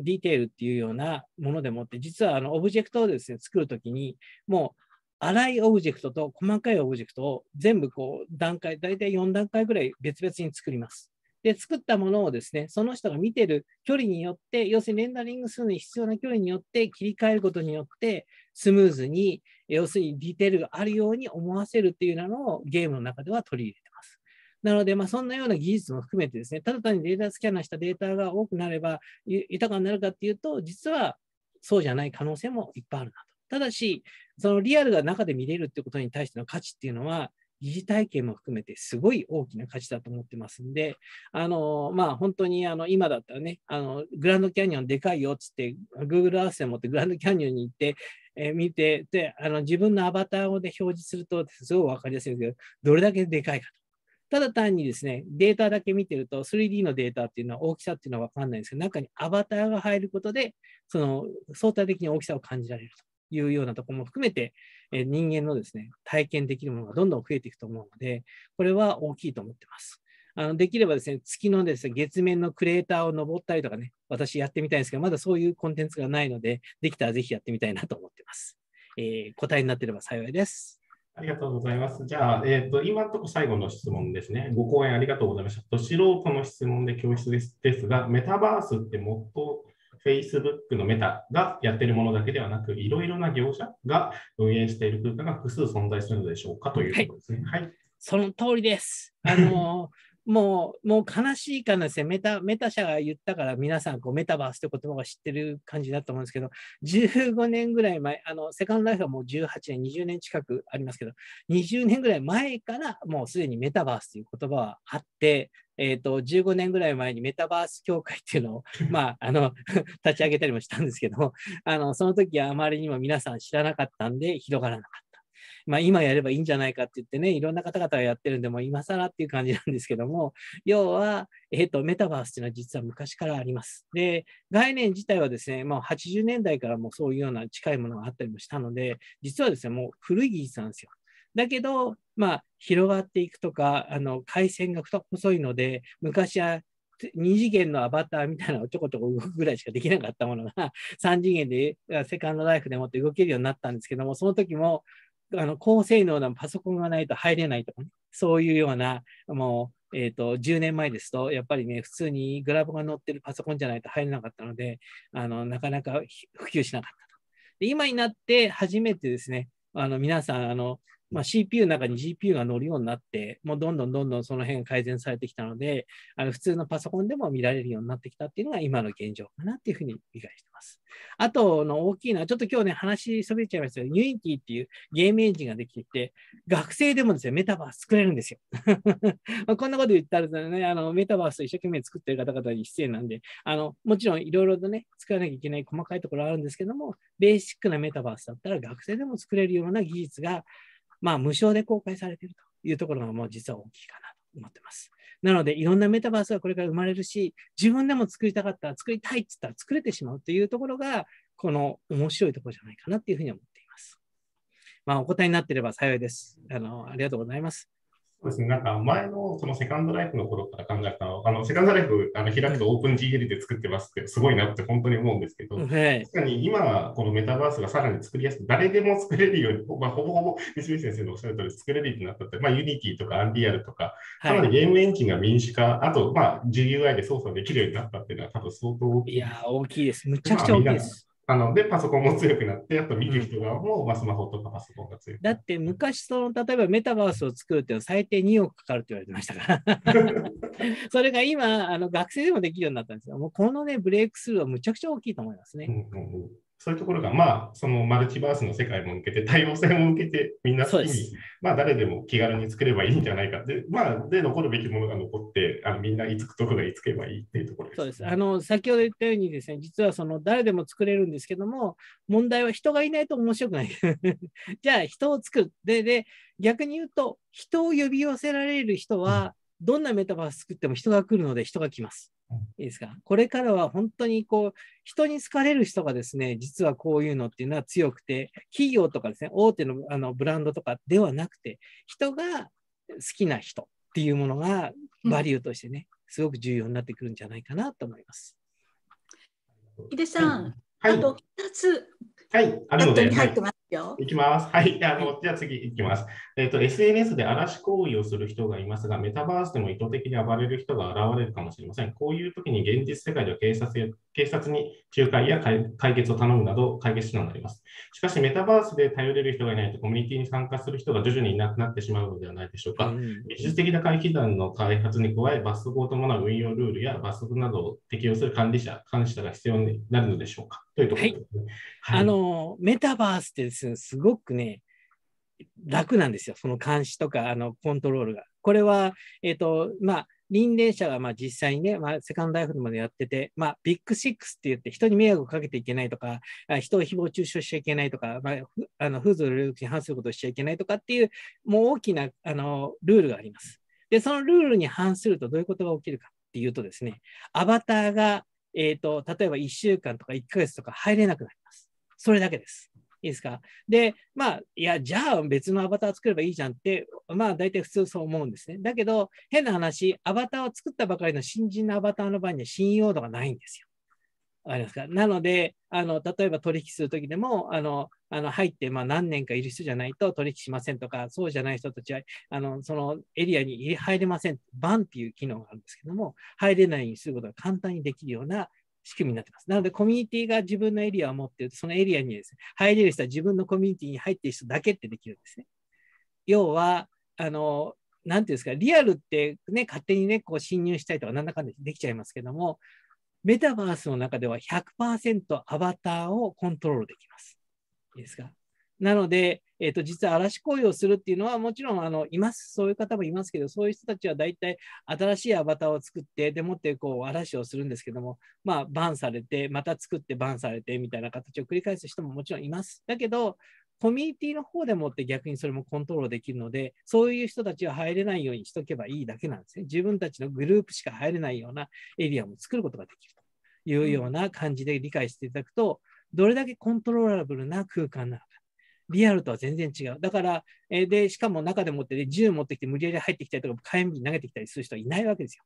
ディテールっていうようなものでもって、実はあのオブジェクトをですね、作るときに、もう粗いオブジェクトと細かいオブジェクトを全部こう段階、大体4段階ぐらい別々に作ります。で、作ったものをですね、その人が見てる距離によって、要するにレンダリングするのに必要な距離によって切り替えることによって、スムーズに、要するにディテールがあるように思わせるっていうのをゲームの中では取り入れてます。なので、まあ、そんなような技術も含めてですね、ただ単にデータスキャナーしたデータが多くなれば豊かになるかっていうと、実はそうじゃない可能性もいっぱいあるなと。ただし、そのリアルが中で見れるってことに対しての価値っていうのは、疑似体験も含めてすごい大きな価値だと思ってますんで、あのまあ、本当にあの今だったらねあの、グランドキャニオンでかいよっつって、Google Earth で持ってグランドキャニオンに行って、えー、見てであの、自分のアバターを、で表示すると、すごい分かりやすいんですけど、どれだけでかいかと。ただ単にですね、データだけ見てると、3D のデータっていうのは大きさっていうのは分かんないんですけど、中にアバターが入ることで、その相対的に大きさを感じられると。いうようなとこも含めて、え人間のですね、体験できるものがどんどん増えていくと思うので、これは大きいと思ってます。あのできればですね、月のですね、月面のクレーターを登ったりとかね、私やってみたいんですけど、まだそういうコンテンツがないので、できたらぜひやってみたいなと思ってます。えー、答えになってれば幸いです。ありがとうございます。じゃあ、えーと、今のところ最後の質問ですね。ご講演ありがとうございました。と素人の質問で教室ですですが、メタバースってもっと Facebook のメタがやっているものだけではなく、いろいろな業者が運営している空間が複数存在するのでしょうかということですね。はい、はい、その通りです。あのもう、もう悲しいかなせメタ、メタ社が言ったから皆さんこうメタバースって言葉が知ってる感じだと思うんですけど、15年ぐらい前、あの、セカンドライフはもう18年、20年近くありますけど、20年ぐらい前からもうすでにメタバースという言葉はあって、えっ、ー、と、15年ぐらい前にメタバース協会っていうのを、[laughs] まあ、あの、立ち上げたりもしたんですけど、あの、その時はあまりにも皆さん知らなかったんで広がらなかった。まあ、今やればいいんじゃないかって言ってね、いろんな方々がやってるんで、もう今更っていう感じなんですけども、要は、えっ、ー、と、メタバースっていうのは実は昔からあります。で、概念自体はですね、もう80年代からもそういうような近いものがあったりもしたので、実はですね、もう古い技術なんですよ。だけど、まあ、広がっていくとか、あの回線が細いので、昔は2次元のアバターみたいなのをちょこちょこ動くぐらいしかできなかったものが、3次元でセカンドライフでもって動けるようになったんですけども、その時もあの、高性能なパソコンがないと入れないとかね、そういうような、もう、えっ、ー、と、10年前ですと、やっぱりね、普通にグラブが載ってるパソコンじゃないと入れなかったので、あの、なかなか普及しなかったと。で今になって初めてですね、あの、皆さん、あの、まあ、CPU の中に GPU が乗るようになって、もうどんどんどんどんその辺改善されてきたので、あの普通のパソコンでも見られるようになってきたっていうのが今の現状かなっていうふうに理解してます。あとの大きいのは、ちょっと今日ね、話そびれちゃいましたけど、Unity っていうゲームエンジンができてきて、学生でもですね、メタバース作れるんですよ。[laughs] まこんなこと言ったらね、あのメタバース一生懸命作ってる方々に失礼なんで、あのもちろんいろいろとね、作らなきゃいけない細かいところあるんですけども、ベーシックなメタバースだったら学生でも作れるような技術が、まあ、無償で公開されているというところがもう実は大きいかなと思ってます。なので、いろんなメタバースがこれから生まれるし、自分でも作りたかったら、作りたいって言ったら作れてしまうというところが、この面白いところじゃないかなっていうふうに思っています。まあ、お答えになってれば幸いです。あのありがとうございます。そうですね、なんか前のそのセカンドライフの頃から考えたあのセカンドライフあの開くとオープン GL で作ってますってすごいなって本当に思うんですけど、はい、確かに今このメタバースがさらに作りやすく、誰でも作れるように、[laughs] まあ、ほぼほぼ三菱先生のおっしゃる通り作れるようになったって、まあ、ユニティとかアンリアルとか、かなりゲームエンジンが民主化、あと、まあ、GUI で操作できるようになったっていうのは多分相当大きい。いや、大きいです。むちゃくちゃ大きいです。あので、パソコンも強くなって、あと見る人側も、まあ、スマホとかパソコンが強くだって昔その、例えばメタバースを作るっていうのは最低2億かかるって言われてましたから。[laughs] それが今あの、学生でもできるようになったんですよ。もうこのね、ブレイクスルーはむちゃくちゃ大きいと思いますね。うんうんうんそういうところが、まあ、そのマルチバースの世界も受けて、多様性も受けて、みんな好きに、まあ、誰でも気軽に作ればいいんじゃないか。で、まあ、で、残るべきものが残って、あのみんな、いつくとこがいつけばいいっていうところです、そうです。あの、先ほど言ったようにですね、実はその、誰でも作れるんですけども、問題は人がいないと面白くない。[laughs] じゃあ、人を作る。で、で、逆に言うと、人を呼び寄せられる人は、どんなメタバース作っても人が来るので、人が来ます。いいですかこれからは本当にこう、人に好かれる人がですね、実はこういうのっていうのは強くて、企業とかですね、大手のあのブランドとかではなくて、人が好きな人っていうものがバリューとしてね、うん、すごく重要になってくるんじゃないかなと思います。井出さん、はい、あと2つ、はい、あといます。よ。いきます。はい。あのじゃあ次いきます。えっ、ー、と、SNS で嵐行為をする人がいますが、メタバースでも意図的に暴れる人が現れるかもしれません。こういう時に現実世界では警察警察に仲介や解決を頼むなど解決手段になります。しかし、メタバースで頼れる人がいないとコミュニティに参加する人が徐々にいなくなってしまうのではないでしょうか。うん、技術的な回避団の開発に加え、罰則を伴う運用ルールや罰則などを適用する管理者、監視者が必要になるのでしょうか。というところですね、はい、あのメタバースってす、ね、すごくね、楽なんですよ、その監視とかあのコントロールが。これは、えーとまあ、輪廻者はまあ実際にね、まあ、セカンドライフルまでやってて、まあ、ビッグシックスって言って人に迷惑をかけていけないとか、人を誹謗中傷しちゃいけないとか、まあ、あの風俗の領域に反することをしちゃいけないとかっていう、もう大きなあのルールがあります。で、そのルールに反するとどういうことが起きるかっていうとですね、アバターが、えーと、と例えば1週間とか1ヶ月とか入れなくなります。それだけです。いいですかで、まあ、いや、じゃあ別のアバター作ればいいじゃんって、まあ大体普通そう思うんですね。だけど、変な話、アバターを作ったばかりの新人のアバターの場合には信用度がないんですよ。わかりますかなので、あの例えば取引するときでも、あのあの入ってまあ何年かいる人じゃないと取引しませんとか、そうじゃない人たちはあのそのエリアに入れません、バンっていう機能があるんですけども、入れないようにすることが簡単にできるような仕組みになってます。なので、コミュニティが自分のエリアを持っていると、そのエリアにですね、入れる人は自分のコミュニティに入っている人だけってできるんですね。要は、あの、なんていうんですか、リアルってね、勝手にね、こう侵入したりとか、なんだかんだできちゃいますけども、メタバースの中では100%アバターをコントロールできます。いいですかなので、えーと、実は嵐行為をするっていうのはもちろんあのいます、そういう方もいますけど、そういう人たちは大体新しいアバターを作って、でもってこう嵐をするんですけども、まあ、バンされて、また作ってバンされてみたいな形を繰り返す人ももちろんいます。だけど、コミュニティの方でもって逆にそれもコントロールできるので、そういう人たちは入れないようにしとけばいいだけなんですね。自分たちのグループしか入れないようなエリアも作ることができるというような感じで理解していただくと、どれだけコントローラブルな空間なのか。リアルとは全然違う。だから、えで、しかも中でもって銃持ってきて無理やり入ってきたりとか、火炎瓶投げてきたりする人はいないわけですよ。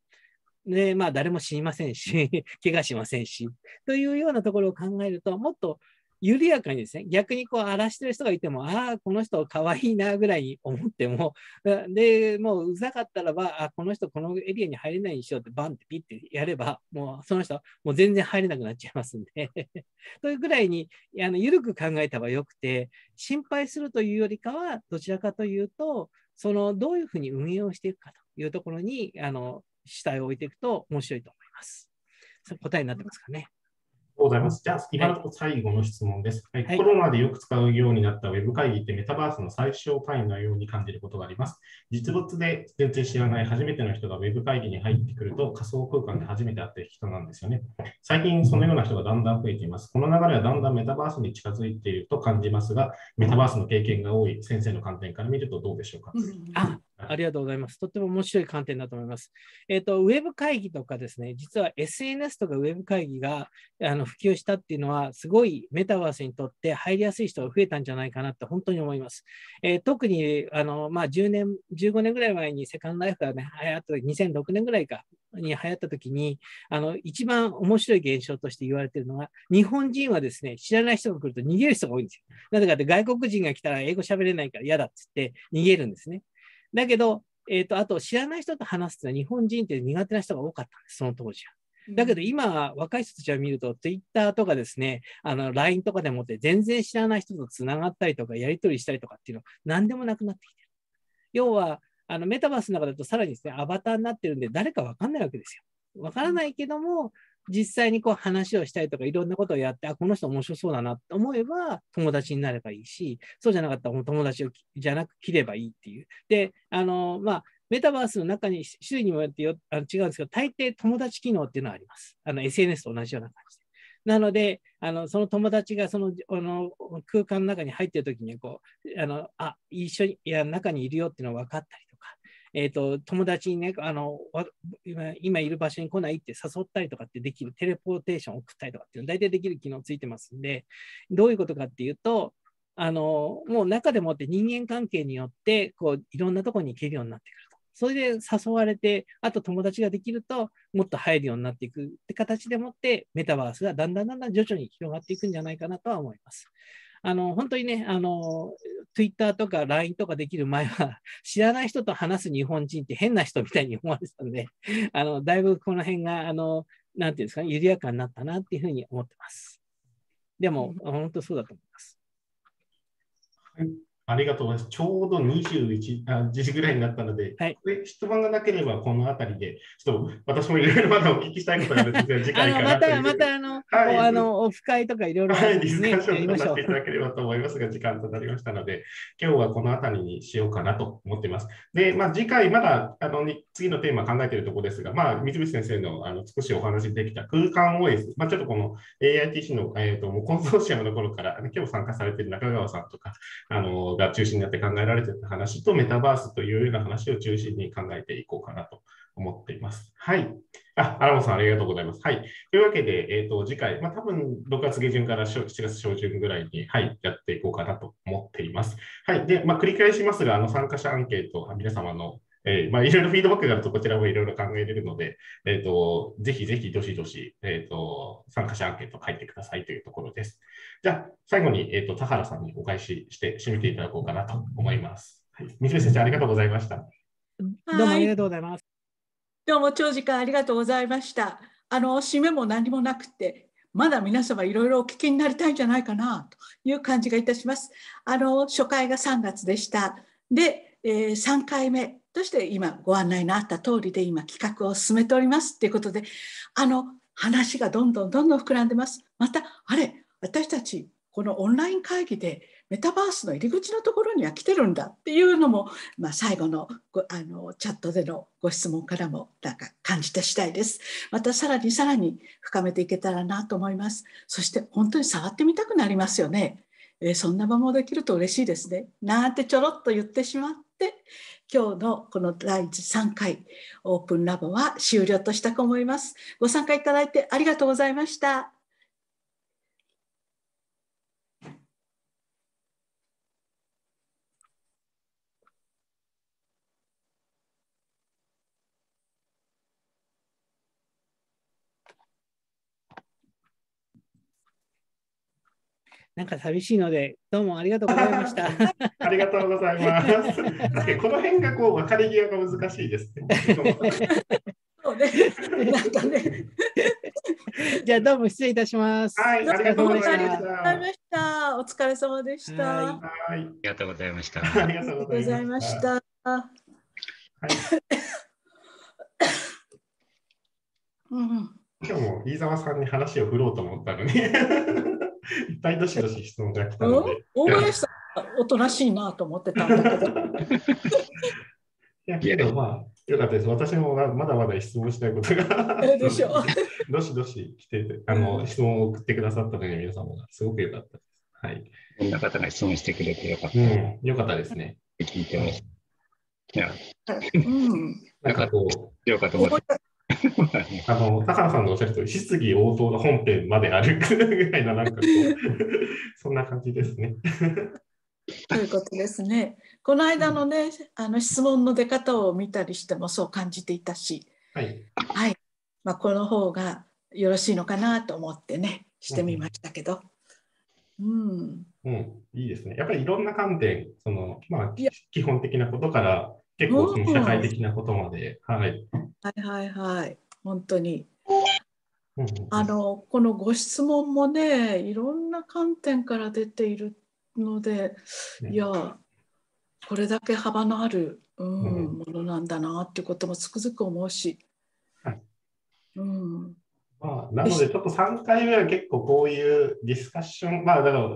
で、まあ、誰も死にませんし、[laughs] 怪我しませんし、というようなところを考えると、もっと緩やかにですね、逆にこう荒らしてる人がいても、ああ、この人かわいいなぐらいに思っても、[laughs] で、もううざかったらば、あこの人このエリアに入れないにしようってバンってピッてやれば、もうその人、もう全然入れなくなっちゃいますんで [laughs] というぐらいに、あの緩く考えた方がよくて、心配するというよりかは、どちらかというと、そのどういうふうに運営をしていくかというところに、あの、主体を置いていくと面白いと思います。答えになってますかね。ございます。じゃあ、今のところ最後の質問です、はい、はい。コロナでよく使うようになったウェブ会議ってメタバースの最小単位のように感じることがあります。実物で全然知らない初めての人がウェブ会議に入ってくると仮想空間で初めて会ってる人なんですよね。最近そのような人がだんだん増えています。この流れはだんだんメタバースに近づいていると感じますが、メタバースの経験が多い先生の観点から見るとどうでしょうか。うん、あありがとうございます。とっても面白い観点だと思います。えっ、ー、と、ウェブ会議とかですね、実は SNS とかウェブ会議があの普及したっていうのは、すごいメタバースにとって入りやすい人が増えたんじゃないかなって本当に思います。えー、特にあの、まあ、10年、15年ぐらい前にセカンドライフがね、流行った時、2006年ぐらいか。に流行った時にあの一番面白い現象として言われてるのは日本人はですね知らない人が来ると逃げる人が多いんですよ。なぜかって外国人が来たら英語喋れないから嫌だっつって逃げるんですね。だけど、えっ、ー、と、あと知らない人と話すっていうのは日本人って苦手な人が多かったんです、その当時は。だけど今、若い人たちを見ると、Twitter とかですね、あの、LINE とかでもって、全然知らない人とつながったりとか、やり取りしたりとかっていうの、何でもなくなってきてる。要は、あの、メタバースの中だとさらにですね、アバターになってるんで、誰かわかんないわけですよ。わからないけども、実際にこう話をしたりとかいろんなことをやって、あ、この人面白そうだなと思えば友達になればいいし、そうじゃなかったら友達をじゃなく切ればいいっていう。で、あの、まあ、メタバースの中に種類にもよってよあの違うんですけど、大抵友達機能っていうのはあります。あの SNS と同じような感じで。なので、あのその友達がそのあの空間の中に入ってるときにこうあのあ、一緒にいや中にいるよっていうのを分かったりえー、と、友達にね、あの、今今いる場所に来ないって誘ったりとかってできる、テレポーテーション送ったりとかっていうの大体できる機能ついてますんで、どういうことかっていうと、あの、もう中でもって人間関係によって、こう、いろんなとこに行けるようになってくると。それで誘われて、あと友達ができると、もっと入るようになっていくって形でもって、メタバースがだんだんだんだん徐々に広がっていくんじゃないかなとは思います。あの本当にね、あの Twitter とか LINE とかできる前は、[laughs] 知らない人と話す日本人って変な人みたいに思われてたんで、[laughs] あのだいぶこの辺が、あのなんていうんですか、ね、緩やかになったなっていうふうに思ってます。でも、本当そうだと思います。はいありがとうございます。ちょうど21あ時ぐらいになったので、はい、質問がなければこの辺りで、ちょっと私もいろいろまだお聞きしたいことがあるんですが、[laughs] 次回から。また、またあの、はい、あのオフ会とかいろいろ、ね、はい、ディスカッションさせていただければと思いますが、時間となりましたので、今日はこの辺りにしようかなと思っています。で、まあ、次回まだあの日次のテーマ考えているところですが、まあ、水口先生のあの少しお話できた空間 OS、まあ、ちょっとこの AITC の、えーと、うコンソーシアムの頃から、ね、今日参加されている中川さんとかあのが中心になって考えられていた話と、メタバースというような話を中心に考えていこうかなと思っています。はい。あ、荒本さん、ありがとうございます。はい。というわけで、えっ、ー、と、次回、まあ、多分6月下旬から7月初旬ぐらいに、はい、やっていこうかなと思っています。はい。で、まあ、繰り返しますが、あの、参加者アンケート、皆様のえー、まあ、いろいろフィードバックがあると、こちらもいろいろ考えれるので、えっ、ー、と、ぜひぜひ、どしどし、えっ、ー、と、参加者アンケート書いてくださいというところです。じゃあ、最後に、えっ、と、田原さんにお返しして、締めていただこうかなと思います。はい。三木先生、ありがとうございました。どうもありがとうございます。どうも長時間ありがとうございました。あの、締めも何もなくて、まだ皆様いろいろお聞きになりたいんじゃないかなという感じがいたします。あの初回が3月でした。で、えー、3回目そして今ご案内のあった通りで今企画を進めておりますっていうことであの話がどんどんどんどん膨らんでます。またあれ私たちこのオンライン会議でメタバースの入り口のところには来てるんだっていうのも、まあ、最後のあのチャットでのご質問からもなんか感じた次第です。またさらにさらに深めていけたらなと思います。そして本当に触ってみたくなりますよね。えー、そんな場もできると嬉しいですね。なんてちょろっと言ってしまって、今日のこの第3回オープンラボは終了としたと思います。ご参加いただいてありがとうございました。なんか寂しいので、どうもありがとうございました。[laughs] ありがとうございます。この辺がこう分かり際が難しいです、ね、そうね。なんかね。[laughs] じゃあどうも失礼いたします。はい、ありがとうございました。お疲れ様でした。はい、ありがとうございました。ありがとうございました。はい。うん。今日も飯沢さんに話を振ろうと思ったのに、いっぱいどしどし質問が来たので。大林さん、おとなしいなと思ってたんだけど。いや、けどまあ、よかったです。私もまだまだ質問したいことがでしょ [laughs] どしどし来てあの、質問を送ってくださったので、皆様がすごくよかったです。はい。いろんな方が質問してくれてよかった。うん、よかったですね。聞いてます。いや、うん、なんかこう、よかった。[laughs] あの高野さんのおっしゃるとおり、質疑応答の本編まであるぐらいな、なんかこう、そんな感じですね。ということですね。この間のね、あの質問の出方を見たりしてもそう感じていたし、はい、はい、まあ、この方がよろしいのかなと思ってね、してみましたけど。うん、うん、うん、いいですね。やっぱりいろんな観点、そのまあ、基本的なことから結構その社会的なことまで、はい、はいはいはい本当に。あのこのご質問もねいろんな観点から出ているので、ね、いやこれだけ幅のある、うん、うん、ものなんだなっていうこともつくづく思うし。はいうんまあ、なので、ちょっと3回目は結構こういうディスカッション、まあ、だから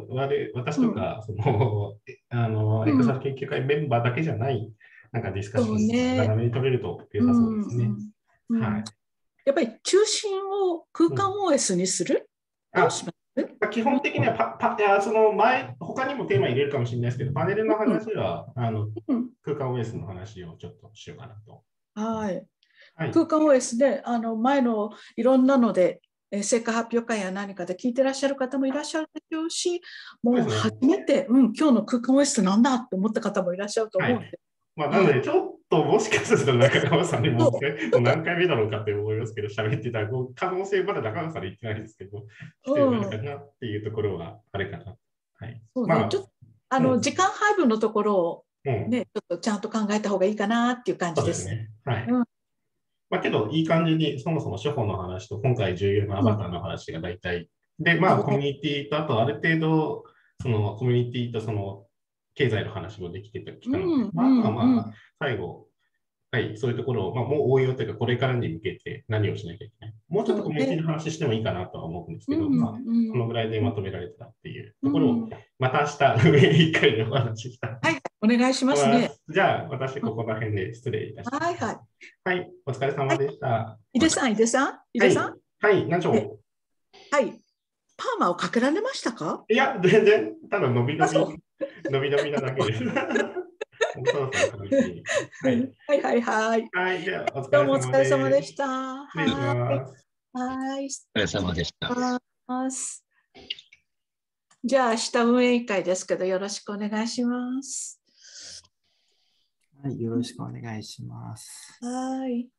私とか、その、うん、あの、エクサ研究会メンバーだけじゃないなんかディスカッションがら見かけると良さそうですね。うん、はい、やっぱり中心を空間 OS にする、どうします基本的にはパパいやその前他にもテーマ入れるかもしれないですけどパネルの話は、うん、あの空間 OS の話をちょっとしようかなと。はい、はい、空間 OS であの前のいろんなので成果発表会や何かで聞いてらっしゃる方もいらっしゃるでしょうしもう初めて、うん、今日の空間 OS って何だと思った方もいらっしゃると思うので、はいまあ、なので、ちょっともしかすると中川さんにもう何回目だろうかって思いますけど、喋ってた可能性、まだ中川さんで言ってないですけど、来てないかなっていうところはあれかな。はい、そうね、まあ、あの、時間配分のところをね、うん、ちょっとちゃんと考えた方がいいかなっていう感じです。ねはい、まあ、けど、いい感じに、そもそも処方の話と、今回重要なアバターの話が大体、で、まあ、コミュニティと、あとある程度、そのコミュニティとその経済の話もできてたりしので、うん、まあ、あとはまあ、最後、はい、そういうところを、まあ、もう応用というか、これからに向けて何をしなきゃいけない。もうちょっとコミュニティの話してもいいかなとは思うんですけど、まあ、このぐらいでまとめられたっていうところを、また明日、上一回でお話しした。はい、お願いしますね。じゃあ、私、ここら辺で失礼いたします。はい、はい。はい、お疲れ様でした。井出さん、井出さん、井出さん。はい、何丁はい、パーマをかけられましたかいや、全然、ただ伸び伸び。のびのびなだけです。はい、はいはいはい。はい、じゃあお疲れ様でした。はい。はい。お疲れ様でした。じゃあ、日運営会ですけど、よろしくお願いします。はい、よろしくお願いします。はい。